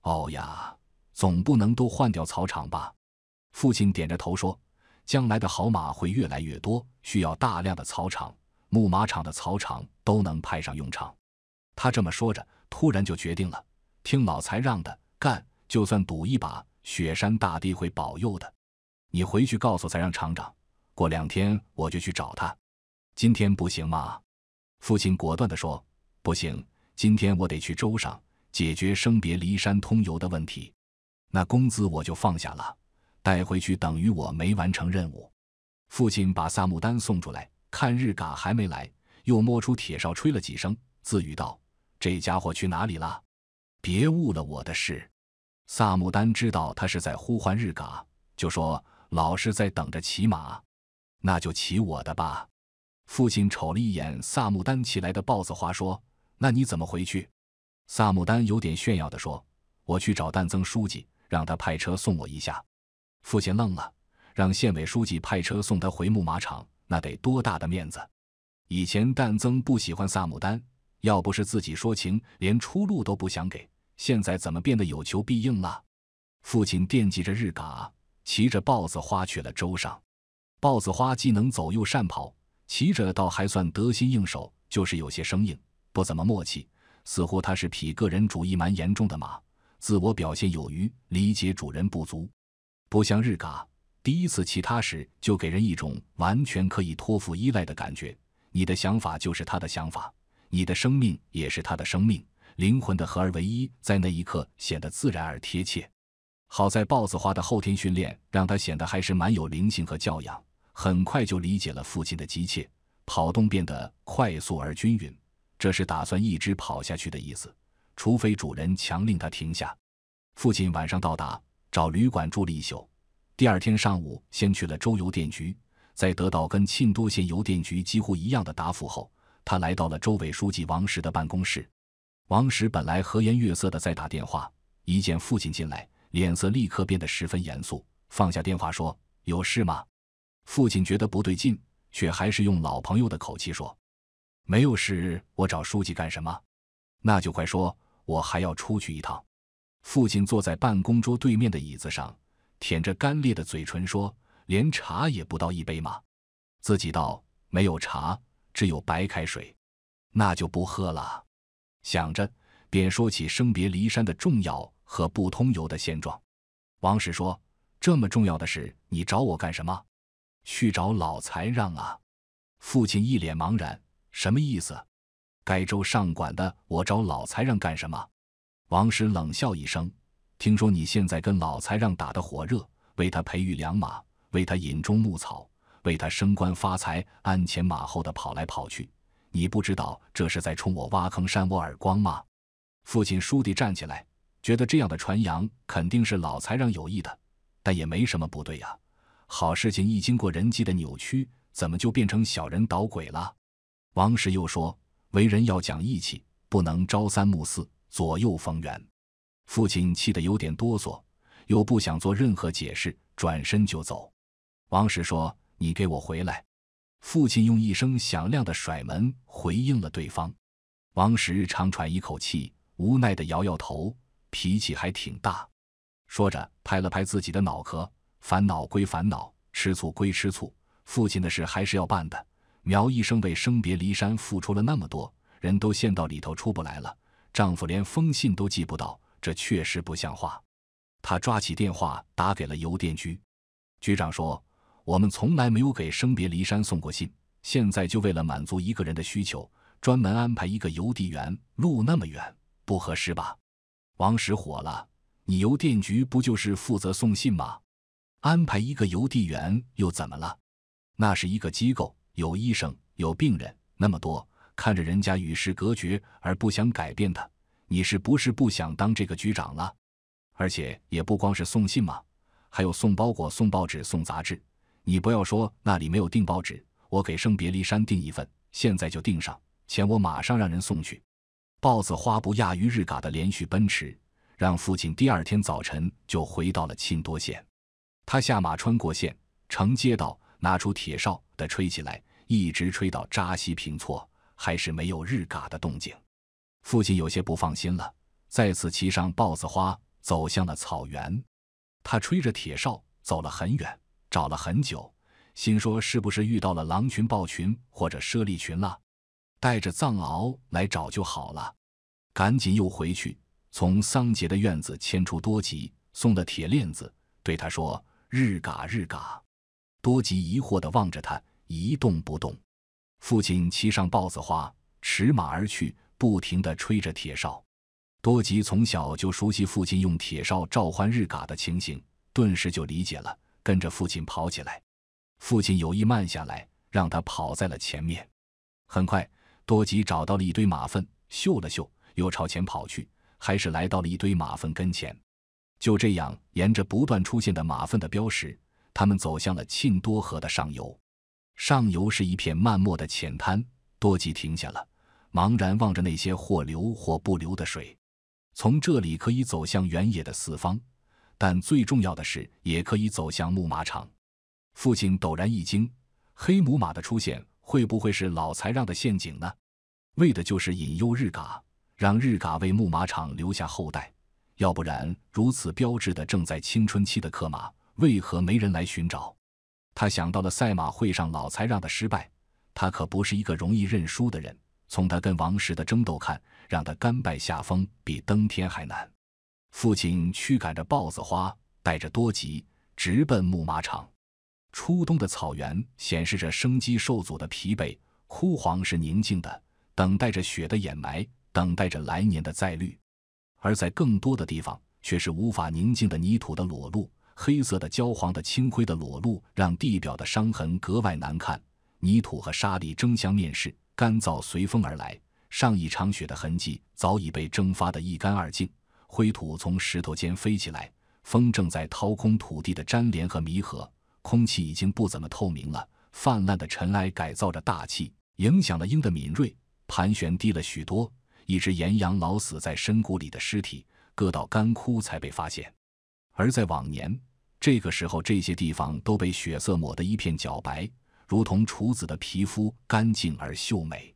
哦呀，总不能都换掉草场吧？父亲点着头说：“将来的好马会越来越多，需要大量的草场，牧马场的草场都能派上用场。”他这么说着，突然就决定了：“听老财让的干，就算赌一把，雪山大帝会保佑的。”你回去告诉财让厂长，过两天我就去找他。今天不行吗？父亲果断地说：“不行，今天我得去州上解决生别离山通邮的问题。那工资我就放下了，带回去等于我没完成任务。”父亲把萨木丹送出来，看日嘎还没来，又摸出铁哨吹了几声，自语道：“这家伙去哪里了？别误了我的事。”萨木丹知道他是在呼唤日嘎，就说：“老是在等着骑马，那就骑我的吧。”父亲瞅了一眼萨木丹骑来的豹子花，说：“那你怎么回去？”萨木丹有点炫耀地说：“我去找旦增书记，让他派车送我一下。”父亲愣了：“让县委书记派车送他回牧马场，那得多大的面子！”以前旦增不喜欢萨木丹，要不是自己说情，连出路都不想给。现在怎么变得有求必应了？父亲惦记着日嘎，骑着豹子花去了州上。豹子花既能走又善跑。骑着倒还算得心应手，就是有些生硬，不怎么默契。似乎他是匹个人主义蛮严重的马，自我表现有余，理解主人不足。不像日嘎，第一次骑它时就给人一种完全可以托付依赖的感觉。你的想法就是它的想法，你的生命也是它的生命，灵魂的合而为一，在那一刻显得自然而贴切。好在豹子花的后天训练让它显得还是蛮有灵性和教养。很快就理解了父亲的急切，跑动变得快速而均匀，这是打算一直跑下去的意思，除非主人强令他停下。父亲晚上到达，找旅馆住了一宿。第二天上午，先去了州邮电局，在得到跟庆多县邮电局几乎一样的答复后，他来到了州委书记王石的办公室。王石本来和颜悦色的在打电话，一见父亲进来，脸色立刻变得十分严肃，放下电话说：“有事吗？”父亲觉得不对劲，却还是用老朋友的口气说：“没有事，我找书记干什么？那就快说，我还要出去一趟。”父亲坐在办公桌对面的椅子上，舔着干裂的嘴唇说：“连茶也不倒一杯吗？自己倒，没有茶，只有白开水，那就不喝了。”想着，便说起生别离山的重要和不通油的现状。王石说：“这么重要的事，你找我干什么？”去找老财让啊！父亲一脸茫然，什么意思？该州上管的，我找老财让干什么？王石冷笑一声，听说你现在跟老财让打得火热，为他培育良马，为他引种牧草，为他升官发财，鞍前马后的跑来跑去，你不知道这是在冲我挖坑扇我耳光吗？父亲倏地站起来，觉得这样的传扬肯定是老财让有意的，但也没什么不对呀。好事情一经过人际的扭曲，怎么就变成小人捣鬼了？王石又说：“为人要讲义气，不能朝三暮四，左右逢源。”父亲气得有点哆嗦，又不想做任何解释，转身就走。王石说：“你给我回来！”父亲用一声响亮的甩门回应了对方。王石长喘一口气，无奈地摇摇头，脾气还挺大，说着拍了拍自己的脑壳。烦恼归烦恼，吃醋归吃醋，父亲的事还是要办的。苗医生为生别离山付出了那么多，人都陷到里头出不来了，丈夫连封信都寄不到，这确实不像话。她抓起电话打给了邮电局，局长说：“我们从来没有给生别离山送过信，现在就为了满足一个人的需求，专门安排一个邮递员，路那么远，不合适吧？”王石火了：“你邮电局不就是负责送信吗？”安排一个邮递员又怎么了？那是一个机构，有医生，有病人，那么多，看着人家与世隔绝而不想改变的，你是不是不想当这个局长了？而且也不光是送信嘛，还有送包裹、送报纸、送杂志。你不要说那里没有订报纸，我给《圣别离山》订一份，现在就订上，钱我马上让人送去。豹子花不亚于日嘎的连续奔驰，让父亲第二天早晨就回到了钦多县。他下马，穿过县城街道，拿出铁哨，的吹起来，一直吹到扎西平措，还是没有日嘎的动静。父亲有些不放心了，再次骑上豹子花，走向了草原。他吹着铁哨走了很远，找了很久，心说是不是遇到了狼群、豹群或者猞猁群了？带着藏獒来找就好了。赶紧又回去，从桑杰的院子牵出多吉，送的铁链子，对他说。日嘎，日嘎，多吉疑惑的望着他，一动不动。父亲骑上豹子花，驰马而去，不停的吹着铁哨。多吉从小就熟悉父亲用铁哨召唤日嘎的情形，顿时就理解了，跟着父亲跑起来。父亲有意慢下来，让他跑在了前面。很快，多吉找到了一堆马粪，嗅了嗅，又朝前跑去，还是来到了一堆马粪跟前。就这样，沿着不断出现的马粪的标识，他们走向了沁多河的上游。上游是一片漫漠的浅滩。多吉停下了，茫然望着那些或流或不流的水。从这里可以走向原野的四方，但最重要的是，也可以走向牧马场。父亲陡然一惊：黑母马的出现，会不会是老财让的陷阱呢？为的就是引诱日嘎，让日嘎为牧马场留下后代。要不然，如此标志的正在青春期的克马，为何没人来寻找？他想到了赛马会上老才让的失败，他可不是一个容易认输的人。从他跟王石的争斗看，让他甘拜下风比登天还难。父亲驱赶着豹子花，带着多吉，直奔牧马场。初冬的草原显示着生机受阻的疲惫，枯黄是宁静的，等待着雪的掩埋，等待着来年的再绿。而在更多的地方，却是无法宁静的泥土的裸露，黑色的、焦黄的、青灰的裸露，让地表的伤痕格外难看。泥土和沙粒争相面世，干燥随风而来。上一场雪的痕迹早已被蒸发的一干二净，灰土从石头间飞起来，风正在掏空土地的粘连和弥合。空气已经不怎么透明了，泛滥的尘埃改造着大气，影响了鹰的敏锐，盘旋低了许多。一只岩羊老死在深谷里的尸体，割到干枯才被发现。而在往年这个时候，这些地方都被血色抹得一片皎白，如同处子的皮肤，干净而秀美。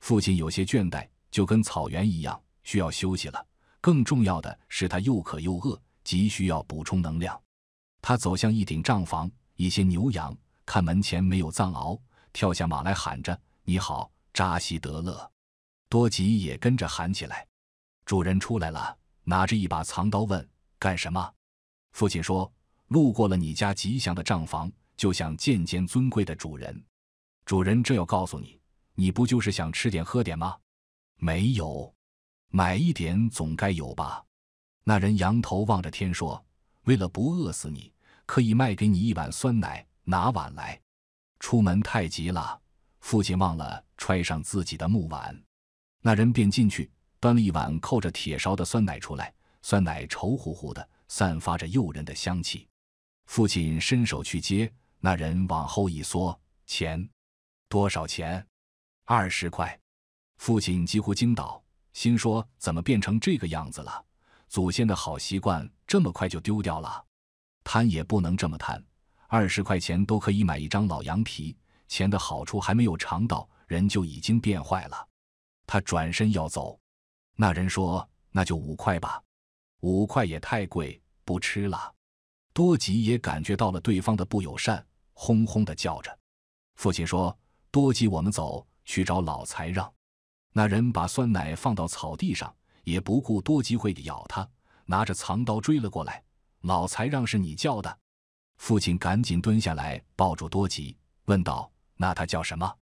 父亲有些倦怠，就跟草原一样，需要休息了。更重要的是，他又渴又饿，急需要补充能量。他走向一顶帐房，一些牛羊，看门前没有藏獒，跳下马来喊着：“你好，扎西德勒。”多吉也跟着喊起来：“主人出来了，拿着一把藏刀问干什么？”父亲说：“路过了你家吉祥的账房，就想见见尊贵的主人。”主人正要告诉你，你不就是想吃点喝点吗？没有，买一点总该有吧？那人仰头望着天说：“为了不饿死你，可以卖给你一碗酸奶，拿碗来。”出门太急了，父亲忘了揣上自己的木碗。那人便进去，端了一碗扣着铁勺的酸奶出来，酸奶稠乎乎的，散发着诱人的香气。父亲伸手去接，那人往后一缩，钱，多少钱？二十块。父亲几乎惊倒，心说：怎么变成这个样子了？祖先的好习惯这么快就丢掉了。贪也不能这么贪，二十块钱都可以买一张老羊皮。钱的好处还没有尝到，人就已经变坏了。他转身要走，那人说：“那就五块吧，五块也太贵，不吃了。”多吉也感觉到了对方的不友善，轰轰的叫着。父亲说：“多吉，我们走，去找老财让。”那人把酸奶放到草地上，也不顾多吉会咬他，拿着藏刀追了过来。老财让是你叫的？父亲赶紧蹲下来抱住多吉，问道：“那他叫什么？”“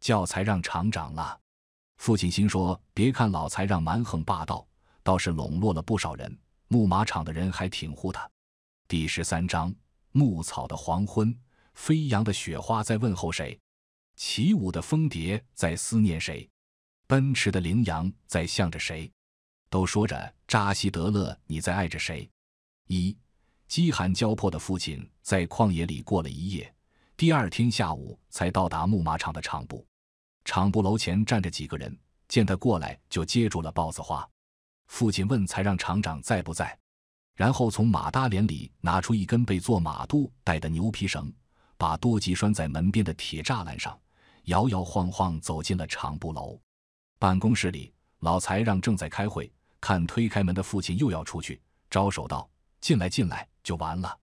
叫财让厂长了。”父亲心说：“别看老财让蛮横霸道，倒是笼络了不少人。牧马场的人还挺护他。”第十三章：牧草的黄昏，飞扬的雪花在问候谁？起舞的蜂蝶在思念谁？奔驰的羚羊在向着谁？都说着扎西德勒，你在爱着谁？一饥寒交迫的父亲在旷野里过了一夜，第二天下午才到达牧马场的场部。厂部楼前站着几个人，见他过来就接住了豹子花。父亲问：“才让厂长在不在？”然后从马褡裢里拿出一根被做马肚带的牛皮绳，把多吉拴在门边的铁栅栏上，摇摇晃晃走进了厂部楼。办公室里，老财让正在开会，看推开门的父亲又要出去，招手道：“进来，进来，就完了。”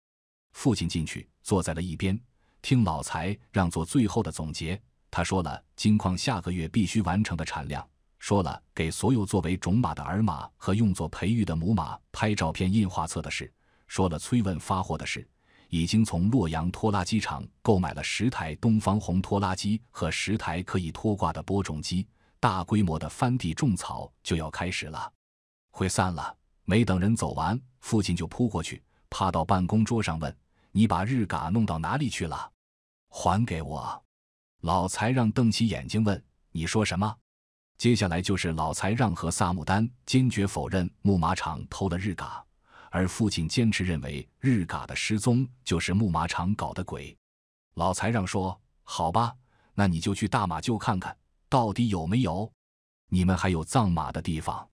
父亲进去，坐在了一边，听老财让做最后的总结。他说了金矿下个月必须完成的产量，说了给所有作为种马的儿马和用作培育的母马拍照片印画册的事，说了催问发货的事，已经从洛阳拖拉机厂购买了十台东方红拖拉机和十台可以拖挂的播种机，大规模的翻地种草就要开始了。会散了，没等人走完，父亲就扑过去，趴到办公桌上问：“你把日嘎弄到哪里去了？还给我！”老财让瞪起眼睛问：“你说什么？”接下来就是老财让和萨木丹坚决否认牧马场偷了日嘎，而父亲坚持认为日嘎的失踪就是牧马场搞的鬼。老财让说：“好吧，那你就去大马厩看看，到底有没有？你们还有藏马的地方？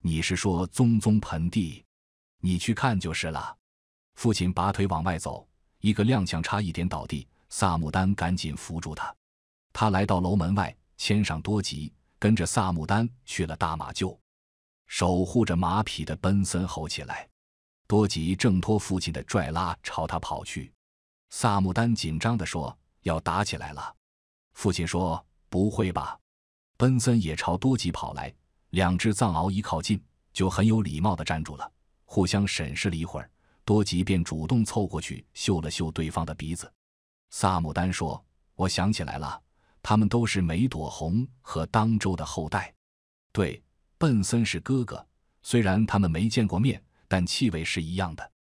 你是说宗宗盆地？你去看就是了。”父亲拔腿往外走，一个踉跄，差一点倒地，萨木丹赶紧扶住他。他来到楼门外，牵上多吉，跟着萨木丹去了大马厩。守护着马匹的奔森吼起来，多吉挣脱父亲的拽拉，朝他跑去。萨木丹紧张的说：“要打起来了。”父亲说：“不会吧。”奔森也朝多吉跑来。两只藏獒一靠近，就很有礼貌的站住了，互相审视了一会儿，多吉便主动凑过去嗅了嗅对方的鼻子。萨姆丹说：“我想起来了。”他们都是梅朵红和当周的后代，对，笨森是哥哥。虽然他们没见过面，但气味是一样的。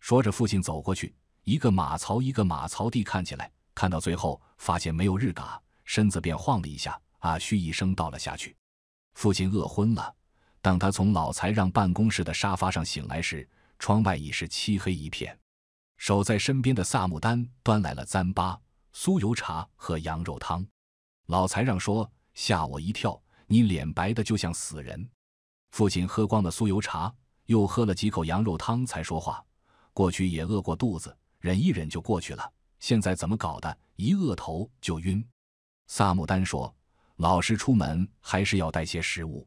说着，父亲走过去，一个马槽一个马槽地看起来，看到最后发现没有日嘎，身子便晃了一下，啊嘘一声倒了下去。父亲饿昏了，当他从老财让办公室的沙发上醒来时，窗外已是漆黑一片。守在身边的萨木丹端来了糌粑、酥油茶和羊肉汤。老财让说：“吓我一跳，你脸白的就像死人。”父亲喝光了酥油茶，又喝了几口羊肉汤才说话：“过去也饿过肚子，忍一忍就过去了。现在怎么搞的？一饿头就晕。”萨姆丹说：“老师出门还是要带些食物，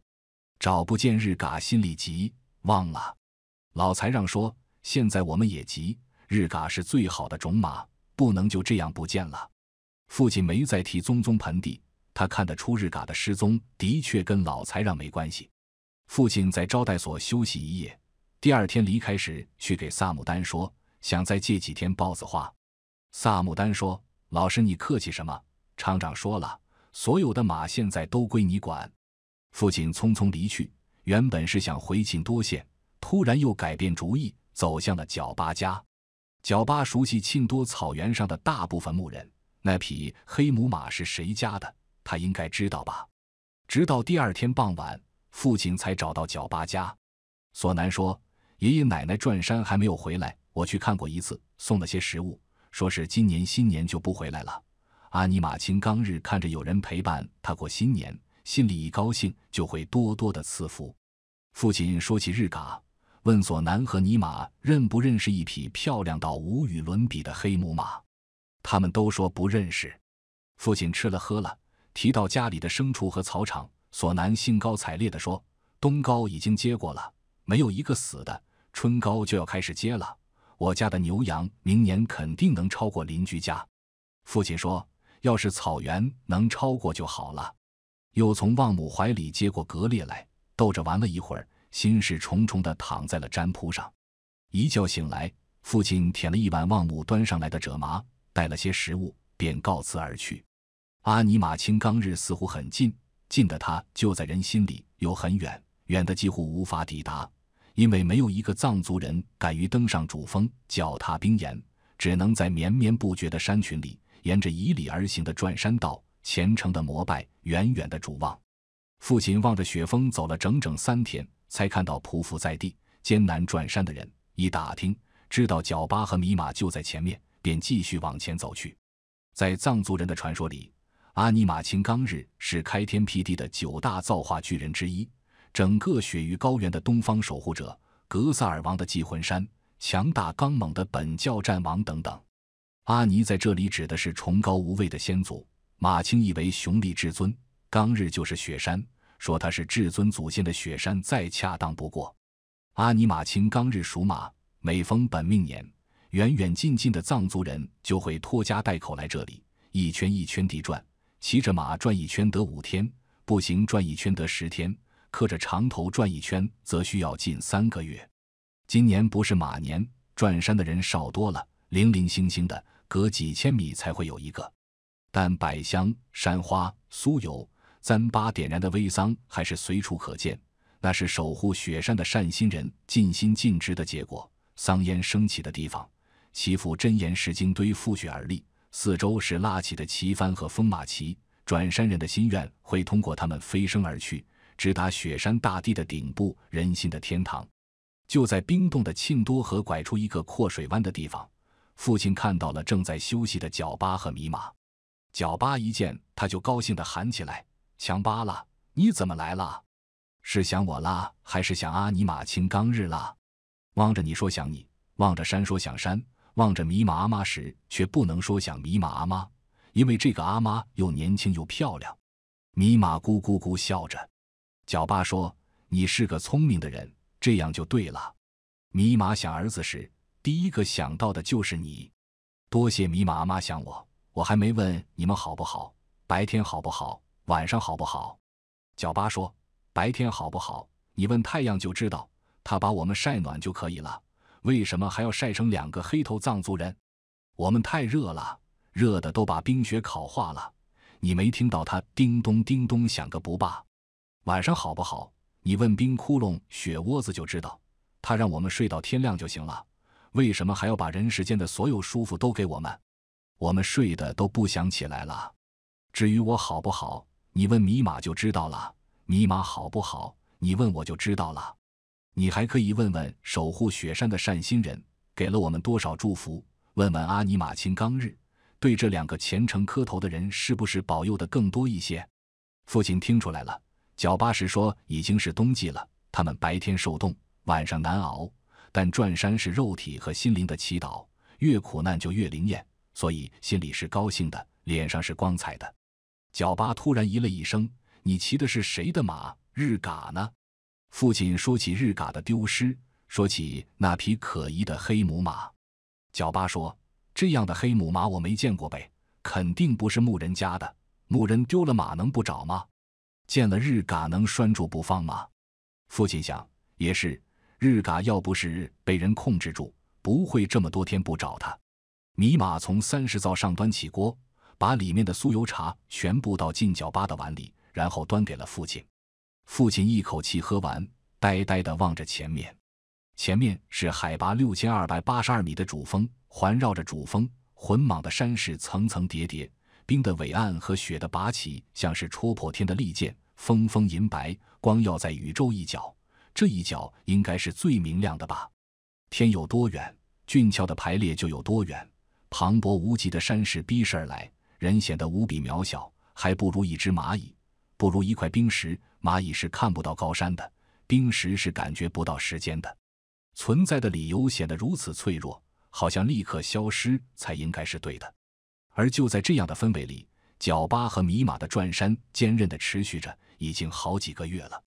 找不见日嘎，心里急，忘了。”老财让说：“现在我们也急，日嘎是最好的种马，不能就这样不见了。”父亲没再提宗宗盆地，他看得出日嘎的失踪的确跟老财让没关系。父亲在招待所休息一夜，第二天离开时去给萨牡丹说，想再借几天豹子花。萨牡丹说：“老师你客气什么？厂长说了，所有的马现在都归你管。”父亲匆匆离去，原本是想回庆多县，突然又改变主意，走向了角巴家。角巴熟悉庆多草原上的大部分牧人。那匹黑母马是谁家的？他应该知道吧。直到第二天傍晚，父亲才找到角巴家。索南说：“爷爷奶奶转山还没有回来，我去看过一次，送了些食物，说是今年新年就不回来了。”阿尼玛青当日看着有人陪伴他过新年，心里一高兴就会多多的赐福。父亲说起日嘎，问索南和尼玛认不认识一匹漂亮到无与伦比的黑母马。他们都说不认识。父亲吃了喝了，提到家里的牲畜和草场，索南兴高采烈地说：“冬高已经接过了，没有一个死的。春高就要开始接了，我家的牛羊明年肯定能超过邻居家。”父亲说：“要是草原能超过就好了。”又从旺母怀里接过格列来，逗着玩了一会儿，心事重重地躺在了毡铺上。一觉醒来，父亲舔了一碗旺母端上来的褶麻。带了些食物，便告辞而去。阿尼玛青冈日似乎很近，近的它就在人心里；又很远，远的几乎无法抵达，因为没有一个藏族人敢于登上主峰，脚踏冰岩，只能在绵绵不绝的山群里，沿着以礼而行的转山道，虔诚地膜拜，远远地瞩望。父亲望着雪峰，走了整整三天，才看到匍匐在地、艰难转山的人。一打听，知道角巴和米玛就在前面。便继续往前走去，在藏族人的传说里，阿尼玛钦冈日是开天辟地的九大造化巨人之一，整个雪域高原的东方守护者，格萨尔王的祭魂山，强大刚猛的本教战王等等。阿尼在这里指的是崇高无畏的先祖，马青意为雄力至尊，冈日就是雪山，说他是至尊祖先的雪山再恰当不过。阿尼玛青冈日属马，每逢本命年。远远近近的藏族人就会拖家带口来这里，一圈一圈地转，骑着马转一圈得五天，步行转一圈得十天，磕着长头转一圈则需要近三个月。今年不是马年，转山的人少多了，零零星星的，隔几千米才会有一个。但百香、山花、酥油、糌粑点燃的微桑还是随处可见，那是守护雪山的善心人尽心尽职的结果。桑烟升起的地方。其父真言石经堆覆雪而立，四周是拉起的旗帆和风马旗。转山人的心愿会通过他们飞升而去，直达雪山大地的顶部，人心的天堂。就在冰冻的沁多河拐出一个阔水湾的地方，父亲看到了正在休息的角巴和米玛。角巴一见他就高兴地喊起来：“强巴啦，你怎么来了？是想我啦，还是想阿尼玛卿冈日啦？”望着你说想你，望着山说想山。望着米玛阿妈时，却不能说想米玛阿妈，因为这个阿妈又年轻又漂亮。米玛咕咕咕笑着，角巴说：“你是个聪明的人，这样就对了。”米玛想儿子时，第一个想到的就是你。多谢米玛阿妈想我，我还没问你们好不好，白天好不好，晚上好不好。角巴说：“白天好不好？你问太阳就知道，它把我们晒暖就可以了。”为什么还要晒成两个黑头藏族人？我们太热了，热的都把冰雪烤化了。你没听到他叮咚叮咚响个不罢？晚上好不好？你问冰窟窿、雪窝子就知道。他让我们睡到天亮就行了。为什么还要把人世间的所有舒服都给我们？我们睡的都不想起来了。至于我好不好？你问米玛就知道了。米玛好不好？你问我就知道了。你还可以问问守护雪山的善心人，给了我们多少祝福？问问阿尼玛钦冈日，对这两个虔诚磕头的人，是不是保佑的更多一些？父亲听出来了，角巴时说已经是冬季了，他们白天受冻，晚上难熬。但转山是肉体和心灵的祈祷，越苦难就越灵验，所以心里是高兴的，脸上是光彩的。角巴突然咦了一声：“你骑的是谁的马？日嘎呢？”父亲说起日嘎的丢失，说起那匹可疑的黑母马，角巴说：“这样的黑母马我没见过呗，肯定不是牧人家的。牧人丢了马能不找吗？见了日嘎能拴住不放吗？”父亲想，也是。日嘎要不是被人控制住，不会这么多天不找他。米玛从三十灶上端起锅，把里面的酥油茶全部倒进角巴的碗里，然后端给了父亲。父亲一口气喝完，呆呆的望着前面。前面是海拔六千二百八十二米的主峰，环绕着主峰浑莽的山势层层叠叠，冰的伟岸和雪的拔起像是戳破天的利剑，峰峰银白，光耀在宇宙一角。这一角应该是最明亮的吧？天有多远，俊俏的排列就有多远，磅礴无极的山势逼视而来，人显得无比渺小，还不如一只蚂蚁，不如一块冰石。蚂蚁是看不到高山的，冰石是感觉不到时间的，存在的理由显得如此脆弱，好像立刻消失才应该是对的。而就在这样的氛围里，角巴和米玛的转山坚韧地持续着，已经好几个月了。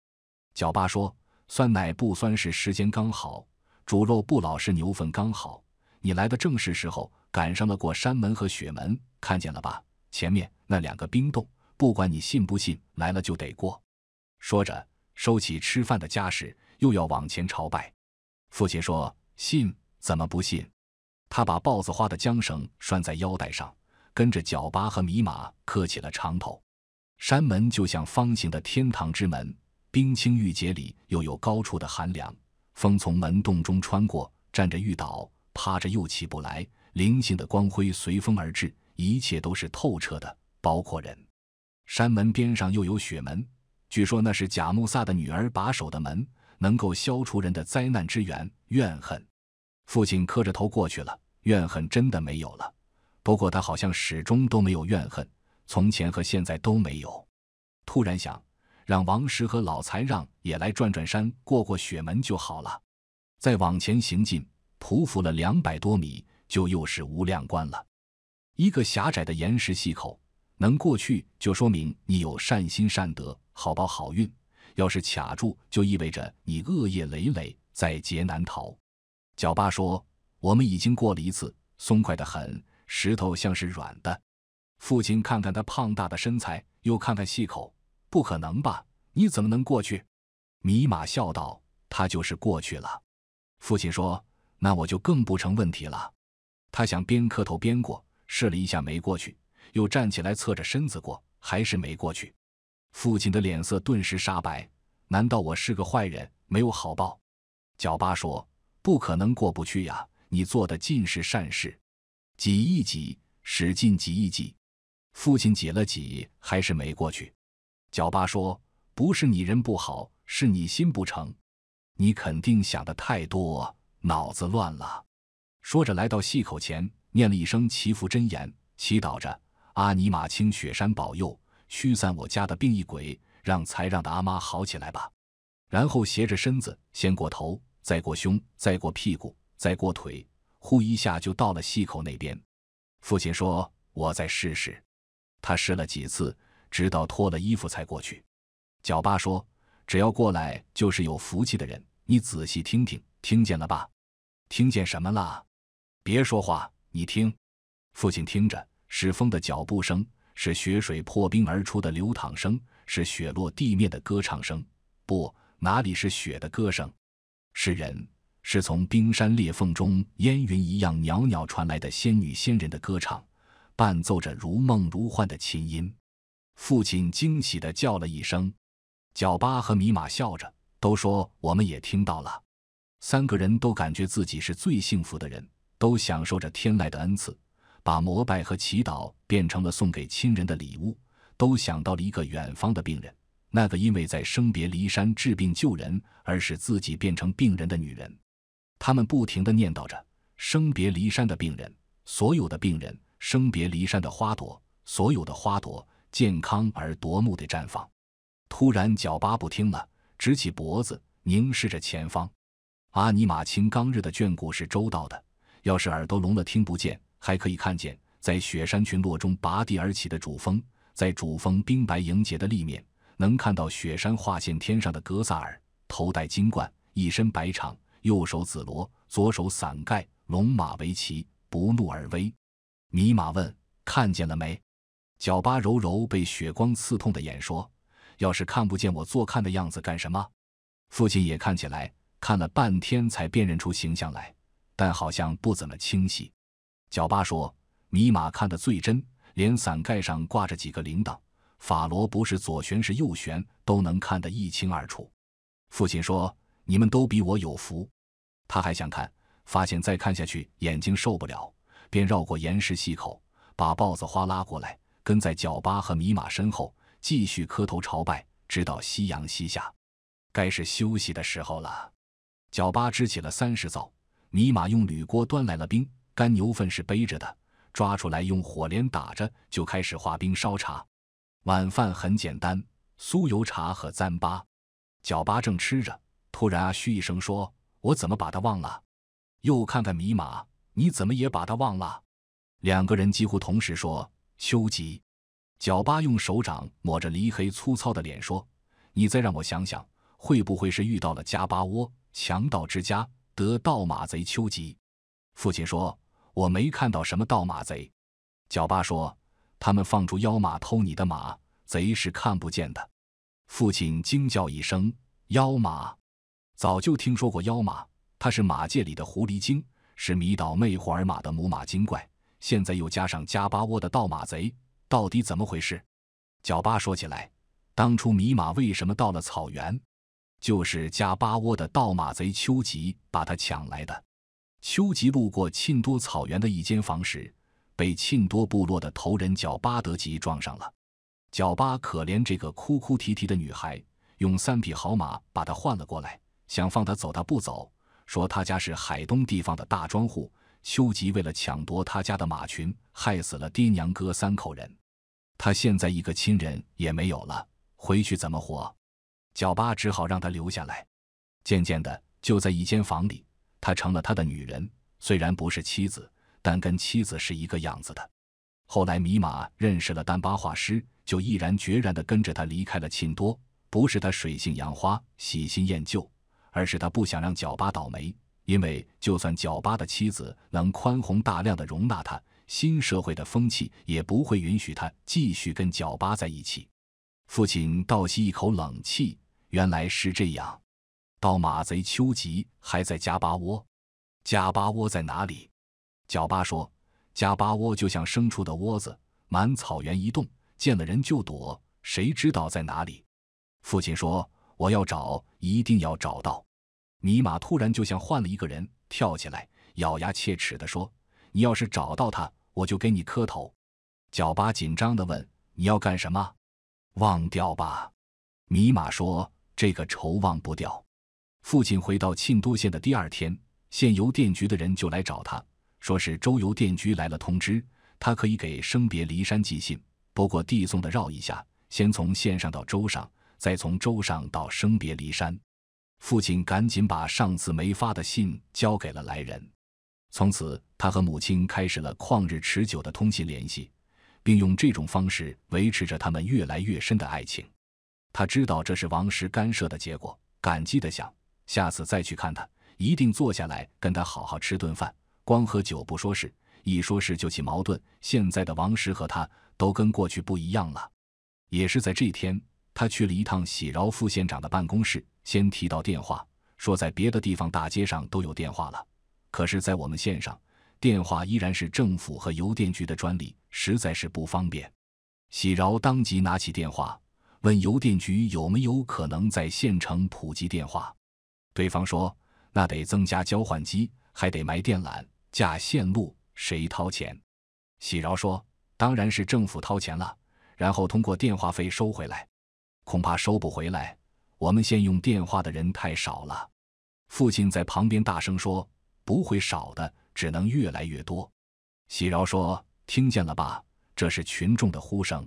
角巴说：“酸奶不酸是时间刚好，煮肉不老是牛粪刚好，你来的正是时候，赶上了过山门和雪门，看见了吧？前面那两个冰洞，不管你信不信，来了就得过。”说着，收起吃饭的架势，又要往前朝拜。父亲说：“信怎么不信？”他把豹子花的缰绳拴在腰带上，跟着角拔和米马磕起了长头。山门就像方形的天堂之门，冰清玉洁里又有高处的寒凉。风从门洞中穿过，站着欲倒，趴着又起不来。灵性的光辉随风而至，一切都是透彻的，包括人。山门边上又有雪门。据说那是贾木萨的女儿把守的门，能够消除人的灾难之源怨恨。父亲磕着头过去了，怨恨真的没有了。不过他好像始终都没有怨恨，从前和现在都没有。突然想，让王石和老财让也来转转山，过过雪门就好了。再往前行进，匍匐了两百多米，就又是无量关了。一个狭窄的岩石隙口，能过去就说明你有善心善德。好报好运，要是卡住，就意味着你恶业累累，在劫难逃。角巴说：“我们已经过了一次，松快的很，石头像是软的。”父亲看看他胖大的身材，又看看细口：“不可能吧？你怎么能过去？”米玛笑道：“他就是过去了。”父亲说：“那我就更不成问题了。”他想边磕头边过，试了一下没过去，又站起来侧着身子过，还是没过去。父亲的脸色顿时煞白，难道我是个坏人，没有好报？角巴说：“不可能过不去呀，你做的尽是善事。”挤一挤，使劲挤一挤，父亲挤了挤，还是没过去。角巴说：“不是你人不好，是你心不诚，你肯定想的太多，脑子乱了。”说着，来到细口前，念了一声祈福真言，祈祷着：“阿尼玛卿雪山保佑。”驱散我家的病疫鬼，让才让的阿妈好起来吧。然后斜着身子，先过头，再过胸，再过屁股，再过腿，呼一下就到了溪口那边。父亲说：“我再试试。”他试了几次，直到脱了衣服才过去。脚巴说：“只要过来就是有福气的人。”你仔细听听，听见了吧？听见什么了？别说话，你听。父亲听着，是风的脚步声。是雪水破冰而出的流淌声，是雪落地面的歌唱声。不，哪里是雪的歌声？是人，是从冰山裂缝中烟云一样袅袅传来的仙女仙人的歌唱，伴奏着如梦如幻的琴音。父亲惊喜的叫了一声，角巴和米玛笑着，都说我们也听到了。三个人都感觉自己是最幸福的人，都享受着天籁的恩赐。把膜拜和祈祷变成了送给亲人的礼物，都想到了一个远方的病人，那个因为在生别离山治病救人而使自己变成病人的女人。他们不停的念叨着生别离山的病人，所有的病人，生别离山的花朵，所有的花朵，健康而夺目的绽放。突然，角巴不听了，直起脖子，凝视着前方。阿尼玛卿刚日的眷顾是周到的，要是耳朵聋了听不见。还可以看见，在雪山群落中拔地而起的主峰，在主峰冰白莹洁的立面，能看到雪山画线天上的格萨尔，头戴金冠，一身白裳，右手紫罗，左手伞盖，龙马为骑，不怒而威。米玛问：“看见了没？”角巴揉揉被雪光刺痛的眼说：“要是看不见我坐看的样子干什么？”父亲也看起来看了半天才辨认出形象来，但好像不怎么清晰。角巴说：“米玛看得最真，连伞盖上挂着几个铃铛，法罗不是左旋是右旋，都能看得一清二楚。”父亲说：“你们都比我有福。”他还想看，发现再看下去眼睛受不了，便绕过岩石隙口，把豹子花拉过来，跟在角巴和米玛身后，继续磕头朝拜，直到夕阳西下，该是休息的时候了。角巴支起了三十灶，米玛用铝锅端来了冰。干牛粪是背着的，抓出来用火镰打着，就开始化冰烧茶。晚饭很简单，酥油茶和糌粑。角巴正吃着，突然啊嘘一声说：“我怎么把他忘了？”又看看米玛，你怎么也把他忘了？两个人几乎同时说：“秋吉。”角巴用手掌抹着黎黑粗糙的脸说：“你再让我想想，会不会是遇到了加巴窝强盗之家得盗马贼秋吉？”父亲说。我没看到什么盗马贼，角巴说：“他们放出妖马偷你的马，贼是看不见的。”父亲惊叫一声：“妖马！”早就听说过妖马，它是马界里的狐狸精，是迷倒魅惑尔马的母马精怪。现在又加上加巴窝的盗马贼，到底怎么回事？角巴说起来，当初迷马为什么到了草原，就是加巴窝的盗马贼丘吉把他抢来的。丘吉路过沁多草原的一间房时，被沁多部落的头人角巴德吉撞上了。角巴可怜这个哭哭啼啼的女孩，用三匹好马把她换了过来，想放她走，她不走，说她家是海东地方的大庄户。丘吉为了抢夺他家的马群，害死了爹娘哥三口人，他现在一个亲人也没有了，回去怎么活？角巴只好让他留下来。渐渐的，就在一间房里。他成了他的女人，虽然不是妻子，但跟妻子是一个样子的。后来，米玛认识了丹巴画师，就毅然决然地跟着他离开了沁多。不是他水性杨花、喜新厌旧，而是他不想让角巴倒霉。因为就算角巴的妻子能宽宏大量的容纳他，新社会的风气也不会允许他继续跟角巴在一起。父亲倒吸一口冷气，原来是这样。到马贼丘吉还在加巴窝，加巴窝在哪里？角巴说：“加巴窝就像牲畜的窝子，满草原一动，见了人就躲，谁知道在哪里？”父亲说：“我要找，一定要找到。”米玛突然就像换了一个人，跳起来，咬牙切齿地说：“你要是找到他，我就给你磕头。”角巴紧张地问：“你要干什么？”“忘掉吧。”米玛说：“这个仇忘不掉。”父亲回到庆都县的第二天，县邮电局的人就来找他，说是州邮电局来了通知，他可以给生别离山寄信，不过递送的绕一下，先从县上到州上，再从州上到生别离山。父亲赶紧把上次没发的信交给了来人。从此，他和母亲开始了旷日持久的通信联系，并用这种方式维持着他们越来越深的爱情。他知道这是王石干涉的结果，感激的想。下次再去看他，一定坐下来跟他好好吃顿饭。光喝酒不说事，一说事就起矛盾。现在的王石和他都跟过去不一样了。也是在这天，他去了一趟喜饶副县长的办公室，先提到电话，说在别的地方大街上都有电话了，可是，在我们县上，电话依然是政府和邮电局的专利，实在是不方便。喜饶当即拿起电话，问邮电局有没有可能在县城普及电话。对方说：“那得增加交换机，还得埋电缆、架线路，谁掏钱？”喜饶说：“当然是政府掏钱了，然后通过电话费收回来。恐怕收不回来，我们现用电话的人太少了。”父亲在旁边大声说：“不会少的，只能越来越多。”喜饶说：“听见了吧？这是群众的呼声。”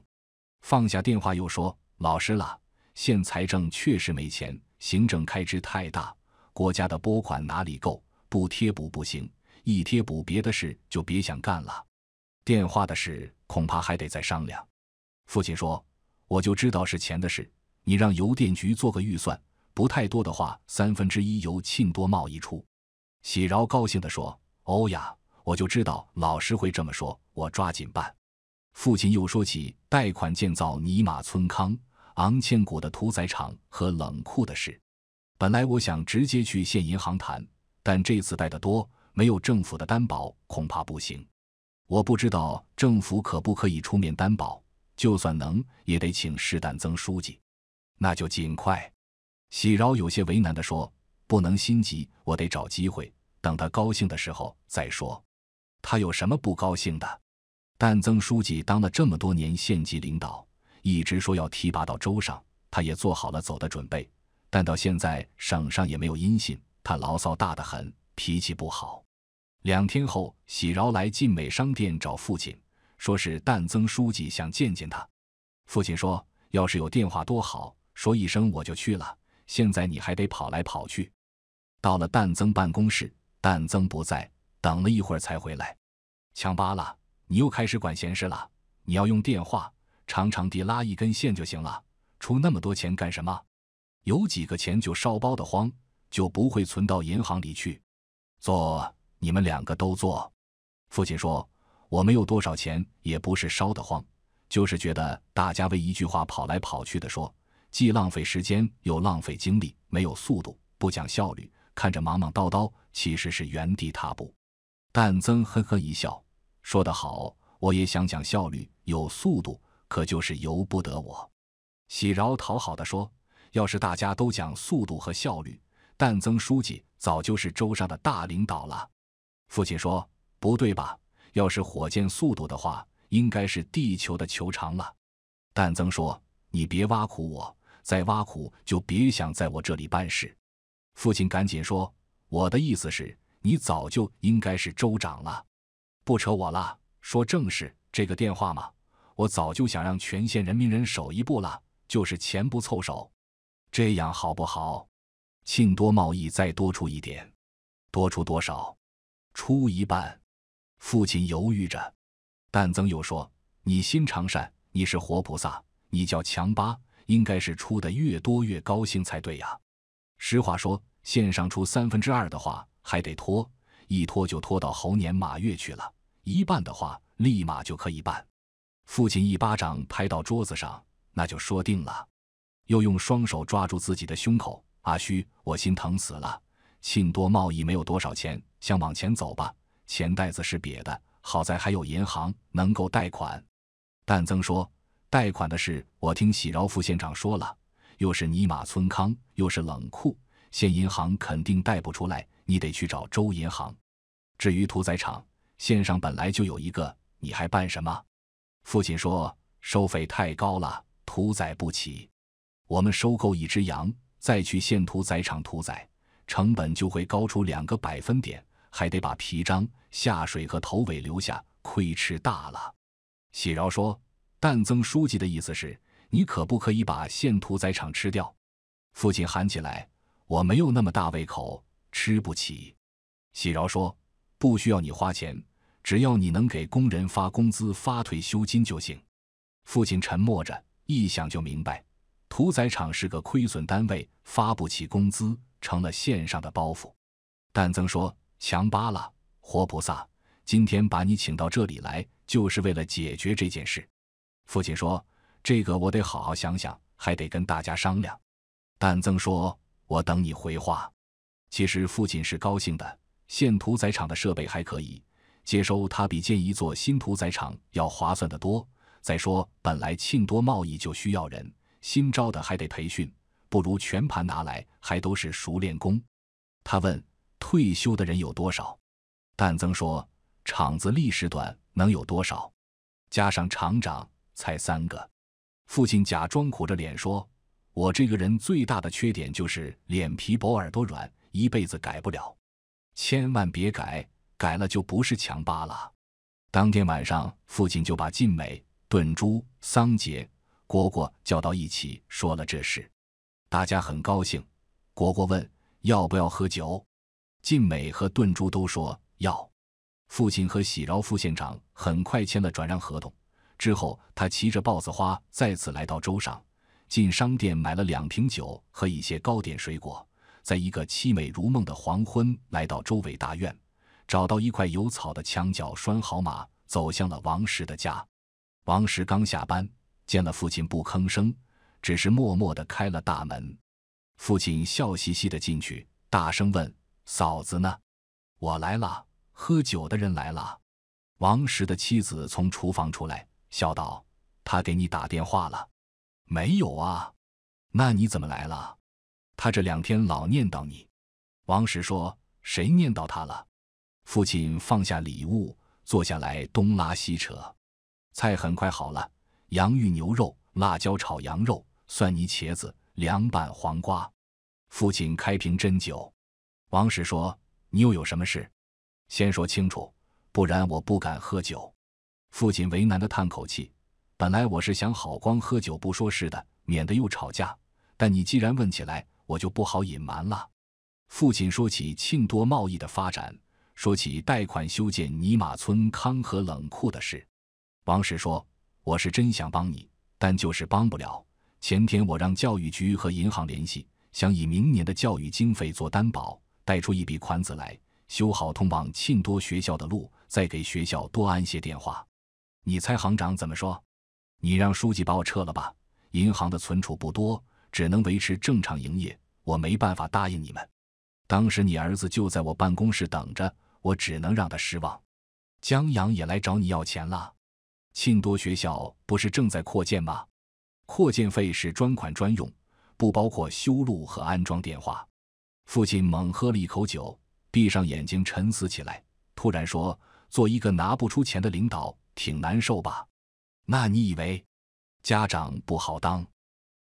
放下电话又说：“老实了，县财政确实没钱，行政开支太大。”国家的拨款哪里够？不贴补不行，一贴补别的事就别想干了。电话的事恐怕还得再商量。父亲说：“我就知道是钱的事，你让邮电局做个预算，不太多的话，三分之一由庆多贸易出。”喜饶高兴地说：“欧呀，我就知道老师会这么说，我抓紧办。”父亲又说起贷款建造尼玛村康昂千谷的屠宰场和冷库的事。本来我想直接去县银行谈，但这次贷的多，没有政府的担保恐怕不行。我不知道政府可不可以出面担保，就算能，也得请石但曾书记。那就尽快。喜饶有些为难的说：“不能心急，我得找机会，等他高兴的时候再说。”他有什么不高兴的？但曾书记当了这么多年县级领导，一直说要提拔到州上，他也做好了走的准备。但到现在，省上也没有音信。他牢骚大得很，脾气不好。两天后，喜饶来晋美商店找父亲，说是旦增书记想见见他。父亲说：“要是有电话多好，说一声我就去了。现在你还得跑来跑去。”到了旦增办公室，旦增不在，等了一会儿才回来。强巴拉，你又开始管闲事了。你要用电话，长长地拉一根线就行了，出那么多钱干什么？有几个钱就烧包的慌，就不会存到银行里去。做你们两个都做。父亲说：“我没有多少钱，也不是烧的慌，就是觉得大家为一句话跑来跑去的说，既浪费时间又浪费精力，没有速度，不讲效率，看着忙忙叨叨，其实是原地踏步。”但曾呵呵一笑，说：“得好，我也想讲效率，有速度，可就是由不得我。”喜饶讨好的说。要是大家都讲速度和效率，但曾书记早就是州上的大领导了。父亲说：“不对吧？要是火箭速度的话，应该是地球的球长了。”但曾说：“你别挖苦我，再挖苦就别想在我这里办事。”父亲赶紧说：“我的意思是，你早就应该是州长了。不扯我了，说正事。这个电话嘛，我早就想让全县人民人手一部了，就是钱不凑手。”这样好不好？庆多贸易再多出一点，多出多少？出一半。父亲犹豫着，但曾佑说：“你心肠善，你是活菩萨，你叫强巴，应该是出的越多越高兴才对呀。”实话说，线上出三分之二的话，还得拖，一拖就拖到猴年马月去了；一半的话，立马就可以办。父亲一巴掌拍到桌子上，那就说定了。又用双手抓住自己的胸口，阿虚，我心疼死了。信多贸易没有多少钱，想往前走吧。钱袋子是瘪的，好在还有银行能够贷款。但曾说，贷款的事我听喜饶副县长说了，又是尼玛村康，又是冷库，县银行，肯定贷不出来。你得去找州银行。至于屠宰场，县上本来就有一个，你还办什么？父亲说，收费太高了，屠宰不起。我们收购一只羊，再去县屠宰场屠宰，成本就会高出两个百分点，还得把皮张、下水和头尾留下，亏吃大了。喜饶说：“但曾书记的意思是你可不可以把县屠宰场吃掉？”父亲喊起来：“我没有那么大胃口，吃不起。”喜饶说：“不需要你花钱，只要你能给工人发工资、发退休金就行。”父亲沉默着，一想就明白。屠宰场是个亏损单位，发不起工资，成了线上的包袱。但曾说：“强巴拉，活菩萨，今天把你请到这里来，就是为了解决这件事。”父亲说：“这个我得好好想想，还得跟大家商量。”但曾说：“我等你回话。”其实父亲是高兴的，现屠宰场的设备还可以，接收他比建一座新屠宰场要划算得多。再说，本来庆多贸易就需要人。新招的还得培训，不如全盘拿来，还都是熟练工。他问：退休的人有多少？但增说：厂子历史短，能有多少？加上厂长才三个。父亲假装苦着脸说：我这个人最大的缺点就是脸皮薄、耳朵软，一辈子改不了。千万别改，改了就不是强巴了。当天晚上，父亲就把晋美、顿珠、桑杰。蝈蝈叫到一起说了这事，大家很高兴。蝈蝈问要不要喝酒，晋美和顿珠都说要。父亲和喜饶副县长很快签了转让合同。之后，他骑着豹子花再次来到州上，进商店买了两瓶酒和一些糕点水果，在一个凄美如梦的黄昏，来到州委大院，找到一块有草的墙角，拴好马，走向了王石的家。王石刚下班。见了父亲不吭声，只是默默地开了大门。父亲笑嘻嘻地进去，大声问：“嫂子呢？”“我来了，喝酒的人来了。”王石的妻子从厨房出来，笑道：“他给你打电话了，没有啊？那你怎么来了？”“他这两天老念叨你。”王石说：“谁念叨他了？”父亲放下礼物，坐下来东拉西扯。菜很快好了。洋芋牛肉、辣椒炒羊肉、蒜泥茄子、凉拌黄瓜。父亲开瓶斟酒。王石说：“你又有什么事？先说清楚，不然我不敢喝酒。”父亲为难地叹口气：“本来我是想好光喝酒不说事的，免得又吵架。但你既然问起来，我就不好隐瞒了。”父亲说起庆多贸易的发展，说起贷款修建尼玛村康和冷库的事。王石说。我是真想帮你，但就是帮不了。前天我让教育局和银行联系，想以明年的教育经费做担保，贷出一笔款子来，修好通往沁多学校的路，再给学校多安些电话。你猜行长怎么说？你让书记把我撤了吧！银行的存储不多，只能维持正常营业，我没办法答应你们。当时你儿子就在我办公室等着，我只能让他失望。江阳也来找你要钱了。庆多学校不是正在扩建吗？扩建费是专款专用，不包括修路和安装电话。父亲猛喝了一口酒，闭上眼睛沉思起来，突然说：“做一个拿不出钱的领导，挺难受吧？”那你以为，家长不好当？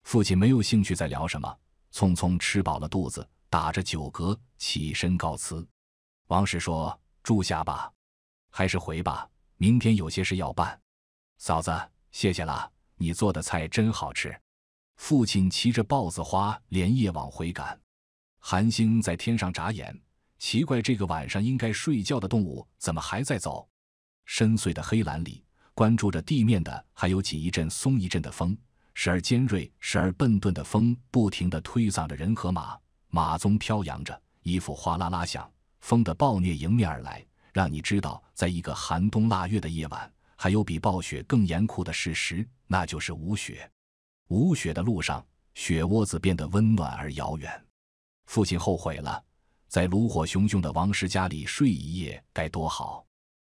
父亲没有兴趣再聊什么，匆匆吃饱了肚子，打着酒嗝起身告辞。王石说：“住下吧，还是回吧？明天有些事要办。”嫂子，谢谢了，你做的菜真好吃。父亲骑着豹子花连夜往回赶，韩星在天上眨眼，奇怪，这个晚上应该睡觉的动物怎么还在走？深邃的黑蓝里，关注着地面的还有几一阵松一阵的风，时而尖锐，时而笨钝的风，不停地推搡着人和马，马鬃飘扬着，衣服哗啦啦响，风的暴虐迎面而来，让你知道，在一个寒冬腊月的夜晚。还有比暴雪更严酷的事实，那就是无雪。无雪的路上，雪窝子变得温暖而遥远。父亲后悔了，在炉火熊熊的王氏家里睡一夜该多好。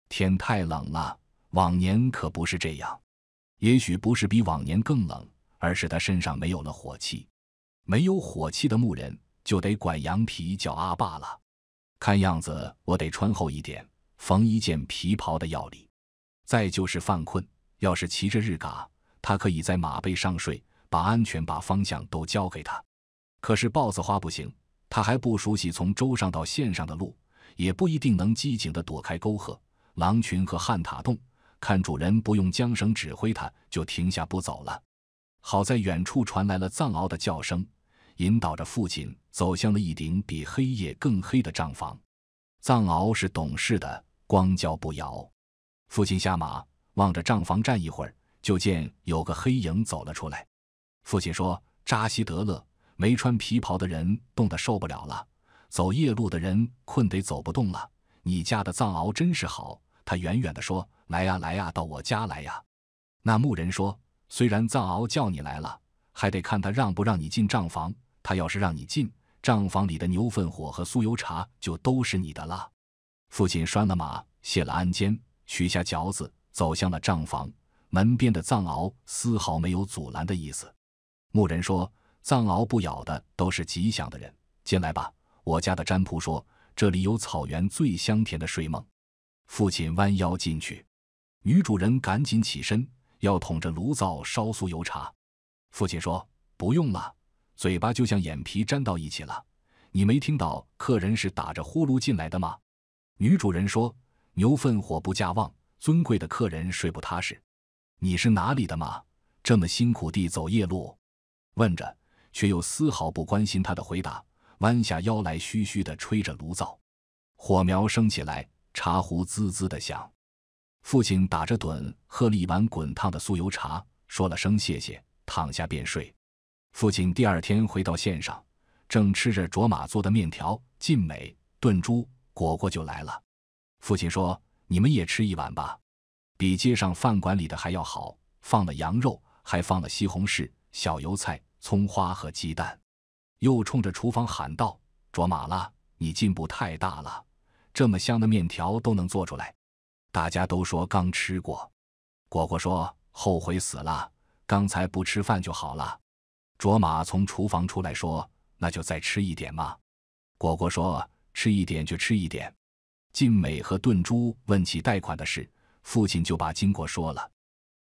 天太冷了，往年可不是这样。也许不是比往年更冷，而是他身上没有了火气。没有火气的牧人就得管羊皮叫阿爸了。看样子我得穿厚一点，缝一件皮袍的要领。再就是犯困，要是骑着日嘎，他可以在马背上睡，把安全、把方向都交给他。可是豹子花不行，他还不熟悉从州上到县上的路，也不一定能机警地躲开沟壑、狼群和汉塔洞。看主人不用缰绳指挥，他就停下不走了。好在远处传来了藏獒的叫声，引导着父亲走向了一顶比黑夜更黑的帐房。藏獒是懂事的，光叫不咬。父亲下马，望着账房站一会儿，就见有个黑影走了出来。父亲说：“扎西德勒，没穿皮袍的人冻得受不了了，走夜路的人困得走不动了。你家的藏獒真是好。”他远远地说：“来呀，来呀，到我家来呀。”那牧人说：“虽然藏獒叫你来了，还得看他让不让你进账房。他要是让你进账房里的牛粪火和酥油茶，就都是你的了。”父亲拴了马，卸了鞍鞯。取下嚼子，走向了账房门边的藏獒，丝毫没有阻拦的意思。牧人说：“藏獒不咬的都是吉祥的人。”进来吧，我家的占卜说这里有草原最香甜的睡梦。父亲弯腰进去，女主人赶紧起身，要捅着炉灶烧酥油茶。父亲说：“不用了，嘴巴就像眼皮粘到一起了。你没听到客人是打着呼噜进来的吗？”女主人说。牛粪火不价旺，尊贵的客人睡不踏实。你是哪里的吗？这么辛苦地走夜路？问着，却又丝毫不关心他的回答。弯下腰来，嘘嘘地吹着炉灶，火苗升起来，茶壶滋滋地响。父亲打着盹，喝了一碗滚烫的酥油茶，说了声谢谢，躺下便睡。父亲第二天回到县上，正吃着卓玛做的面条、晋美炖猪果果就来了。父亲说：“你们也吃一碗吧，比街上饭馆里的还要好，放了羊肉，还放了西红柿、小油菜、葱花和鸡蛋。”又冲着厨房喊道：“卓玛拉，你进步太大了，这么香的面条都能做出来。”大家都说刚吃过。果果说：“后悔死了，刚才不吃饭就好了。”卓玛从厨房出来说：“那就再吃一点嘛。”果果说：“吃一点就吃一点。”晋美和顿珠问起贷款的事，父亲就把经过说了。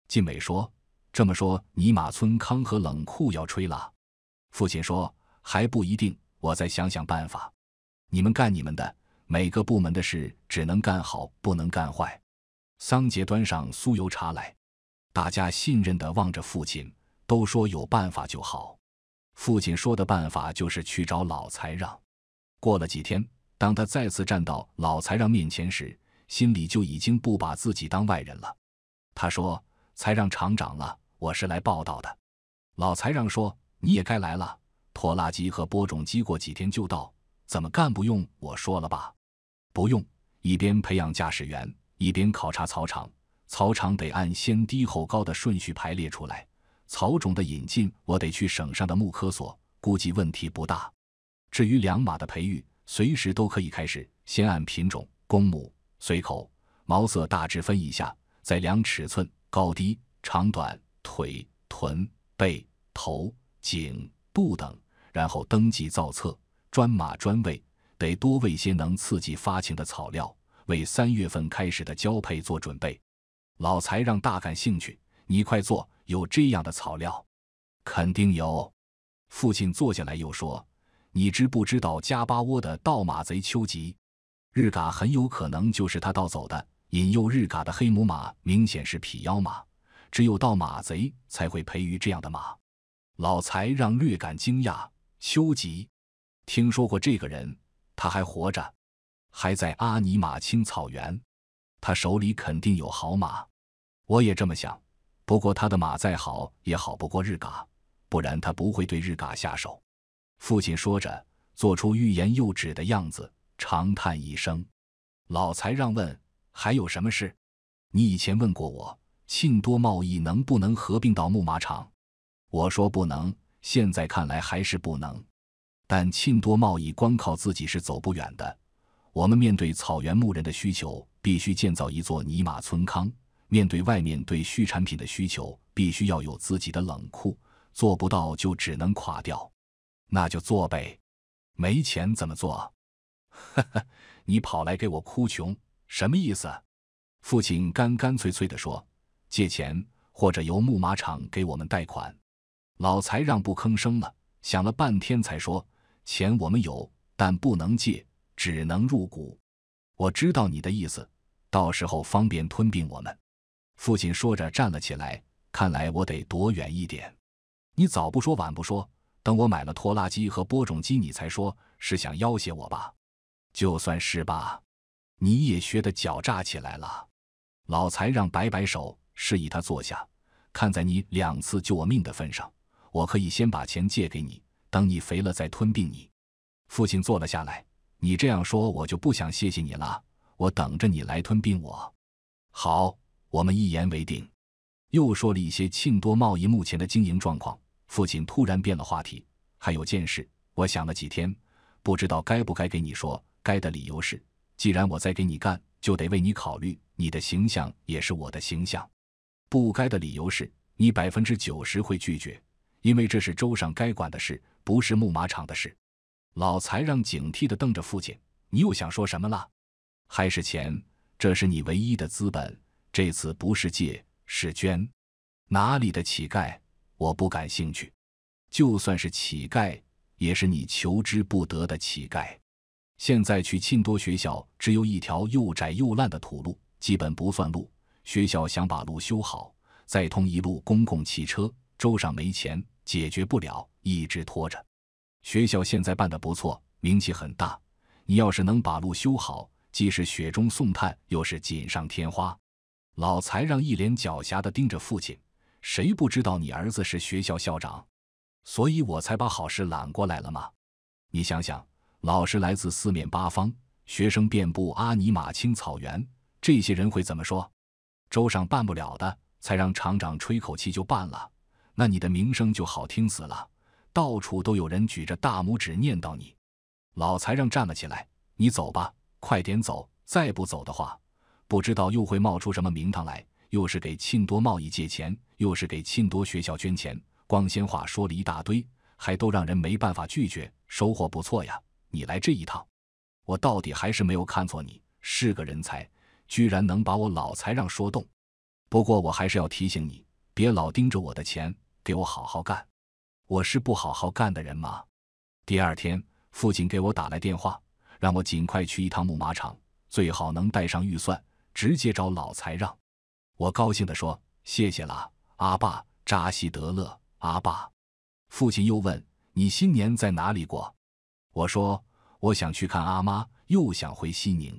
晋美说：“这么说，尼玛村康和冷库要吹了？”父亲说：“还不一定，我再想想办法。”你们干你们的，每个部门的事只能干好，不能干坏。桑杰端上酥油茶来，大家信任的望着父亲，都说有办法就好。父亲说的办法就是去找老财让。过了几天。当他再次站到老财让面前时，心里就已经不把自己当外人了。他说：“财让厂长了，我是来报道的。”老财让说：“你也该来了。拖拉机和播种机过几天就到，怎么干不用我说了吧？不用。一边培养驾驶员，一边考察草场。草场得按先低后高的顺序排列出来。草种的引进，我得去省上的牧科所，估计问题不大。至于两马的培育……”随时都可以开始，先按品种、公母、随口、毛色大致分一下，再量尺寸、高低、长短、腿、臀、背、头、颈、肚等，然后登记造册，专码专喂，得多喂些能刺激发情的草料，为三月份开始的交配做准备。老财让大感兴趣，你快做，有这样的草料，肯定有。父亲坐下来又说。你知不知道加巴窝的盗马贼丘吉？日嘎很有可能就是他盗走的。引诱日嘎的黑母马明显是匹妖马，只有盗马贼才会培育这样的马。老财让略感惊讶。丘吉，听说过这个人？他还活着？还在阿尼玛青草原？他手里肯定有好马。我也这么想。不过他的马再好也好不过日嘎，不然他不会对日嘎下手。父亲说着，做出欲言又止的样子，长叹一声：“老财，让问还有什么事？你以前问过我，庆多贸易能不能合并到牧马场？我说不能，现在看来还是不能。但庆多贸易光靠自己是走不远的。我们面对草原牧人的需求，必须建造一座尼玛村康；面对外面对畜产品的需求，必须要有自己的冷库。做不到就只能垮掉。”那就做呗，没钱怎么做？哈 <laughs> 哈，你跑来给我哭穷，什么意思？父亲干干脆脆的说：“借钱或者由牧马场给我们贷款。”老财让不吭声了，想了半天才说：“钱我们有，但不能借，只能入股。”我知道你的意思，到时候方便吞并我们。”父亲说着站了起来，看来我得躲远一点。你早不说晚不说。等我买了拖拉机和播种机，你才说是想要挟我吧？就算是吧，你也学得狡诈起来了。老财让摆摆手，示意他坐下。看在你两次救我命的份上，我可以先把钱借给你，等你肥了再吞并你。父亲坐了下来，你这样说，我就不想谢谢你了。我等着你来吞并我。好，我们一言为定。又说了一些庆多贸易目前的经营状况。父亲突然变了话题，还有件事，我想了几天，不知道该不该给你说。该的理由是，既然我在给你干，就得为你考虑，你的形象也是我的形象。不该的理由是你百分之九十会拒绝，因为这是州上该管的事，不是牧马场的事。老财让警惕地瞪着父亲：“你又想说什么了？还是钱？这是你唯一的资本。这次不是借，是捐。哪里的乞丐？”我不感兴趣，就算是乞丐，也是你求之不得的乞丐。现在去沁多学校只有一条又窄又烂的土路，基本不算路。学校想把路修好，再通一路公共汽车，州上没钱，解决不了，一直拖着。学校现在办得不错，名气很大。你要是能把路修好，既是雪中送炭，又是锦上添花。老财让一脸狡黠地盯着父亲。谁不知道你儿子是学校校长，所以我才把好事揽过来了吗？你想想，老师来自四面八方，学生遍布阿尼玛青草原，这些人会怎么说？州上办不了的，才让厂长吹口气就办了，那你的名声就好听死了，到处都有人举着大拇指念叨你。老财让站了起来：“你走吧，快点走，再不走的话，不知道又会冒出什么名堂来。”又是给庆多贸易借钱，又是给庆多学校捐钱，光鲜话说了一大堆，还都让人没办法拒绝，收获不错呀！你来这一趟，我到底还是没有看错你，是个人才，居然能把我老财让说动。不过我还是要提醒你，别老盯着我的钱，给我好好干，我是不好好干的人吗？第二天，父亲给我打来电话，让我尽快去一趟牧马场，最好能带上预算，直接找老财让。我高兴地说：“谢谢了，阿爸，扎西德勒，阿爸。”父亲又问：“你新年在哪里过？”我说：“我想去看阿妈，又想回西宁。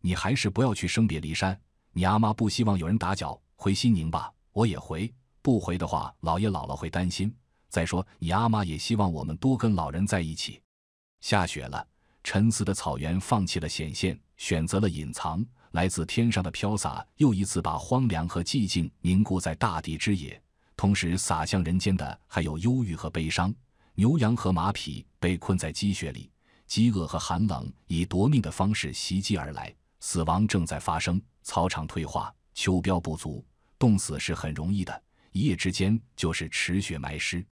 你还是不要去生别离山，你阿妈不希望有人打搅。回西宁吧，我也回。不回的话，姥爷姥姥会担心。再说，你阿妈也希望我们多跟老人在一起。”下雪了，沉思的草原放弃了显现，选择了隐藏。来自天上的飘洒，又一次把荒凉和寂静凝固在大地之野。同时洒向人间的还有忧郁和悲伤。牛羊和马匹被困在积雪里，饥饿和寒冷以夺命的方式袭击而来，死亡正在发生。草场退化，秋膘不足，冻死是很容易的。一夜之间就是持续埋尸。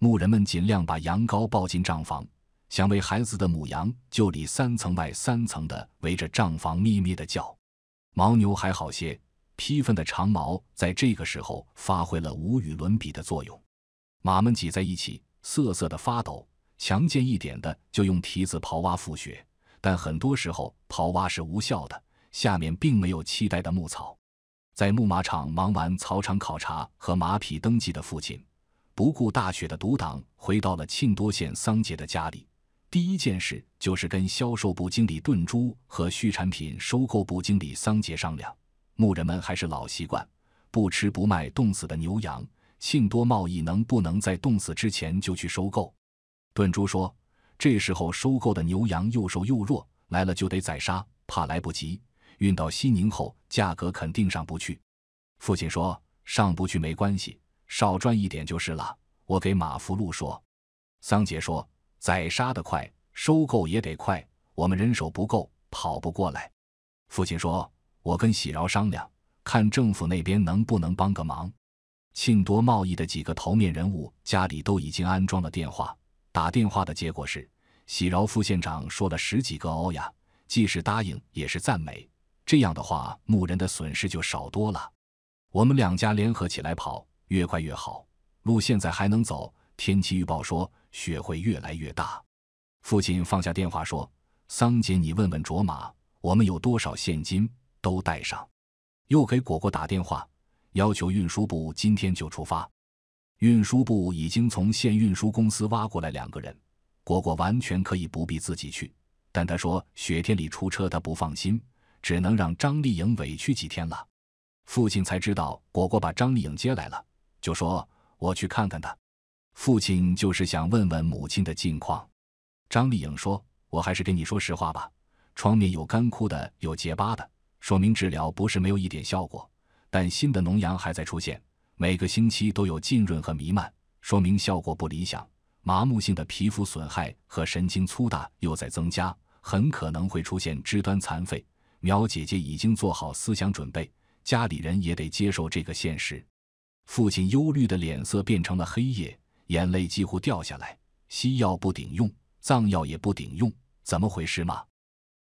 牧人们尽量把羊羔抱进帐房，想喂孩子的母羊就里三层外三层的围着帐房，咩咩地叫。牦牛还好些，披粪的长毛在这个时候发挥了无与伦比的作用。马们挤在一起，瑟瑟的发抖。强健一点的就用蹄子刨挖腹雪，但很多时候刨挖是无效的，下面并没有期待的牧草。在牧马场忙完草场考察和马匹登记的父亲，不顾大雪的阻挡，回到了庆多县桑杰的家里。第一件事就是跟销售部经理顿珠和畜产品收购部经理桑杰商量。牧人们还是老习惯，不吃不卖冻死的牛羊。信多贸易能不能在冻死之前就去收购？顿珠说：“这时候收购的牛羊又瘦又弱，来了就得宰杀，怕来不及。运到西宁后，价格肯定上不去。”父亲说：“上不去没关系，少赚一点就是了。”我给马福禄说，桑杰说。宰杀得快，收购也得快。我们人手不够，跑不过来。父亲说：“我跟喜饶商量，看政府那边能不能帮个忙。”庆多贸易的几个头面人物家里都已经安装了电话。打电话的结果是，喜饶副县长说了十几个欧呀，既是答应，也是赞美。这样的话，牧人的损失就少多了。我们两家联合起来跑，越快越好。路现在还能走，天气预报说。雪会越来越大，父亲放下电话说：“桑杰，你问问卓玛，我们有多少现金都带上。”又给果果打电话，要求运输部今天就出发。运输部已经从县运输公司挖过来两个人，果果完全可以不必自己去，但他说雪天里出车他不放心，只能让张丽颖委屈几天了。父亲才知道果果把张丽颖接来了，就说：“我去看看她。”父亲就是想问问母亲的近况。张丽颖说：“我还是跟你说实话吧。创面有干枯的，有结疤的，说明治疗不是没有一点效果。但新的脓疡还在出现，每个星期都有浸润和弥漫，说明效果不理想。麻木性的皮肤损害和神经粗大又在增加，很可能会出现肢端残废。苗姐姐已经做好思想准备，家里人也得接受这个现实。”父亲忧虑的脸色变成了黑夜。眼泪几乎掉下来，西药不顶用，藏药也不顶用，怎么回事嘛？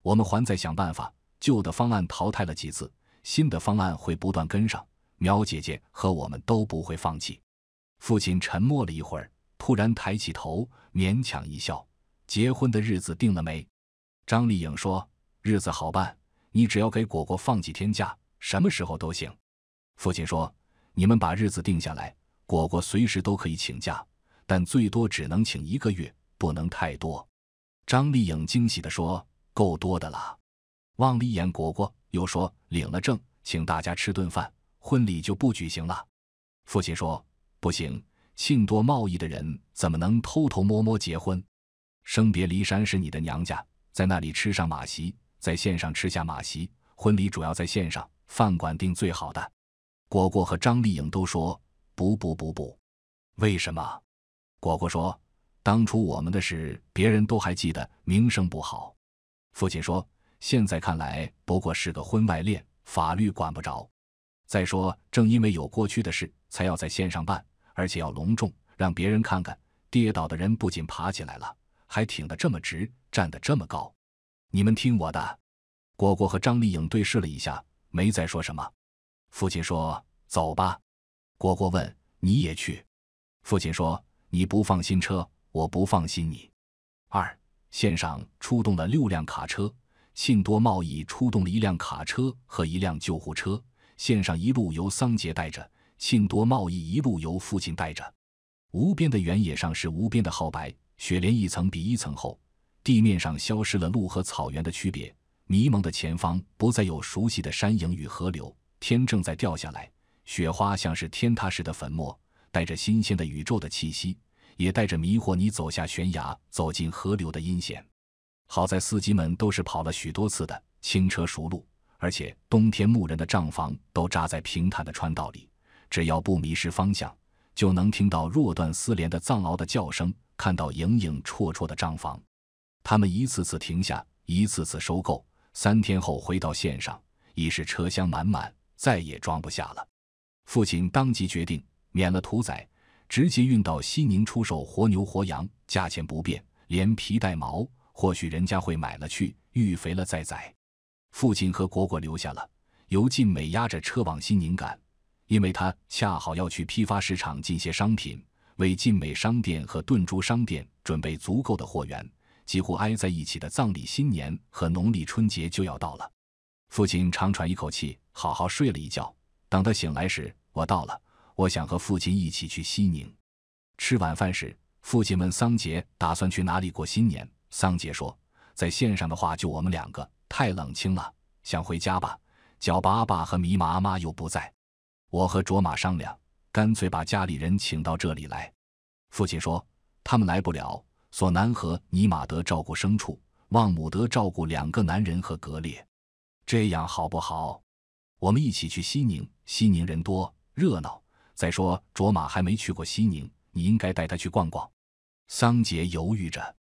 我们还在想办法，旧的方案淘汰了几次，新的方案会不断跟上，苗姐姐和我们都不会放弃。父亲沉默了一会儿，突然抬起头，勉强一笑：“结婚的日子定了没？”张丽颖说：“日子好办，你只要给果果放几天假，什么时候都行。”父亲说：“你们把日子定下来，果果随时都可以请假。”但最多只能请一个月，不能太多。张丽颖惊喜的说：“够多的了。”望了一眼果果，又说：“领了证，请大家吃顿饭，婚礼就不举行了。”父亲说：“不行，庆多贸易的人怎么能偷偷摸摸结婚？生别离山是你的娘家，在那里吃上马席，在线上吃下马席。婚礼主要在线上，饭馆定最好的。”果果和张丽颖都说：“不不不不，为什么？”果果说：“当初我们的事，别人都还记得，名声不好。”父亲说：“现在看来，不过是个婚外恋，法律管不着。再说，正因为有过去的事，才要在线上办，而且要隆重，让别人看看，跌倒的人不仅爬起来了，还挺得这么直，站得这么高。”你们听我的。果果和张丽颖对视了一下，没再说什么。父亲说：“走吧。”果果问：“你也去？”父亲说。你不放心车，我不放心你。二线上出动了六辆卡车，信多贸易出动了一辆卡车和一辆救护车。线上一路由桑杰带着，信多贸易一路由父亲带着。无边的原野上是无边的皓白雪，连一层比一层厚，地面上消失了路和草原的区别。迷蒙的前方不再有熟悉的山影与河流，天正在掉下来，雪花像是天塌时的粉末，带着新鲜的宇宙的气息。也带着迷惑你走下悬崖，走进河流的阴险。好在司机们都是跑了许多次的，轻车熟路。而且冬天牧人的帐房都扎在平坦的川道里，只要不迷失方向，就能听到若断丝连的藏獒的叫声，看到影影绰绰的帐房。他们一次次停下，一次次收购。三天后回到线上，已是车厢满满，再也装不下了。父亲当即决定免了屠宰。直接运到西宁出售活牛活羊，价钱不变，连皮带毛。或许人家会买了去，育肥了再宰。父亲和果果留下了，由晋美压着车往西宁赶，因为他恰好要去批发市场进些商品，为晋美商店和炖猪商店准备足够的货源。几乎挨在一起的藏历新年和农历春节就要到了，父亲长喘一口气，好好睡了一觉。等他醒来时，我到了。我想和父亲一起去西宁吃晚饭时，父亲问桑杰打算去哪里过新年。桑杰说：“在县上的话，就我们两个，太冷清了，想回家吧。角巴阿爸和米玛阿妈又不在。”我和卓玛商量，干脆把家里人请到这里来。父亲说：“他们来不了，索南和尼玛德照顾牲畜，旺姆德照顾两个男人和格列，这样好不好？我们一起去西宁，西宁人多热闹。”再说，卓玛还没去过西宁，你应该带她去逛逛。桑杰犹豫着，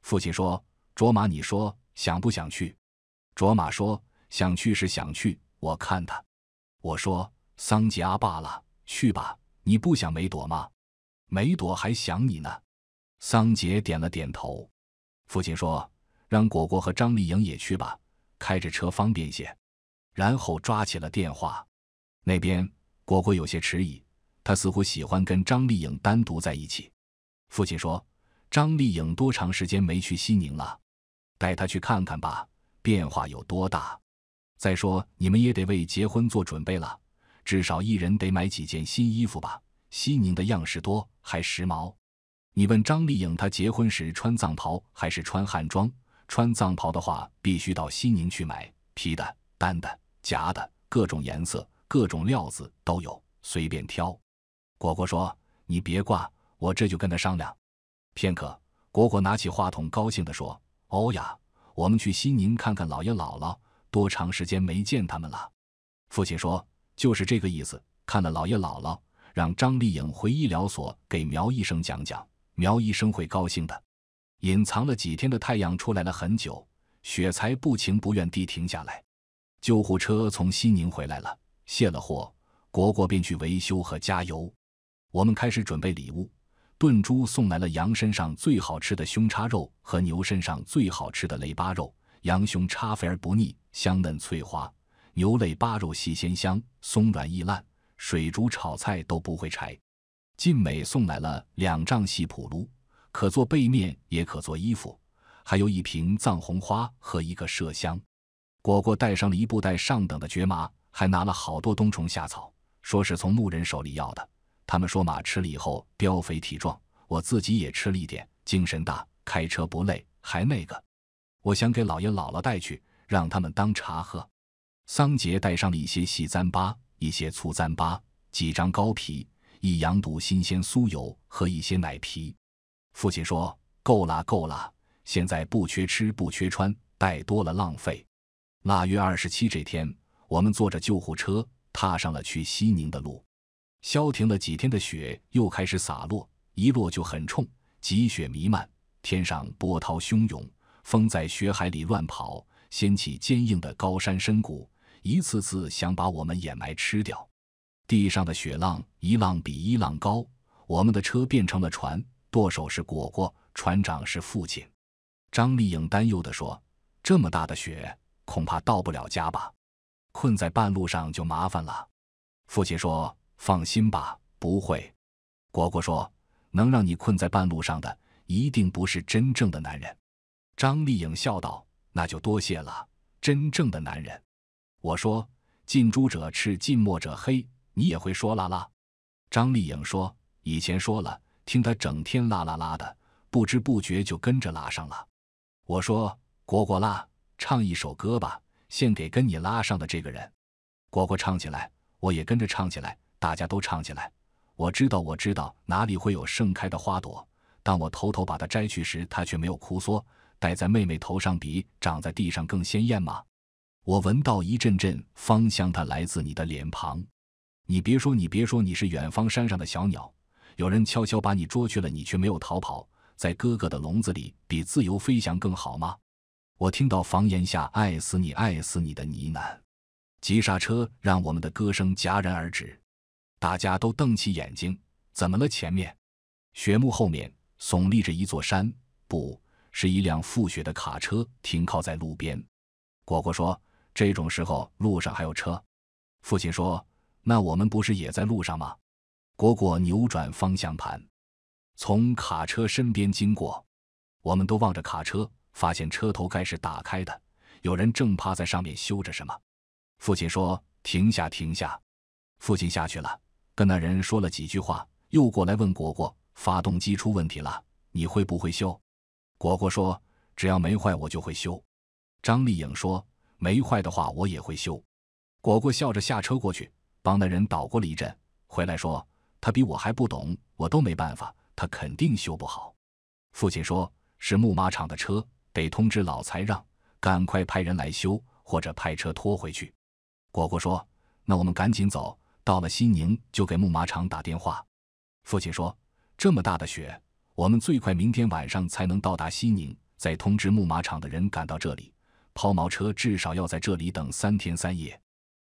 父亲说：“卓玛，你说想不想去？”卓玛说：“想去是想去。”我看他，我说：“桑杰，阿爸了，去吧，你不想梅朵吗？梅朵还想你呢。”桑杰点了点头。父亲说：“让果果和张丽颖也去吧，开着车方便些。”然后抓起了电话，那边果果有些迟疑。他似乎喜欢跟张丽颖单独在一起。父亲说：“张丽颖多长时间没去西宁了？带她去看看吧，变化有多大。再说你们也得为结婚做准备了，至少一人得买几件新衣服吧。西宁的样式多，还时髦。你问张丽颖，她结婚时穿藏袍还是穿汉装？穿藏袍的话，必须到西宁去买，皮的、单的、夹的，各种颜色、各种料子都有，随便挑。”果果说：“你别挂，我这就跟他商量。”片刻，果果拿起话筒，高兴地说：“哦呀，我们去西宁看看姥爷姥姥，多长时间没见他们了？”父亲说：“就是这个意思，看了姥爷姥姥，让张丽颖回医疗所给苗医生讲讲，苗医生会高兴的。”隐藏了几天的太阳出来了很久，雪才不情不愿地停下来。救护车从西宁回来了，卸了货，果果便去维修和加油。我们开始准备礼物。顿珠送来了羊身上最好吃的胸叉肉和牛身上最好吃的肋巴肉。羊胸叉肥而不腻，香嫩脆滑；牛肋巴肉细鲜香，松软易烂，水煮炒菜都不会柴。晋美送来了两丈细蒲炉，可做被面，也可做衣服，还有一瓶藏红花和一个麝香。果果带上了一布袋上等的蕨麻，还拿了好多冬虫夏草，说是从牧人手里要的。他们说马吃了以后膘肥体壮，我自己也吃了一点，精神大，开车不累，还那个。我想给老爷姥姥带去，让他们当茶喝。桑杰带上了一些细糌粑，一些粗糌粑，几张糕皮，一羊肚新鲜酥油和一些奶皮。父亲说：“够了，够了，现在不缺吃不缺穿，带多了浪费。”腊月二十七这天，我们坐着救护车踏上了去西宁的路。消停了几天的雪又开始洒落，一落就很冲，积雪弥漫，天上波涛汹涌，风在雪海里乱跑，掀起坚硬的高山深谷，一次次想把我们掩埋吃掉。地上的雪浪一浪比一浪高，我们的车变成了船，舵手是果果，船长是父亲。张丽颖担忧地说：“这么大的雪，恐怕到不了家吧？困在半路上就麻烦了。”父亲说。放心吧，不会。果果说：“能让你困在半路上的，一定不是真正的男人。”张丽颖笑道：“那就多谢了。”真正的男人，我说：“近朱者赤，近墨者黑。”你也会说啦啦。张丽颖说：“以前说了，听他整天啦啦啦的，不知不觉就跟着拉上了。”我说：“果果啦，唱一首歌吧，献给跟你拉上的这个人。”果果唱起来，我也跟着唱起来。大家都唱起来！我知道，我知道哪里会有盛开的花朵。当我偷偷把它摘去时，它却没有枯缩，戴在妹妹头上比长在地上更鲜艳吗？我闻到一阵阵芳香，它来自你的脸庞。你别说，你别说，你是远方山上的小鸟。有人悄悄把你捉去了，你却没有逃跑，在哥哥的笼子里比自由飞翔更好吗？我听到房檐下“爱死你，爱死你”的呢喃。急刹车，让我们的歌声戛然而止。大家都瞪起眼睛，怎么了？前面，雪幕后面耸立着一座山，不，是一辆覆雪的卡车停靠在路边。果果说：“这种时候路上还有车。”父亲说：“那我们不是也在路上吗？”果果扭转方向盘，从卡车身边经过。我们都望着卡车，发现车头盖是打开的，有人正趴在上面修着什么。父亲说：“停下，停下！”父亲下去了。跟那人说了几句话，又过来问果果：“发动机出问题了，你会不会修？”果果说：“只要没坏，我就会修。”张丽颖说：“没坏的话，我也会修。”果果笑着下车过去，帮那人捣鼓了一阵，回来说：“他比我还不懂，我都没办法，他肯定修不好。”父亲说：“是木马厂的车，得通知老财让，赶快派人来修，或者派车拖回去。”果果说：“那我们赶紧走。”到了西宁就给牧马场打电话，父亲说：“这么大的雪，我们最快明天晚上才能到达西宁，再通知牧马场的人赶到这里，抛锚车至少要在这里等三天三夜。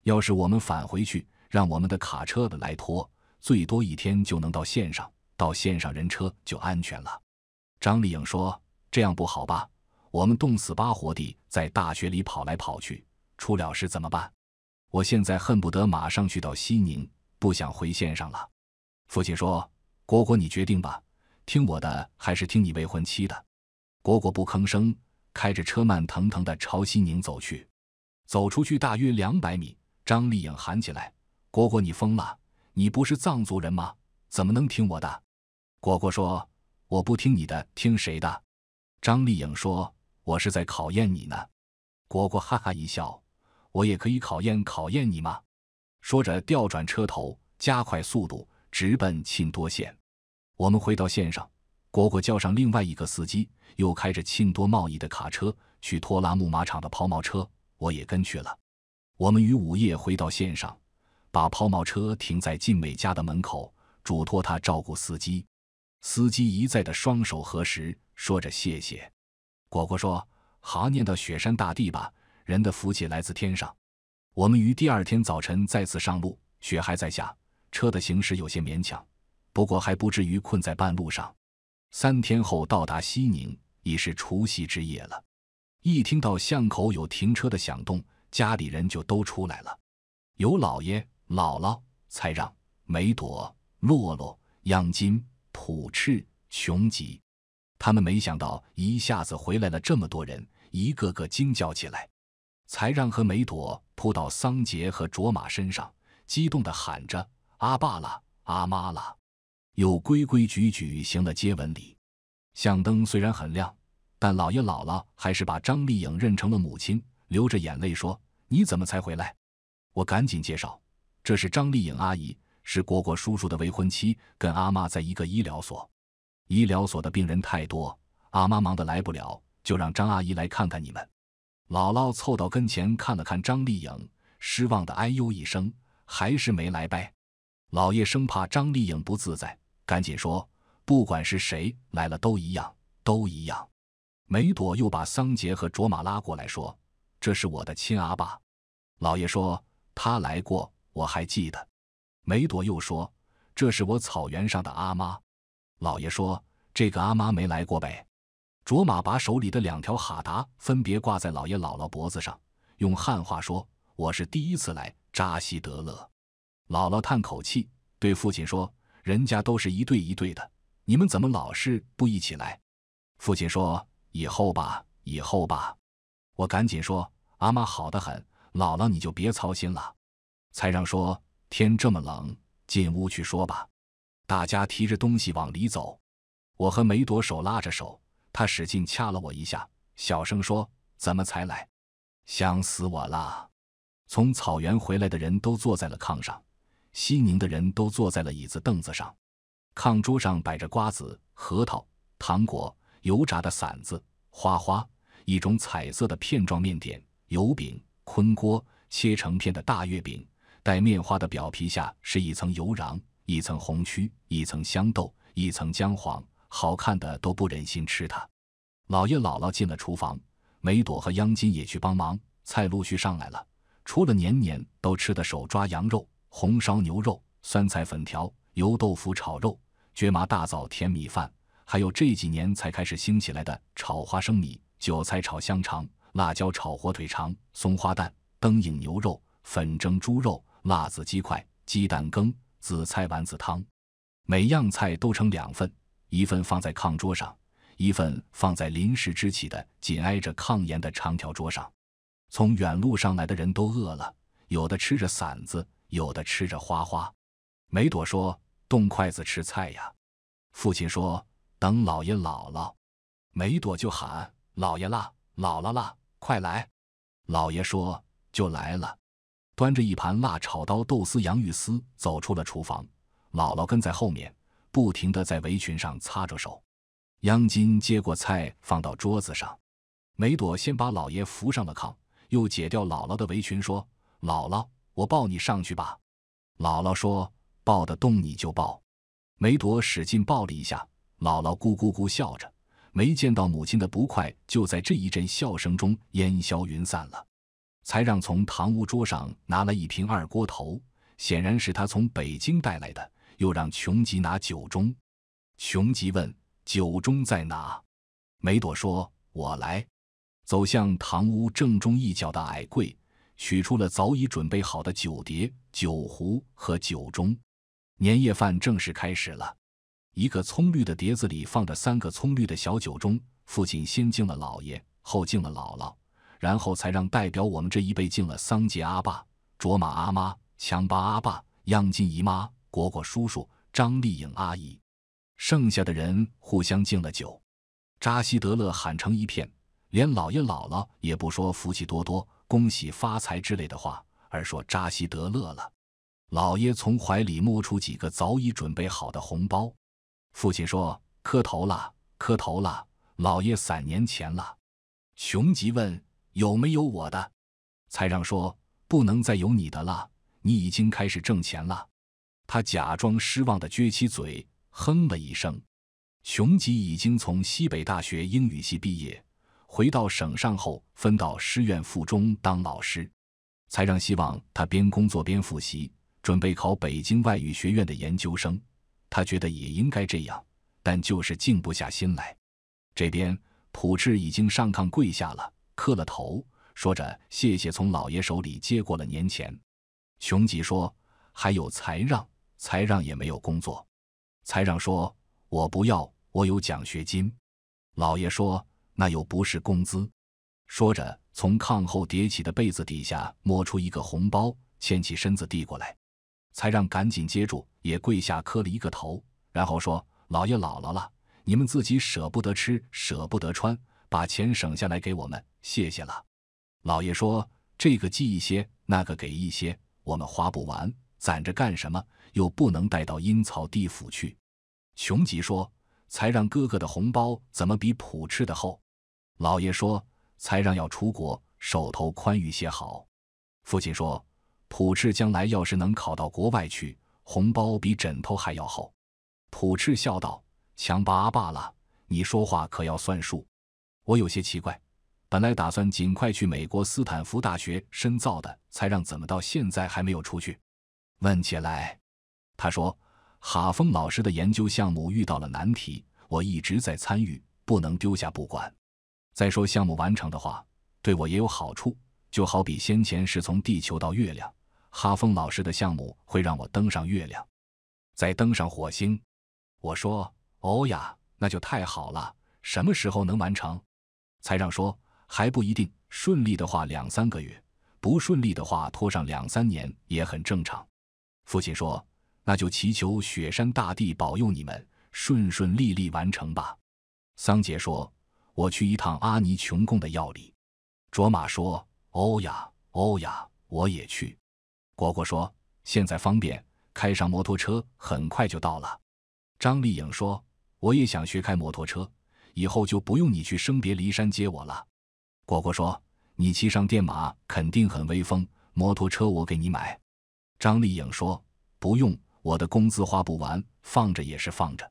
要是我们返回去，让我们的卡车的来拖，最多一天就能到线上，到线上人车就安全了。”张丽颖说：“这样不好吧？我们冻死巴活地在大雪里跑来跑去，出了事怎么办？”我现在恨不得马上去到西宁，不想回县上了。父亲说：“果果，你决定吧，听我的还是听你未婚妻的？”果果不吭声，开着车慢腾腾地朝西宁走去。走出去大约两百米，张丽颖喊起来：“果果，你疯了！你不是藏族人吗？怎么能听我的？”果果说：“我不听你的，听谁的？”张丽颖说：“我是在考验你呢。”果果哈哈一笑。我也可以考验考验你吗？说着，调转车头，加快速度，直奔沁多县。我们回到县上，果果叫上另外一个司机，又开着沁多贸易的卡车去拖拉木马场的抛锚车。我也跟去了。我们于午夜回到县上，把抛锚车停在晋美家的门口，嘱托他照顾司机。司机一再的双手合十，说着谢谢。果果说：“哈念到雪山大地吧。”人的福气来自天上。我们于第二天早晨再次上路，雪还在下，车的行驶有些勉强，不过还不至于困在半路上。三天后到达西宁，已是除夕之夜了。一听到巷口有停车的响动，家里人就都出来了。有老爷、姥姥、才让、梅朵、洛洛、央金、普赤、穷吉。他们没想到一下子回来了这么多人，一个个惊叫起来。才让和梅朵扑到桑杰和卓玛身上，激动地喊着“阿爸啦，阿妈啦”，又规规矩矩行了接吻礼。相灯虽然很亮，但老爷姥姥还是把张丽颖认成了母亲，流着眼泪说：“你怎么才回来？”我赶紧介绍：“这是张丽颖阿姨，是果果叔叔的未婚妻，跟阿妈在一个医疗所。医疗所的病人太多，阿妈忙得来不了，就让张阿姨来看看你们。”姥姥凑到跟前看了看张丽颖，失望的哎呦一声，还是没来呗。姥爷生怕张丽颖不自在，赶紧说：“不管是谁来了都一样，都一样。”梅朵又把桑杰和卓玛拉过来说：“这是我的亲阿爸。”姥爷说：“他来过，我还记得。”梅朵又说：“这是我草原上的阿妈。”姥爷说：“这个阿妈没来过呗。”卓玛把手里的两条哈达分别挂在老爷姥姥脖子上，用汉话说：“我是第一次来扎西德勒。”姥姥叹口气，对父亲说：“人家都是一对一对的，你们怎么老是不一起来？”父亲说：“以后吧，以后吧。”我赶紧说：“阿妈好的很，姥姥你就别操心了。”才让说：“天这么冷，进屋去说吧。”大家提着东西往里走，我和梅朵手拉着手。他使劲掐了我一下，小声说：“怎么才来？想死我了！”从草原回来的人都坐在了炕上，西宁的人都坐在了椅子凳子上。炕桌上摆着瓜子、核桃、糖果、油炸的馓子、花花，一种彩色的片状面点，油饼、焜锅，切成片的大月饼，带面花的表皮下是一层油瓤，一层红曲，一层香豆，一层姜黄。好看的都不忍心吃它。老爷姥姥进了厨房，梅朵和央金也去帮忙。菜陆续上来了，除了年年都吃的手抓羊肉、红烧牛肉、酸菜粉条、油豆腐炒肉、绝麻大枣甜米饭，还有这几年才开始兴起来的炒花生米、韭菜炒香肠、辣椒炒火腿肠、松花蛋、灯影牛肉、粉蒸猪肉、辣子鸡块、鸡蛋羹、紫菜丸子汤，每样菜都盛两份。一份放在炕桌上，一份放在临时支起的紧挨着炕沿的长条桌上。从远路上来的人都饿了，有的吃着馓子，有的吃着花花。梅朵说：“动筷子吃菜呀。”父亲说：“等老爷姥姥。”梅朵就喊：“老爷啦，姥姥啦，快来！”老爷说：“就来了。”端着一盘辣炒刀豆丝、洋芋丝走出了厨房，姥姥跟在后面。不停地在围裙上擦着手，央金接过菜放到桌子上，梅朵先把老爷扶上了炕，又解掉姥姥的围裙，说：“姥姥，我抱你上去吧。”姥姥说：“抱得动你就抱。”梅朵使劲抱了一下，姥姥咕咕咕笑着，没见到母亲的不快就在这一阵笑声中烟消云散了，才让从堂屋桌上拿了一瓶二锅头，显然是他从北京带来的。又让琼吉拿酒盅。琼吉问：“酒盅在哪？”梅朵说：“我来。”走向堂屋正中一角的矮柜，取出了早已准备好的酒碟、酒壶和酒盅。年夜饭正式开始了。一个葱绿的碟子里放着三个葱绿的小酒盅。父亲先敬了老爷，后敬了姥姥，然后才让代表我们这一辈敬了桑杰阿爸、卓玛阿妈、强巴阿爸、央金姨妈。果果叔叔、张丽颖阿姨，剩下的人互相敬了酒，扎西德勒喊成一片，连老爷姥姥也不说“福气多多、恭喜发财”之类的话，而说“扎西德勒了”。老爷从怀里摸出几个早已准备好的红包。父亲说：“磕头了，磕头了，老爷散年前了。”穷急问：“有没有我的？”才让说：“不能再有你的了，你已经开始挣钱了。”他假装失望的撅起嘴，哼了一声。熊吉已经从西北大学英语系毕业，回到省上后分到师院附中当老师，才让希望他边工作边复习，准备考北京外语学院的研究生。他觉得也应该这样，但就是静不下心来。这边普智已经上炕跪下了，磕了头，说着谢谢，从老爷手里接过了年钱。熊吉说：“还有才让。”才让也没有工作，才让说：“我不要，我有奖学金。”老爷说：“那又不是工资。”说着，从炕后叠起的被子底下摸出一个红包，牵起身子递过来。才让赶紧接住，也跪下磕了一个头，然后说：“老爷姥姥了，你们自己舍不得吃舍不得穿，把钱省下来给我们，谢谢了。”老爷说：“这个寄一些，那个给一些，我们花不完。”攒着干什么？又不能带到阴曹地府去。穷极说：“才让哥哥的红包怎么比普赤的厚？”老爷说：“才让要出国，手头宽裕些好。”父亲说：“普赤将来要是能考到国外去，红包比枕头还要厚。”普赤笑道：“强巴阿爸了，你说话可要算数。”我有些奇怪，本来打算尽快去美国斯坦福大学深造的，才让怎么到现在还没有出去？问起来，他说：“哈峰老师的研究项目遇到了难题，我一直在参与，不能丢下不管。再说项目完成的话，对我也有好处。就好比先前是从地球到月亮，哈峰老师的项目会让我登上月亮，再登上火星。”我说：“哦呀，那就太好了！什么时候能完成？”财长说：“还不一定，顺利的话两三个月，不顺利的话拖上两三年也很正常。”父亲说：“那就祈求雪山大帝保佑你们顺顺利利完成吧。”桑杰说：“我去一趟阿尼穷贡的药里。”卓玛说：“欧呀，欧呀，我也去。”果果说：“现在方便，开上摩托车很快就到了。”张丽颖说：“我也想学开摩托车，以后就不用你去生别离山接我了。”果果说：“你骑上电马肯定很威风，摩托车我给你买。”张丽颖说：“不用，我的工资花不完，放着也是放着。”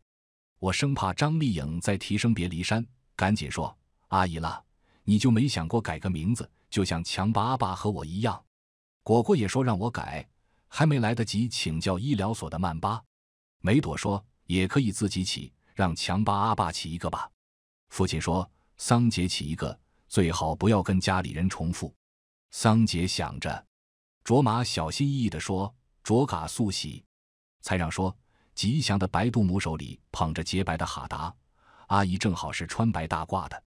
我生怕张丽颖再提升别离山，赶紧说：“阿姨啦，你就没想过改个名字，就像强巴阿爸和我一样？”果果也说让我改，还没来得及请教医疗所的曼巴，梅朵说也可以自己起，让强巴阿爸起一个吧。父亲说：“桑杰起一个，最好不要跟家里人重复。”桑杰想着。卓玛小心翼翼地说：“卓嘎素喜。”才让说：“吉祥的白度母手里捧着洁白的哈达，阿姨正好是穿白大褂的。”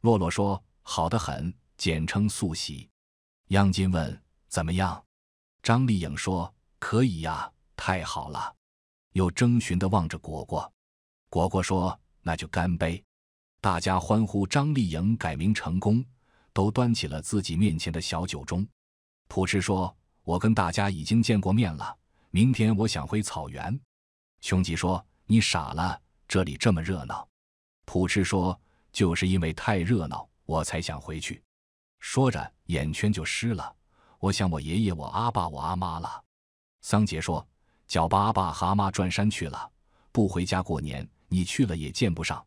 洛洛说：“好的很，简称素喜。”央金问：“怎么样？”张丽颖说：“可以呀，太好了。”又征询地望着果果，果果说：“那就干杯！”大家欢呼张丽颖改名成功，都端起了自己面前的小酒盅。普赤说：“我跟大家已经见过面了，明天我想回草原。”雄吉说：“你傻了，这里这么热闹。”普赤说：“就是因为太热闹，我才想回去。”说着，眼圈就湿了。我想我爷爷、我阿爸、我阿妈了。桑杰说：“叫巴阿爸和阿妈转山去了，不回家过年，你去了也见不上。”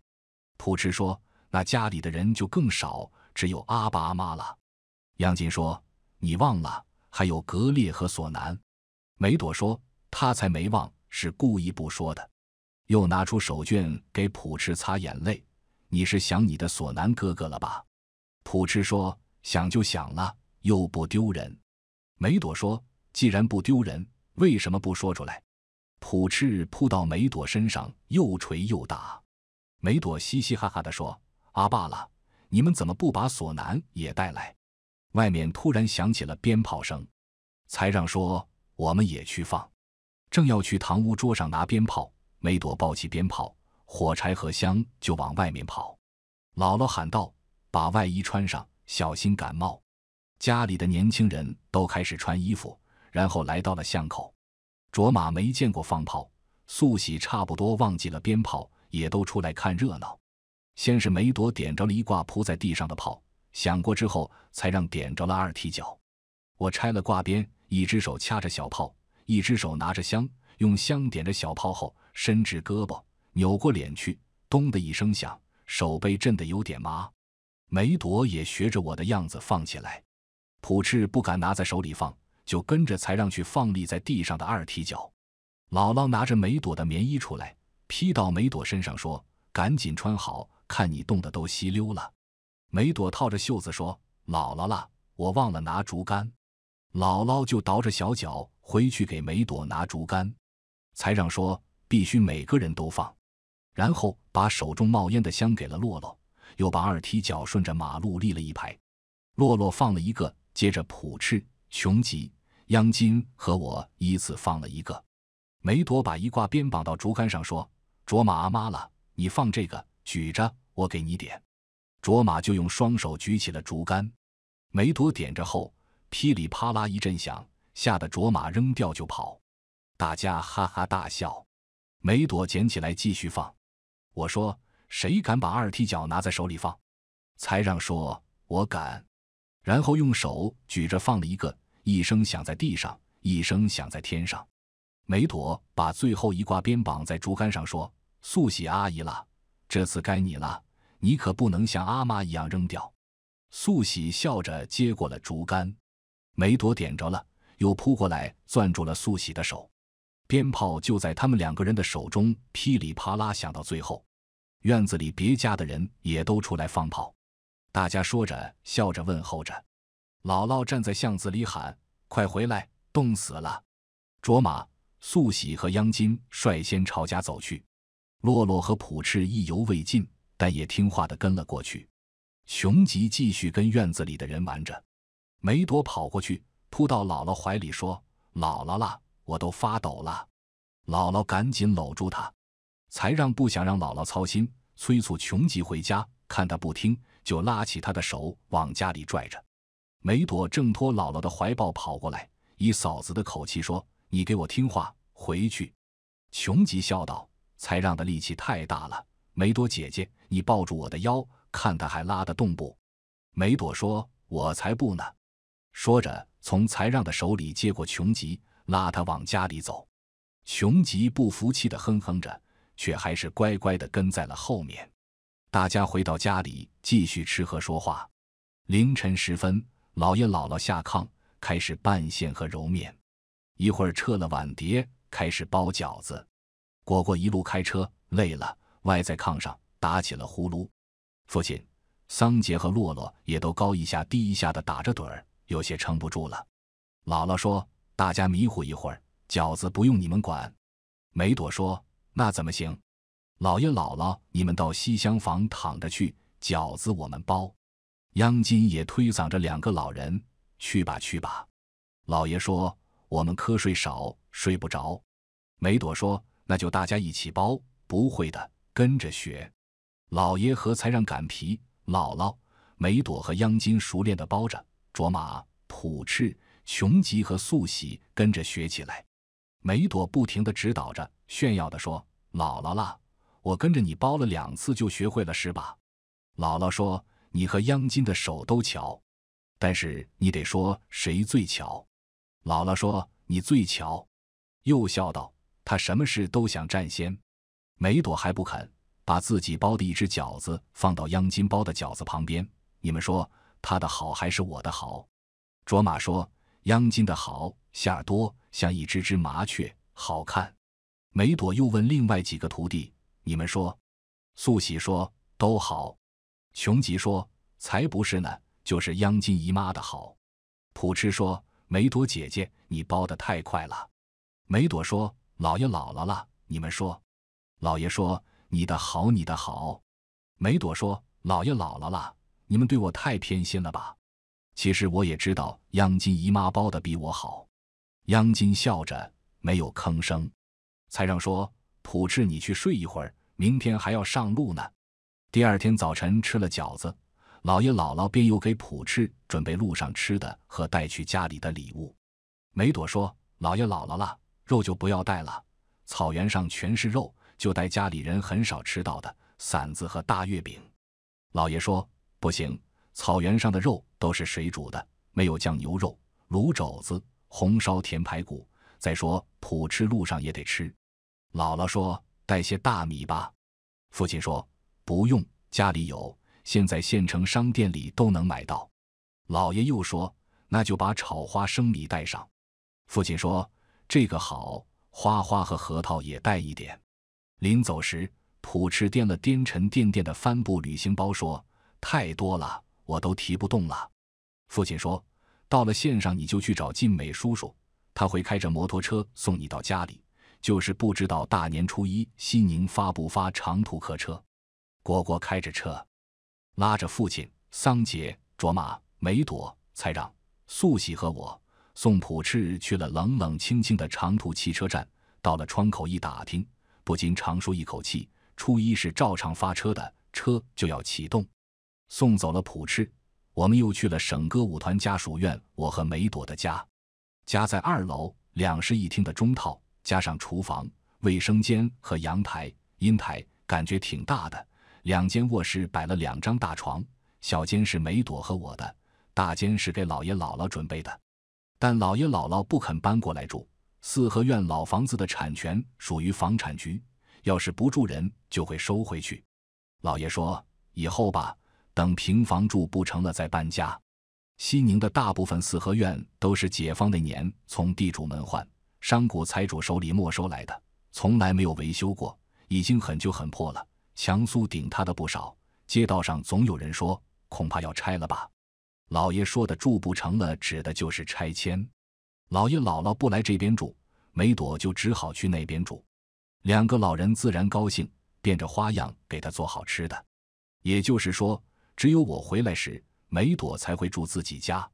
普赤说：“那家里的人就更少，只有阿爸阿妈了。”杨金说。你忘了还有格列和索南，梅朵说他才没忘，是故意不说的。又拿出手绢给普赤擦眼泪。你是想你的索南哥哥了吧？普赤说想就想了，又不丢人。梅朵说既然不丢人，为什么不说出来？普赤扑到梅朵身上，又捶又打。梅朵嘻嘻哈哈地说：“阿爸了，你们怎么不把索南也带来？”外面突然响起了鞭炮声，才让说：“我们也去放。”正要去堂屋桌上拿鞭炮，梅朵抱起鞭炮、火柴和香就往外面跑。姥姥喊道：“把外衣穿上，小心感冒。”家里的年轻人都开始穿衣服，然后来到了巷口。卓玛没见过放炮，素喜差不多忘记了鞭炮，也都出来看热闹。先是梅朵点着了一挂铺在地上的炮。想过之后，才让点着了二踢脚。我拆了挂鞭，一只手掐着小炮，一只手拿着香，用香点着小炮后，伸直胳膊，扭过脸去，咚的一声响，手被震得有点麻。梅朵也学着我的样子放起来。普赤不敢拿在手里放，就跟着才让去放立在地上的二踢脚。姥姥拿着梅朵的棉衣出来，披到梅朵身上，说：“赶紧穿好，看你冻得都稀溜了。”梅朵套着袖子说：“姥姥了，我忘了拿竹竿。”姥姥就倒着小脚回去给梅朵拿竹竿。财长说：“必须每个人都放。”然后把手中冒烟的香给了洛洛，又把二踢脚顺着马路立了一排。洛洛放了一个，接着普翅、穷吉、央金和我依次放了一个。梅朵把一挂鞭绑到竹竿上说：“卓玛阿妈了，你放这个，举着，我给你点。”卓玛就用双手举起了竹竿，梅朵点着后，噼里啪啦一阵响，吓得卓玛扔掉就跑，大家哈哈大笑。梅朵捡起来继续放。我说：“谁敢把二踢脚拿在手里放？”才让说：“我敢。”然后用手举着放了一个，一声响在地上，一声响在天上。梅朵把最后一挂鞭绑在竹竿上，说：“素喜阿姨了，这次该你了。”你可不能像阿妈一样扔掉。素喜笑着接过了竹竿，梅朵点着了，又扑过来攥住了素喜的手。鞭炮就在他们两个人的手中噼里啪啦响。到最后，院子里别家的人也都出来放炮，大家说着笑着问候着。姥姥站在巷子里喊：“快回来，冻死了！”卓玛、素喜和央金率先朝家走去，洛洛和普赤意犹未尽。但也听话的跟了过去。穷吉继续跟院子里的人玩着，梅朵跑过去扑到姥姥怀里说：“姥姥啦，我都发抖了。”姥姥赶紧搂住她，才让不想让姥姥操心，催促穷吉回家。看他不听，就拉起他的手往家里拽着。梅朵挣脱姥姥的怀抱跑过来，以嫂子的口气说：“你给我听话，回去。”穷吉笑道：“才让的力气太大了。”梅朵姐姐，你抱住我的腰，看他还拉得动不？梅朵说：“我才不呢。”说着，从才让的手里接过琼吉，拉他往家里走。琼吉不服气地哼哼着，却还是乖乖地跟在了后面。大家回到家里，继续吃喝说话。凌晨时分，老爷姥姥下炕，开始拌馅和揉面。一会儿撤了碗碟，开始包饺子。果果一路开车，累了。歪在炕上打起了呼噜，父亲、桑杰和洛洛也都高一下低一下的打着盹儿，有些撑不住了。姥姥说：“大家迷糊一会儿，饺子不用你们管。”梅朵说：“那怎么行？”姥爷、姥姥，你们到西厢房躺着去，饺子我们包。央金也推搡着两个老人：“去吧，去吧。”老爷说：“我们瞌睡少，睡不着。”梅朵说：“那就大家一起包，不会的。”跟着学，老爷和才让擀皮，姥姥梅朵和央金熟练的包着卓玛普赤琼吉和素喜跟着学起来。梅朵不停的指导着，炫耀的说：“姥姥啦，我跟着你包了两次就学会了，是吧？”姥姥说：“你和央金的手都巧，但是你得说谁最巧。”姥姥说：“你最巧。”又笑道：“他什么事都想占先。”梅朵还不肯把自己包的一只饺子放到央金包的饺子旁边。你们说他的好还是我的好？卓玛说央金的好，馅多，像一只只麻雀，好看。梅朵又问另外几个徒弟：“你们说？”素喜说：“都好。”穷吉说：“才不是呢，就是央金姨妈的好。”普痴说：“梅朵姐姐，你包的太快了。”梅朵说：“老爷姥姥了，你们说？”老爷说：“你的好，你的好。”梅朵说：“老爷姥姥了，你们对我太偏心了吧？”其实我也知道，央金姨妈包的比我好。央金笑着没有吭声。才让说：“普赤，你去睡一会儿，明天还要上路呢。”第二天早晨吃了饺子，老爷姥姥便又给普赤准备路上吃的和带去家里的礼物。梅朵说：“老爷姥姥了，肉就不要带了，草原上全是肉。”就带家里人很少吃到的馓子和大月饼。姥爷说：“不行，草原上的肉都是水煮的，没有酱牛肉、卤肘子、红烧甜排骨。再说，普吃路上也得吃。”姥姥说：“带些大米吧。”父亲说：“不用，家里有，现在县城商店里都能买到。”姥爷又说：“那就把炒花生米带上。”父亲说：“这个好，花花和核桃也带一点。”临走时，普赤掂了颠沉甸甸的帆布旅行包，说：“太多了，我都提不动了。”父亲说：“到了县上，你就去找晋美叔叔，他会开着摩托车送你到家里。就是不知道大年初一西宁发不发长途客车。”果果开着车，拉着父亲、桑杰、卓玛、梅朵、才让、素喜和我，送普赤去了冷冷清清的长途汽车站。到了窗口一打听。不禁长舒一口气。初一是照常发车的，车就要启动。送走了普赤，我们又去了省歌舞团家属院，我和梅朵的家。家在二楼，两室一厅的中套，加上厨房、卫生间和阳台、阴台，感觉挺大的。两间卧室摆了两张大床，小间是梅朵和我的，大间是给姥爷姥姥准备的，但姥爷姥姥不肯搬过来住。四合院老房子的产权属于房产局，要是不住人就会收回去。老爷说：“以后吧，等平房住不成了再搬家。”西宁的大部分四合院都是解放那年从地主、门换商贾、财主手里没收来的，从来没有维修过，已经很旧很破了，墙酥顶塌的不少。街道上总有人说：“恐怕要拆了吧？”老爷说的“住不成了”指的就是拆迁。姥爷姥姥不来这边住，梅朵就只好去那边住。两个老人自然高兴，变着花样给她做好吃的。也就是说，只有我回来时，梅朵才会住自己家。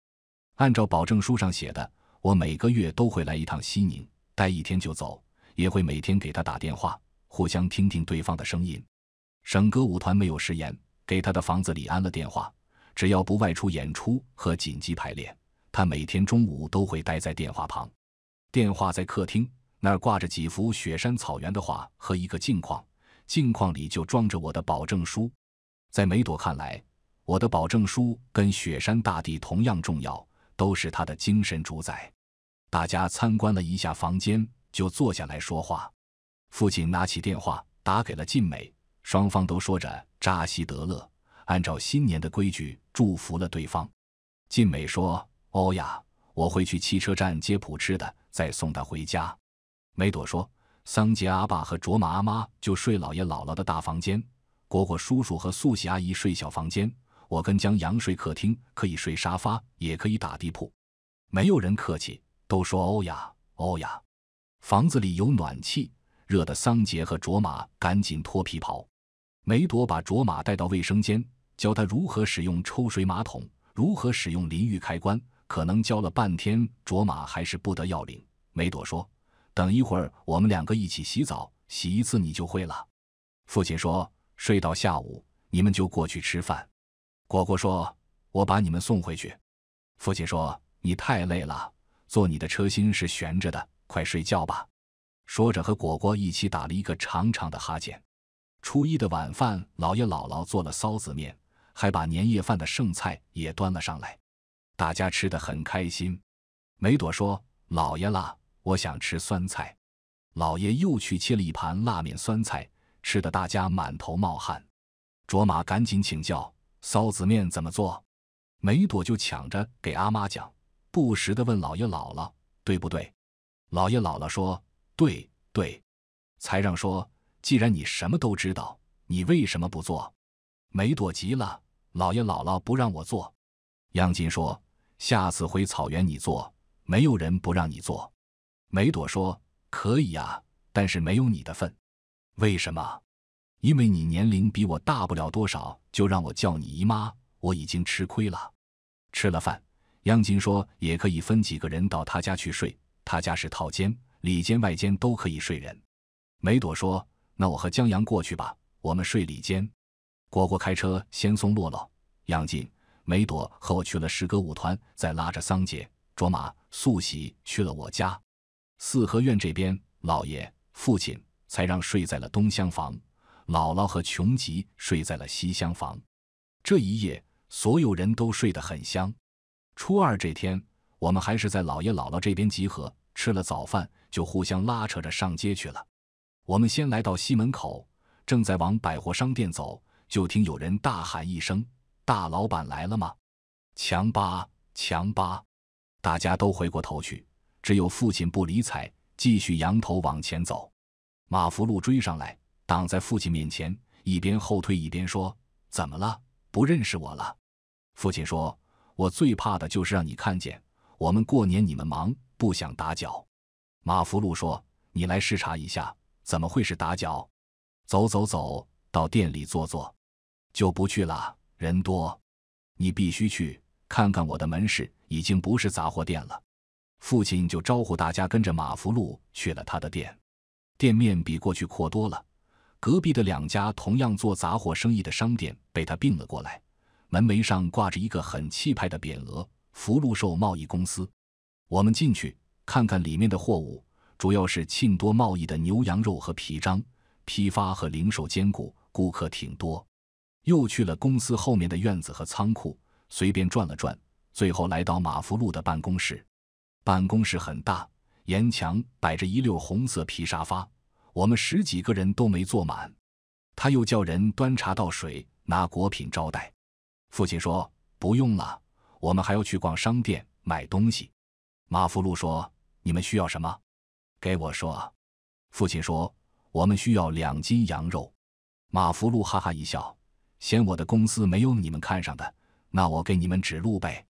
按照保证书上写的，我每个月都会来一趟西宁，待一天就走，也会每天给她打电话，互相听听对方的声音。省歌舞团没有食言，给她的房子里安了电话，只要不外出演出和紧急排练。他每天中午都会待在电话旁，电话在客厅那儿挂着几幅雪山草原的画和一个镜框，镜框里就装着我的保证书。在梅朵看来，我的保证书跟雪山大地同样重要，都是他的精神主宰。大家参观了一下房间，就坐下来说话。父亲拿起电话打给了晋美，双方都说着扎西德勒，按照新年的规矩祝福了对方。晋美说。欧雅，我会去汽车站接普吃的，再送他回家。梅朵说：“桑杰阿爸和卓玛阿妈就睡老爷姥姥的大房间，果果叔叔和素喜阿姨睡小房间，我跟江阳睡客厅，可以睡沙发，也可以打地铺。”没有人客气，都说欧雅，欧雅。房子里有暖气，热的桑杰和卓玛赶紧脱皮袍。梅朵把卓玛带到卫生间，教他如何使用抽水马桶，如何使用淋浴开关。可能教了半天，卓玛还是不得要领。梅朵说：“等一会儿，我们两个一起洗澡，洗一次你就会了。”父亲说：“睡到下午，你们就过去吃饭。”果果说：“我把你们送回去。”父亲说：“你太累了，坐你的车，心是悬着的，快睡觉吧。”说着，和果果一起打了一个长长的哈欠。初一的晚饭，姥爷姥姥做了臊子面，还把年夜饭的剩菜也端了上来。大家吃的很开心。梅朵说：“姥爷啦，我想吃酸菜。”姥爷又去切了一盘辣面酸菜，吃的大家满头冒汗。卓玛赶紧请教：“臊子面怎么做？”梅朵就抢着给阿妈讲，不时的问姥爷姥姥对不对。姥爷姥姥说：“对对。”才让说：“既然你什么都知道，你为什么不做？”梅朵急了：“姥爷姥姥不让我做。”杨金说。下次回草原你做，没有人不让你做。”梅朵说：“可以呀，但是没有你的份。为什么？因为你年龄比我大不了多少，就让我叫你姨妈，我已经吃亏了。”吃了饭，杨金说：“也可以分几个人到他家去睡，他家是套间，里间外间都可以睡人。”梅朵说：“那我和江阳过去吧，我们睡里间。”果果开车先送洛洛，杨金梅朵和我去了市歌舞团，再拉着桑姐、卓玛、素喜去了我家四合院这边。老爷、父亲才让睡在了东厢房，姥姥和琼吉睡在了西厢房。这一夜，所有人都睡得很香。初二这天，我们还是在姥爷姥姥这边集合，吃了早饭就互相拉扯着上街去了。我们先来到西门口，正在往百货商店走，就听有人大喊一声。大老板来了吗？强巴，强巴，大家都回过头去，只有父亲不理睬，继续扬头往前走。马福禄追上来，挡在父亲面前，一边后退一边说：“怎么了？不认识我了？”父亲说：“我最怕的就是让你看见我们过年，你们忙，不想打搅。”马福禄说：“你来视察一下，怎么会是打搅？走走走，到店里坐坐，就不去了。”人多，你必须去看看我的门市已经不是杂货店了。父亲就招呼大家跟着马福禄去了他的店。店面比过去阔多了，隔壁的两家同样做杂货生意的商店被他并了过来。门楣上挂着一个很气派的匾额“福禄寿贸易公司”。我们进去看看里面的货物，主要是庆多贸易的牛羊肉和皮张，批发和零售兼顾，顾客挺多。又去了公司后面的院子和仓库，随便转了转，最后来到马福禄的办公室。办公室很大，沿墙摆着一溜红色皮沙发，我们十几个人都没坐满。他又叫人端茶倒水，拿果品招待。父亲说：“不用了，我们还要去逛商店买东西。”马福禄说：“你们需要什么？给我说。”父亲说：“我们需要两斤羊肉。”马福禄哈哈一笑。嫌我的公司没有你们看上的，那我给你们指路呗。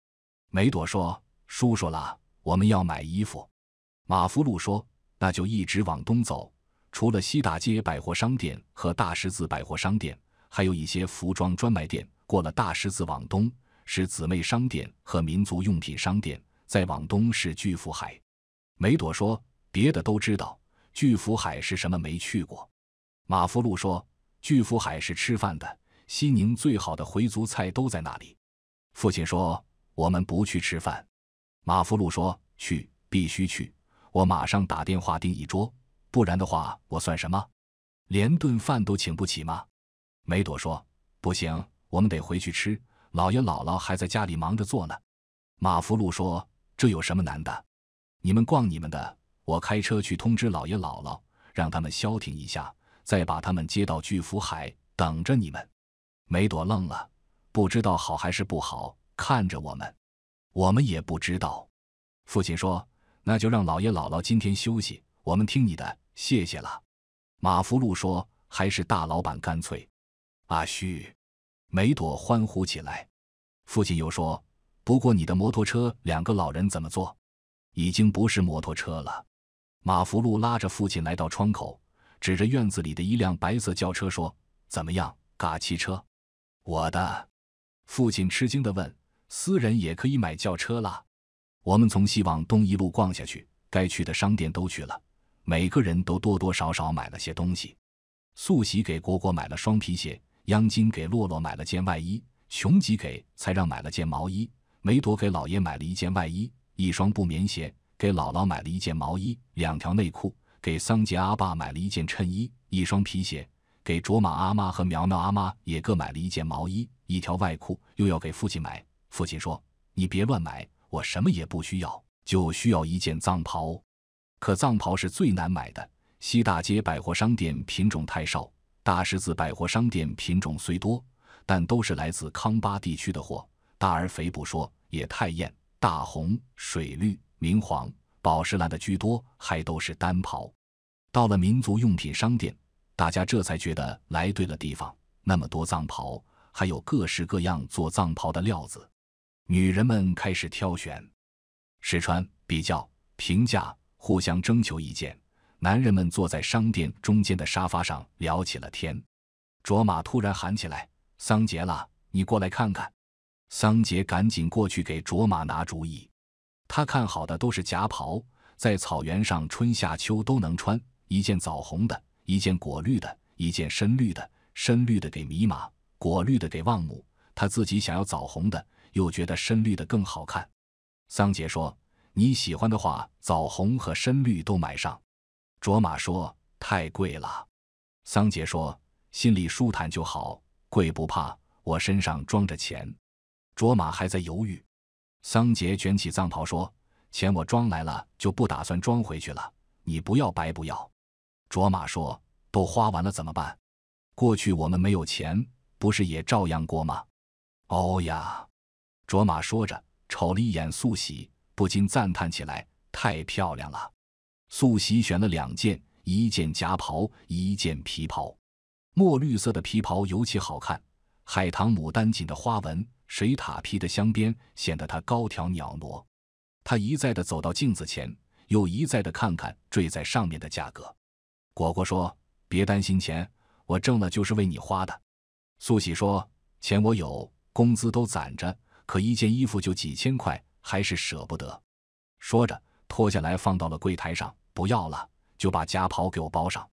梅朵说：“叔叔啦，我们要买衣服。”马福禄说：“那就一直往东走，除了西大街百货商店和大十字百货商店，还有一些服装专卖店。过了大十字往东是姊妹商店和民族用品商店，再往东是巨福海。”梅朵说：“别的都知道，巨福海是什么没去过？”马福禄说：“巨福海是吃饭的。”西宁最好的回族菜都在那里，父亲说：“我们不去吃饭。”马福禄说：“去，必须去！我马上打电话订一桌，不然的话，我算什么？连顿饭都请不起吗？”梅朵说：“不行，我们得回去吃，老爷姥姥还在家里忙着做呢。”马福禄说：“这有什么难的？你们逛你们的，我开车去通知老爷姥姥，让他们消停一下，再把他们接到聚福海，等着你们。”梅朵愣了，不知道好还是不好，看着我们，我们也不知道。父亲说：“那就让老爷姥姥今天休息，我们听你的，谢谢了。”马福禄说：“还是大老板干脆。”阿旭，梅朵欢呼起来。父亲又说：“不过你的摩托车，两个老人怎么坐？已经不是摩托车了。”马福禄拉着父亲来到窗口，指着院子里的一辆白色轿车说：“怎么样，嘎汽车？”我的父亲吃惊的问：“私人也可以买轿车了？”我们从西往东一路逛下去，该去的商店都去了，每个人都多多少少买了些东西。素喜给果果买了双皮鞋，央金给洛洛买了件外衣，穷吉给才让买了件毛衣，梅朵给姥爷买了一件外衣、一双布棉鞋，给姥姥买了一件毛衣、两条内裤，给桑杰阿爸买了一件衬衣、一双皮鞋。给卓玛阿妈和苗苗阿妈也各买了一件毛衣、一条外裤，又要给父亲买。父亲说：“你别乱买，我什么也不需要，就需要一件藏袍。”可藏袍是最难买的。西大街百货商店品种太少，大十字百货商店品种虽多，但都是来自康巴地区的货，大而肥不说，也太艳，大红、水绿、明黄、宝石蓝的居多，还都是单袍。到了民族用品商店。大家这才觉得来对了地方。那么多藏袍，还有各式各样做藏袍的料子，女人们开始挑选、试穿、比较、评价，互相征求意见。男人们坐在商店中间的沙发上聊起了天。卓玛突然喊起来：“桑杰啦，你过来看看！”桑杰赶紧过去给卓玛拿主意。他看好的都是夹袍，在草原上春夏秋都能穿。一件枣红的。一件果绿的，一件深绿的，深绿的给米玛，果绿的给旺姆。他自己想要枣红的，又觉得深绿的更好看。桑杰说：“你喜欢的话，枣红和深绿都买上。”卓玛说：“太贵了。”桑杰说：“心里舒坦就好，贵不怕，我身上装着钱。”卓玛还在犹豫。桑杰卷起藏袍说：“钱我装来了，就不打算装回去了。你不要白不要。”卓玛说：“都花完了怎么办？过去我们没有钱，不是也照样过吗？”“哦呀！”卓玛说着，瞅了一眼素喜，不禁赞叹起来：“太漂亮了！”素喜选了两件，一件夹袍，一件皮袍。墨绿色的皮袍尤其好看，海棠牡丹锦的花纹，水獭皮的镶边，显得她高挑袅娜。她一再的走到镜子前，又一再的看看坠在上面的价格。果果说：“别担心钱，我挣了就是为你花的。”素喜说：“钱我有，工资都攒着，可一件衣服就几千块，还是舍不得。”说着，脱下来放到了柜台上，不要了，就把夹袍给我包上。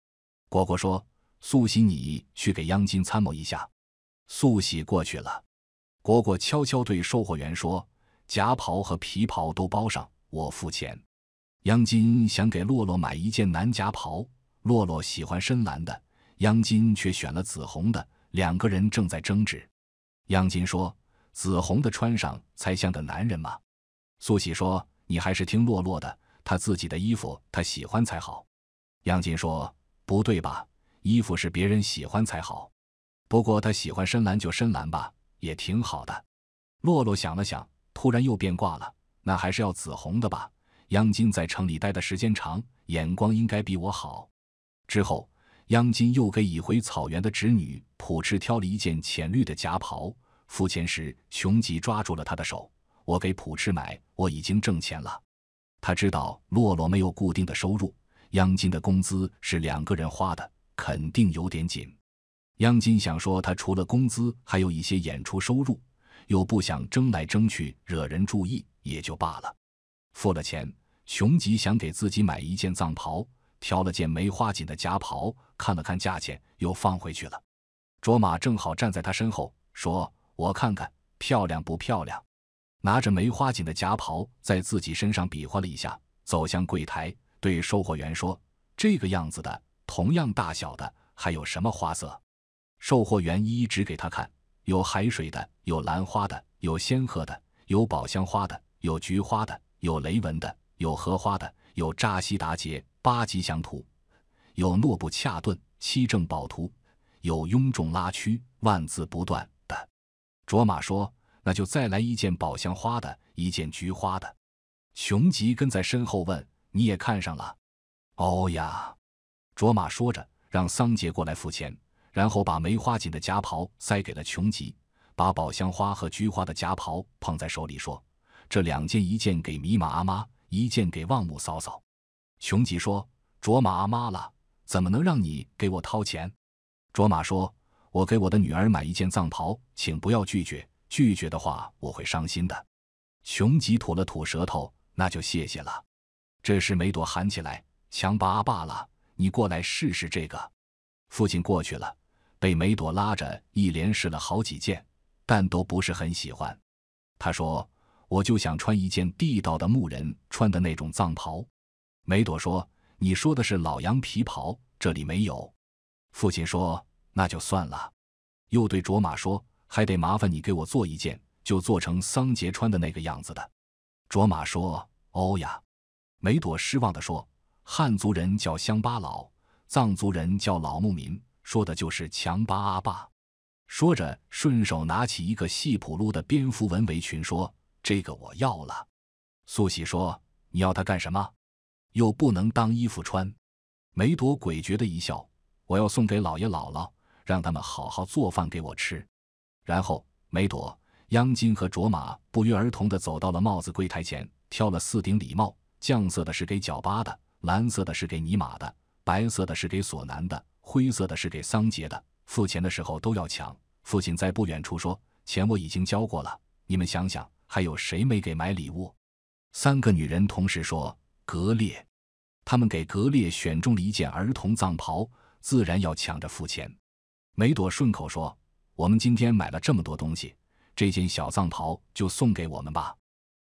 果果说：“素喜，你去给央金参谋一下。”素喜过去了，果果悄悄对售货员说：“夹袍和皮袍都包上，我付钱。”央金想给洛洛买一件男夹袍。洛洛喜欢深蓝的，央金却选了紫红的。两个人正在争执。央金说：“紫红的穿上才像个男人嘛。”苏喜说：“你还是听洛洛的，她自己的衣服她喜欢才好。”央金说：“不对吧？衣服是别人喜欢才好。不过她喜欢深蓝就深蓝吧，也挺好的。”洛洛想了想，突然又变卦了：“那还是要紫红的吧？”央金在城里待的时间长，眼光应该比我好。之后，央金又给已回草原的侄女普赤挑了一件浅绿的夹袍。付钱时，穷吉抓住了他的手：“我给普赤买，我已经挣钱了。”他知道洛洛没有固定的收入，央金的工资是两个人花的，肯定有点紧。央金想说，他除了工资，还有一些演出收入，又不想争来争去惹人注意，也就罢了。付了钱，熊吉想给自己买一件藏袍。挑了件梅花锦的夹袍，看了看价钱，又放回去了。卓玛正好站在他身后，说：“我看看漂亮不漂亮。”拿着梅花锦的夹袍在自己身上比划了一下，走向柜台，对售货员说：“这个样子的，同样大小的，还有什么花色？”售货员一一指给他看：有海水的，有兰花的，有仙鹤的，有宝箱花的，有菊花的，有雷纹的，有荷花的，有扎西达杰。八吉祥图有诺布恰顿，七正宝图有雍仲拉曲，万字不断的。卓玛说：“那就再来一件宝香花的，一件菊花的。”穷吉跟在身后问：“你也看上了？”“哦呀。”卓玛说着，让桑杰过来付钱，然后把梅花锦的夹袍塞给了琼吉，把宝香花和菊花的夹袍捧在手里说：“这两件，一件给米玛阿妈，一件给旺姆嫂嫂。”熊吉说：“卓玛阿妈了，怎么能让你给我掏钱？”卓玛说：“我给我的女儿买一件藏袍，请不要拒绝，拒绝的话我会伤心的。”熊吉吐了吐舌头：“那就谢谢了。”这时梅朵喊起来：“强巴阿爸了，你过来试试这个。”父亲过去了，被梅朵拉着一连试了好几件，但都不是很喜欢。他说：“我就想穿一件地道的牧人穿的那种藏袍。”梅朵说：“你说的是老羊皮袍，这里没有。”父亲说：“那就算了。”又对卓玛说：“还得麻烦你给我做一件，就做成桑杰穿的那个样子的。”卓玛说：“哦呀。”梅朵失望地说：“汉族人叫乡巴佬，藏族人叫老牧民，说的就是强巴阿爸。”说着，顺手拿起一个细普路的蝙蝠纹围裙，说：“这个我要了。”素喜说：“你要它干什么？”又不能当衣服穿，梅朵诡谲的一笑，我要送给老爷姥姥，让他们好好做饭给我吃。然后梅朵、央金和卓玛不约而同地走到了帽子柜台前，挑了四顶礼帽：酱色的是给角巴的，蓝色的是给尼玛的，白色的是给索南的，灰色的是给桑杰的。付钱的时候都要抢。父亲在不远处说：“钱我已经交过了，你们想想，还有谁没给买礼物？”三个女人同时说。格列，他们给格列选中了一件儿童藏袍，自然要抢着付钱。梅朵顺口说：“我们今天买了这么多东西，这件小藏袍就送给我们吧。”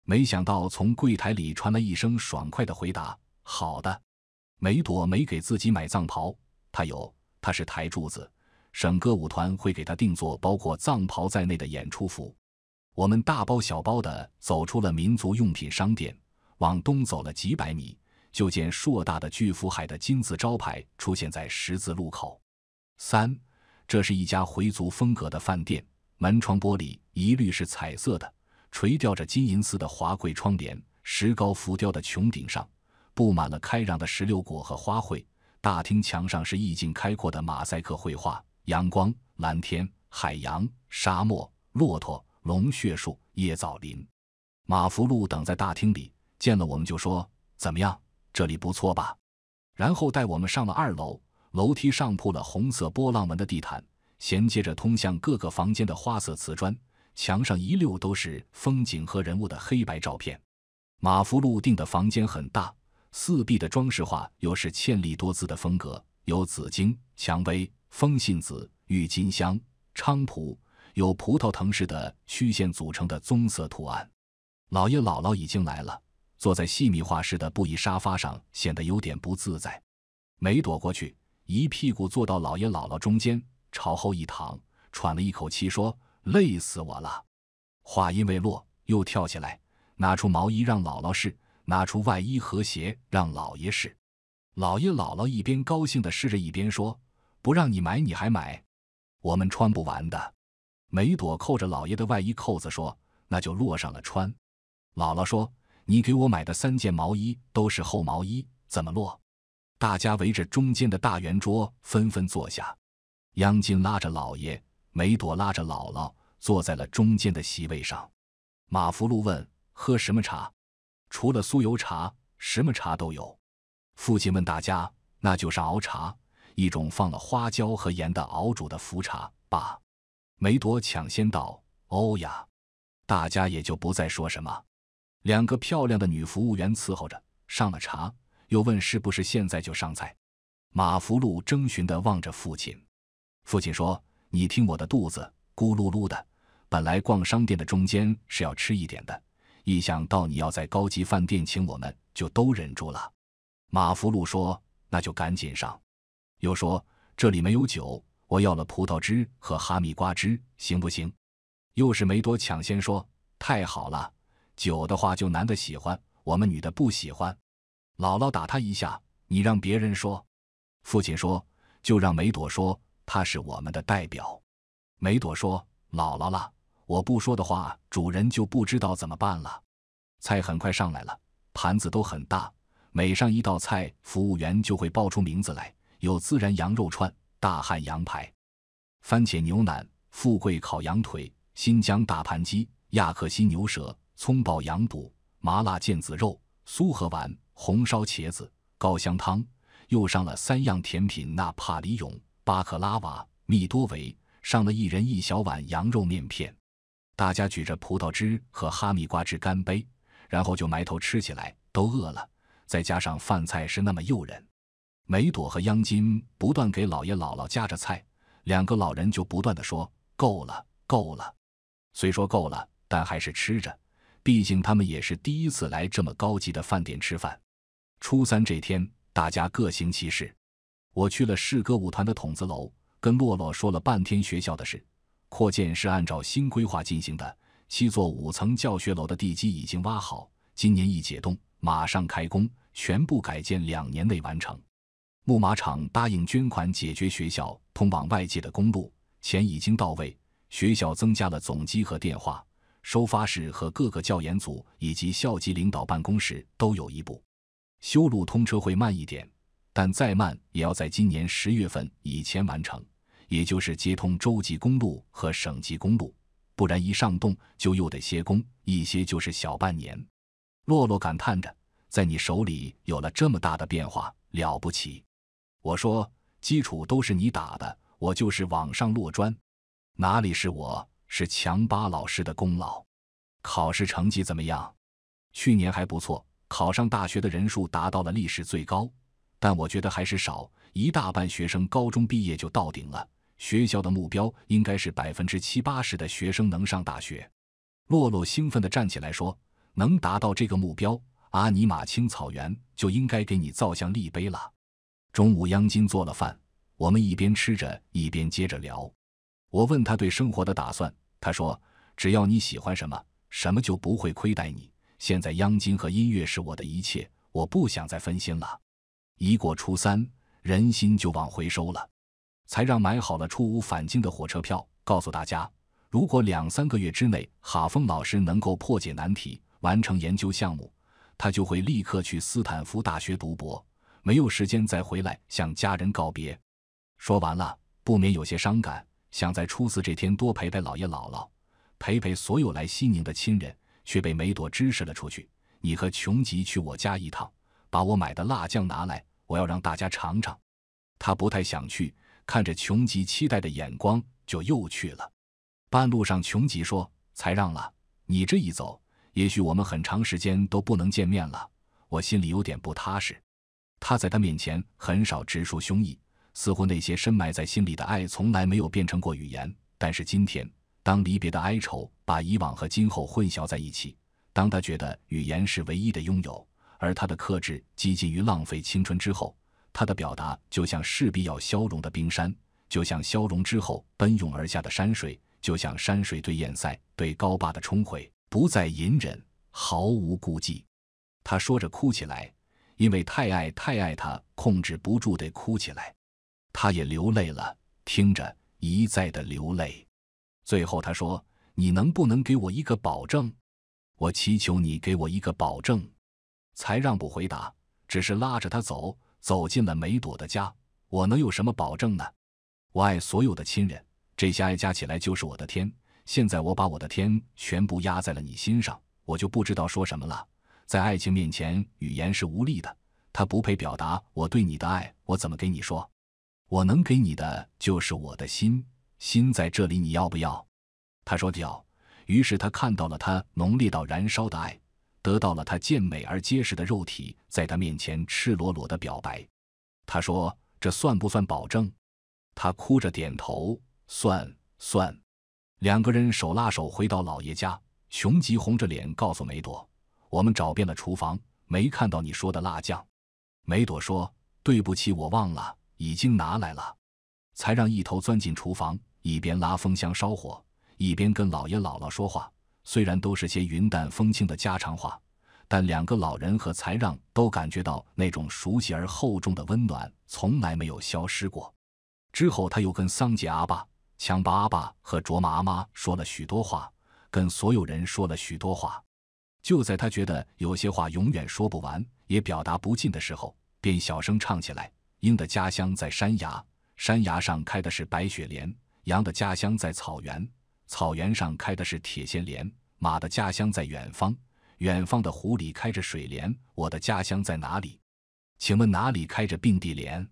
没想到从柜台里传来一声爽快的回答：“好的。”梅朵没给自己买藏袍，她有，她是台柱子，省歌舞团会给她定做包括藏袍在内的演出服。我们大包小包的走出了民族用品商店。往东走了几百米，就见硕大的巨福海的金字招牌出现在十字路口。三，这是一家回族风格的饭店，门窗玻璃一律是彩色的，垂吊着金银丝的华贵窗帘，石膏浮雕的穹顶上布满了开壤的石榴果和花卉。大厅墙上是意境开阔的马赛克绘画：阳光、蓝天、海洋、沙漠、骆驼、龙血树、椰枣林、马福禄等，在大厅里。见了我们就说怎么样，这里不错吧？然后带我们上了二楼，楼梯上铺了红色波浪纹的地毯，衔接着通向各个房间的花色瓷砖，墙上一溜都是风景和人物的黑白照片。马福禄订的房间很大，四壁的装饰画又是绚丽多姿的风格，有紫荆、蔷薇、风信子、郁金香、菖蒲，有葡萄藤似的曲线组成的棕色图案。老爷姥姥已经来了。坐在细米画室的布艺沙发上，显得有点不自在。没躲过去，一屁股坐到老爷姥姥中间，朝后一躺，喘了一口气，说：“累死我了。”话音未落，又跳起来，拿出毛衣让姥姥试，拿出外衣和鞋让姥爷试。老爷姥姥一边高兴地试着，一边说：“不让你买，你还买？我们穿不完的。”梅躲扣着老爷的外衣扣子，说：“那就落上了穿。”姥姥说。你给我买的三件毛衣都是厚毛衣，怎么落？大家围着中间的大圆桌纷纷坐下，央金拉着老爷，梅朵拉着姥姥，坐在了中间的席位上。马福禄问：“喝什么茶？”“除了酥油茶，什么茶都有。”父亲问大家：“那就是熬茶，一种放了花椒和盐的熬煮的茯茶吧？”梅朵抢先道：“哦呀！”大家也就不再说什么。两个漂亮的女服务员伺候着，上了茶，又问是不是现在就上菜。马福禄征询地望着父亲，父亲说：“你听我的，肚子咕噜噜的。本来逛商店的中间是要吃一点的，一想到你要在高级饭店请我们，就都忍住了。”马福禄说：“那就赶紧上。”又说：“这里没有酒，我要了葡萄汁和哈密瓜汁，行不行？”又是梅多抢先说：“太好了。”酒的话，就男的喜欢，我们女的不喜欢。姥姥打他一下，你让别人说。父亲说，就让梅朵说，他是我们的代表。梅朵说，姥姥啦，我不说的话，主人就不知道怎么办了。菜很快上来了，盘子都很大。每上一道菜，服务员就会报出名字来：有孜然羊肉串、大汉羊排、番茄牛腩、富贵烤羊腿、新疆大盘鸡、亚克西牛舌。葱爆羊肚、麻辣腱子肉、苏合丸、红烧茄子、高香汤，又上了三样甜品：那帕里永、巴克拉瓦、蜜多维。上了一人一小碗羊肉面片，大家举着葡萄汁和哈密瓜汁干杯，然后就埋头吃起来，都饿了。再加上饭菜是那么诱人，梅朵和央金不断给老爷姥姥夹着菜，两个老人就不断的说：“够了，够了。”虽说够了，但还是吃着。毕竟他们也是第一次来这么高级的饭店吃饭。初三这天，大家各行其事。我去了市歌舞团的筒子楼，跟洛洛说了半天学校的事。扩建是按照新规划进行的，七座五层教学楼的地基已经挖好，今年一解冻马上开工，全部改建两年内完成。牧马场答应捐款解决学校通往外界的公路，钱已经到位。学校增加了总机和电话。收发室和各个教研组以及校级领导办公室都有一部。修路通车会慢一点，但再慢也要在今年十月份以前完成，也就是接通州级公路和省级公路，不然一上冻就又得歇工，一歇就是小半年。洛洛感叹着：“在你手里有了这么大的变化，了不起。”我说：“基础都是你打的，我就是往上落砖，哪里是我？”是强巴老师的功劳。考试成绩怎么样？去年还不错，考上大学的人数达到了历史最高。但我觉得还是少，一大半学生高中毕业就到顶了。学校的目标应该是百分之七八十的学生能上大学。洛洛兴奋地站起来说：“能达到这个目标，阿尼玛青草原就应该给你造像立碑了。”中午央金做了饭，我们一边吃着，一边接着聊。我问他对生活的打算，他说：“只要你喜欢什么，什么就不会亏待你。现在央金和音乐是我的一切，我不想再分心了。一过初三，人心就往回收了，才让买好了出屋返京的火车票。告诉大家，如果两三个月之内哈峰老师能够破解难题，完成研究项目，他就会立刻去斯坦福大学读博，没有时间再回来向家人告别。”说完了，不免有些伤感。想在初四这天多陪陪老爷姥姥，陪陪所有来西宁的亲人，却被梅朵支使了出去。你和琼吉去我家一趟，把我买的辣酱拿来，我要让大家尝尝。他不太想去，看着琼吉期待的眼光，就又去了。半路上，琼吉说：“才让了你这一走，也许我们很长时间都不能见面了，我心里有点不踏实。”他在他面前很少直抒胸臆。似乎那些深埋在心里的爱从来没有变成过语言，但是今天，当离别的哀愁把以往和今后混淆在一起，当他觉得语言是唯一的拥有，而他的克制接近于浪费青春之后，他的表达就像势必要消融的冰山，就像消融之后奔涌而下的山水，就像山水对堰塞对高坝的冲毁，不再隐忍，毫无顾忌。他说着哭起来，因为太爱，太爱他，控制不住地哭起来。他也流泪了，听着一再的流泪，最后他说：“你能不能给我一个保证？我祈求你给我一个保证。”才让步回答，只是拉着他走，走进了梅朵的家。我能有什么保证呢？我爱所有的亲人，这些爱加起来就是我的天。现在我把我的天全部压在了你心上，我就不知道说什么了。在爱情面前，语言是无力的。他不配表达我对你的爱，我怎么给你说？我能给你的就是我的心，心在这里，你要不要？他说要。于是他看到了他浓烈到燃烧的爱，得到了他健美而结实的肉体在他面前赤裸裸的表白。他说：“这算不算保证？”他哭着点头，算算。两个人手拉手回到老爷家。熊吉红着脸告诉梅朵：“我们找遍了厨房，没看到你说的辣酱。”梅朵说：“对不起，我忘了。”已经拿来了，才让一头钻进厨房，一边拉风箱烧火，一边跟老爷姥姥说话。虽然都是些云淡风轻的家常话，但两个老人和才让都感觉到那种熟悉而厚重的温暖，从来没有消失过。之后，他又跟桑杰阿爸、强巴阿爸和卓玛阿妈说了许多话，跟所有人说了许多话。就在他觉得有些话永远说不完，也表达不尽的时候，便小声唱起来。鹰的家乡在山崖，山崖上开的是白雪莲；羊的家乡在草原，草原上开的是铁线莲；马的家乡在远方，远方的湖里开着水莲。我的家乡在哪里？请问哪里开着并蒂莲？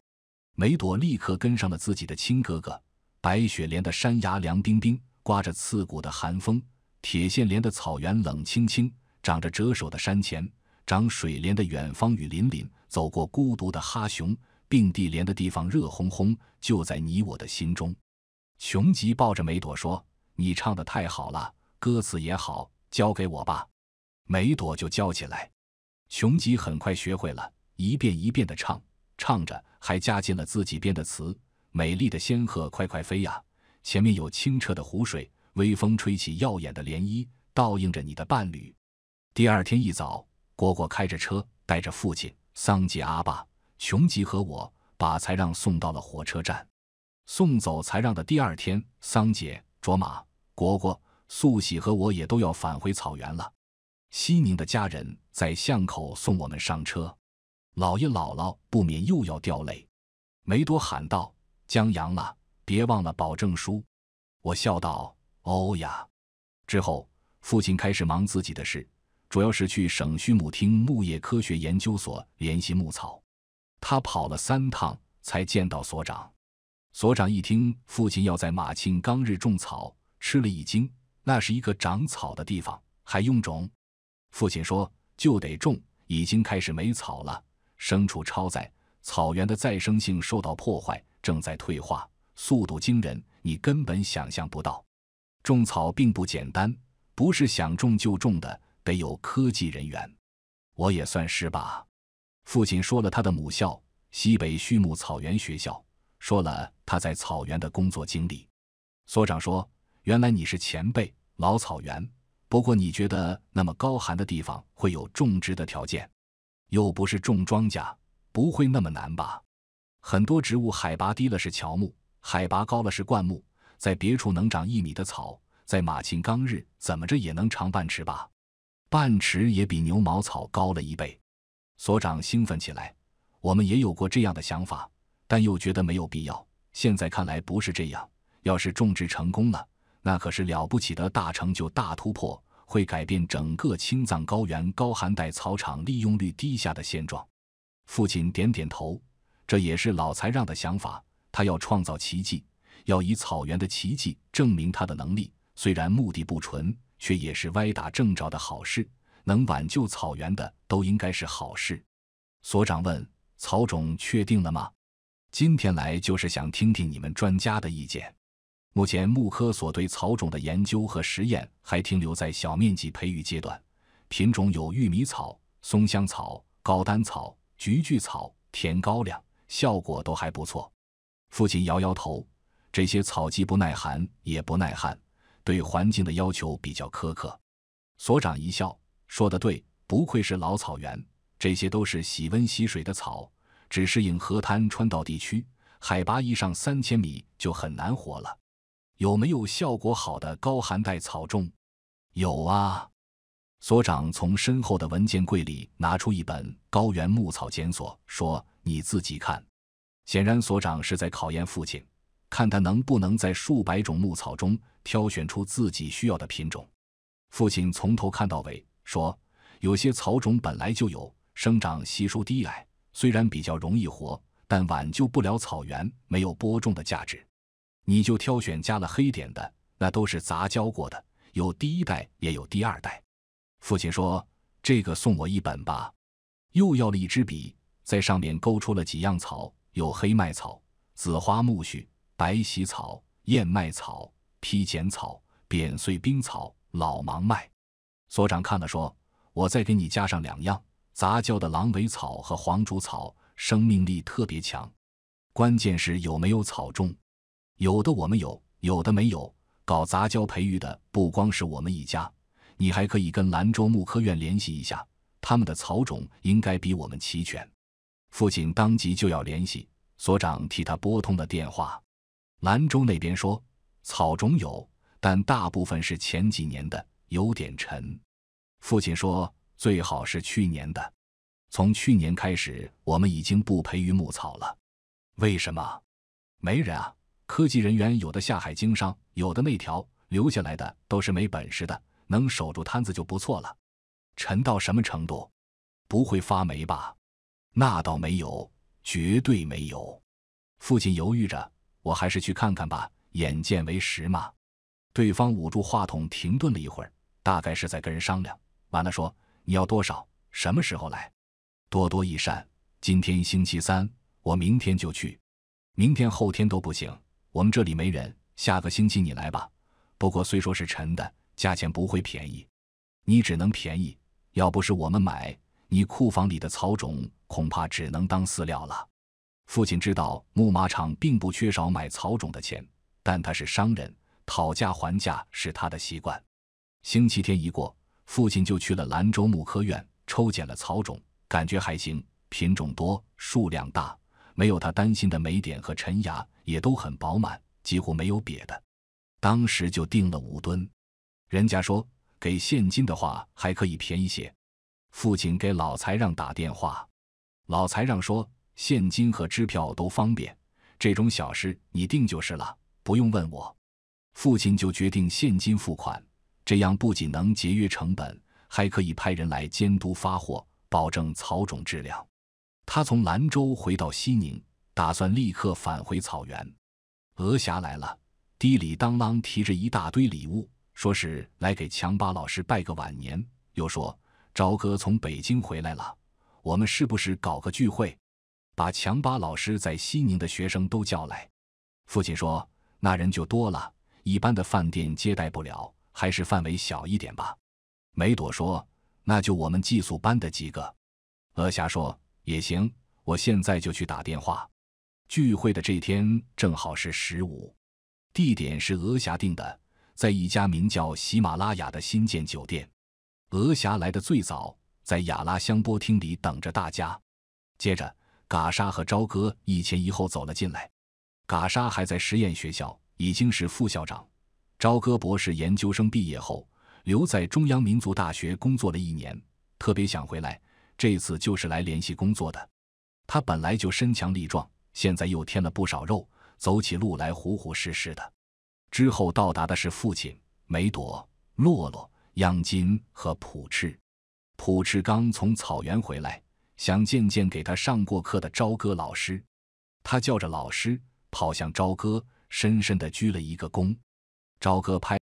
梅朵立刻跟上了自己的亲哥哥。白雪莲的山崖凉冰冰，刮着刺骨的寒风；铁线莲的草原冷清清，长着折手的山前；长水莲的远方雨淋淋，走过孤独的哈熊。并蒂莲的地方热烘烘，就在你我的心中。琼吉抱着梅朵说：“你唱得太好了，歌词也好，交给我吧。”梅朵就教起来。琼吉很快学会了，一遍一遍地唱，唱着还加进了自己编的词：“美丽的仙鹤快快飞呀，前面有清澈的湖水，微风吹起耀眼的涟漪，倒映着你的伴侣。”第二天一早，蝈蝈开着车，带着父亲桑吉阿爸。穷吉和我把才让送到了火车站。送走才让的第二天，桑姐、卓玛、果果、素喜和我也都要返回草原了。西宁的家人在巷口送我们上车，姥爷姥姥不免又要掉泪。梅多喊道：“江洋了，别忘了保证书。”我笑道：“哦呀。”之后，父亲开始忙自己的事，主要是去省畜牧厅牧业科学研究所联系牧草。他跑了三趟才见到所长。所长一听父亲要在马庆刚日种草，吃了一惊。那是一个长草的地方，还用种？父亲说：“就得种，已经开始没草了，牲畜超载，草原的再生性受到破坏，正在退化，速度惊人，你根本想象不到。种草并不简单，不是想种就种的，得有科技人员。我也算是吧。”父亲说了他的母校西北畜牧草原学校，说了他在草原的工作经历。所长说：“原来你是前辈老草原，不过你觉得那么高寒的地方会有种植的条件？又不是种庄稼，不会那么难吧？很多植物海拔低了是乔木，海拔高了是灌木，在别处能长一米的草，在马琴刚日怎么着也能长半尺吧？半尺也比牛毛草高了一倍。”所长兴奋起来，我们也有过这样的想法，但又觉得没有必要。现在看来不是这样。要是种植成功了，那可是了不起的大成就、大突破，会改变整个青藏高原高寒带草场利用率低下的现状。父亲点点头，这也是老才让的想法。他要创造奇迹，要以草原的奇迹证明他的能力。虽然目的不纯，却也是歪打正着的好事。能挽救草原的都应该是好事。所长问：“草种确定了吗？”今天来就是想听听你们专家的意见。目前木科所对草种的研究和实验还停留在小面积培育阶段，品种有玉米草、松香草、高丹草、菊苣草、甜高粱，效果都还不错。父亲摇摇头：“这些草既不耐寒，也不耐旱，对环境的要求比较苛刻。”所长一笑。说得对，不愧是老草原，这些都是喜温喜水的草，只适应河滩、川道地区，海拔以上三千米就很难活了。有没有效果好的高寒带草种？有啊，所长从身后的文件柜里拿出一本《高原牧草检索》，说：“你自己看。”显然，所长是在考验父亲，看他能不能在数百种牧草中挑选出自己需要的品种。父亲从头看到尾。说有些草种本来就有生长稀疏低矮，虽然比较容易活，但挽救不了草原没有播种的价值。你就挑选加了黑点的，那都是杂交过的，有第一代也有第二代。父亲说：“这个送我一本吧。”又要了一支笔，在上面勾出了几样草，有黑麦草、紫花苜蓿、白喜草、燕麦草、披碱草、扁穗冰草、老芒麦。所长看了说：“我再给你加上两样杂交的狼尾草和黄竹草，生命力特别强。关键是有没有草种，有的我们有，有的没有。搞杂交培育的不光是我们一家，你还可以跟兰州牧科院联系一下，他们的草种应该比我们齐全。”父亲当即就要联系所长，替他拨通了电话。兰州那边说草种有，但大部分是前几年的。有点沉，父亲说：“最好是去年的。从去年开始，我们已经不培育牧草了。为什么？没人啊！科技人员有的下海经商，有的那条留下来的都是没本事的，能守住摊子就不错了。沉到什么程度？不会发霉吧？那倒没有，绝对没有。”父亲犹豫着：“我还是去看看吧，眼见为实嘛。”对方捂住话筒，停顿了一会儿。大概是在跟人商量。完了说：“你要多少？什么时候来？”多多益善。今天星期三，我明天就去。明天、后天都不行，我们这里没人。下个星期你来吧。不过虽说是沉的，价钱不会便宜。你只能便宜。要不是我们买，你库房里的草种恐怕只能当饲料了。父亲知道牧马场并不缺少买草种的钱，但他是商人，讨价还价是他的习惯。星期天一过，父亲就去了兰州木科院抽检了草种，感觉还行，品种多，数量大，没有他担心的霉点和尘芽，也都很饱满，几乎没有瘪的。当时就定了五吨。人家说给现金的话还可以便宜些。父亲给老财让打电话，老财让说现金和支票都方便，这种小事你定就是了，不用问我。父亲就决定现金付款。这样不仅能节约成本，还可以派人来监督发货，保证草种质量。他从兰州回到西宁，打算立刻返回草原。娥霞来了，滴里当啷提着一大堆礼物，说是来给强巴老师拜个晚年，又说朝哥从北京回来了，我们是不是搞个聚会，把强巴老师在西宁的学生都叫来？父亲说，那人就多了，一般的饭店接待不了。还是范围小一点吧，梅朵说：“那就我们寄宿班的几个。”娥霞说：“也行，我现在就去打电话。”聚会的这天正好是十五，地点是娥霞定的，在一家名叫喜马拉雅的新建酒店。娥霞来的最早，在雅拉香波厅里等着大家。接着，嘎莎和朝歌一前一后走了进来。嘎莎还在实验学校，已经是副校长。朝歌博士研究生毕业后，留在中央民族大学工作了一年，特别想回来。这次就是来联系工作的。他本来就身强力壮，现在又添了不少肉，走起路来虎虎实实的。之后到达的是父亲梅朵、洛洛、央金和普赤。普赤刚从草原回来，想见见给他上过课的朝歌老师。他叫着老师，跑向朝歌，深深地鞠了一个躬。朝哥拍。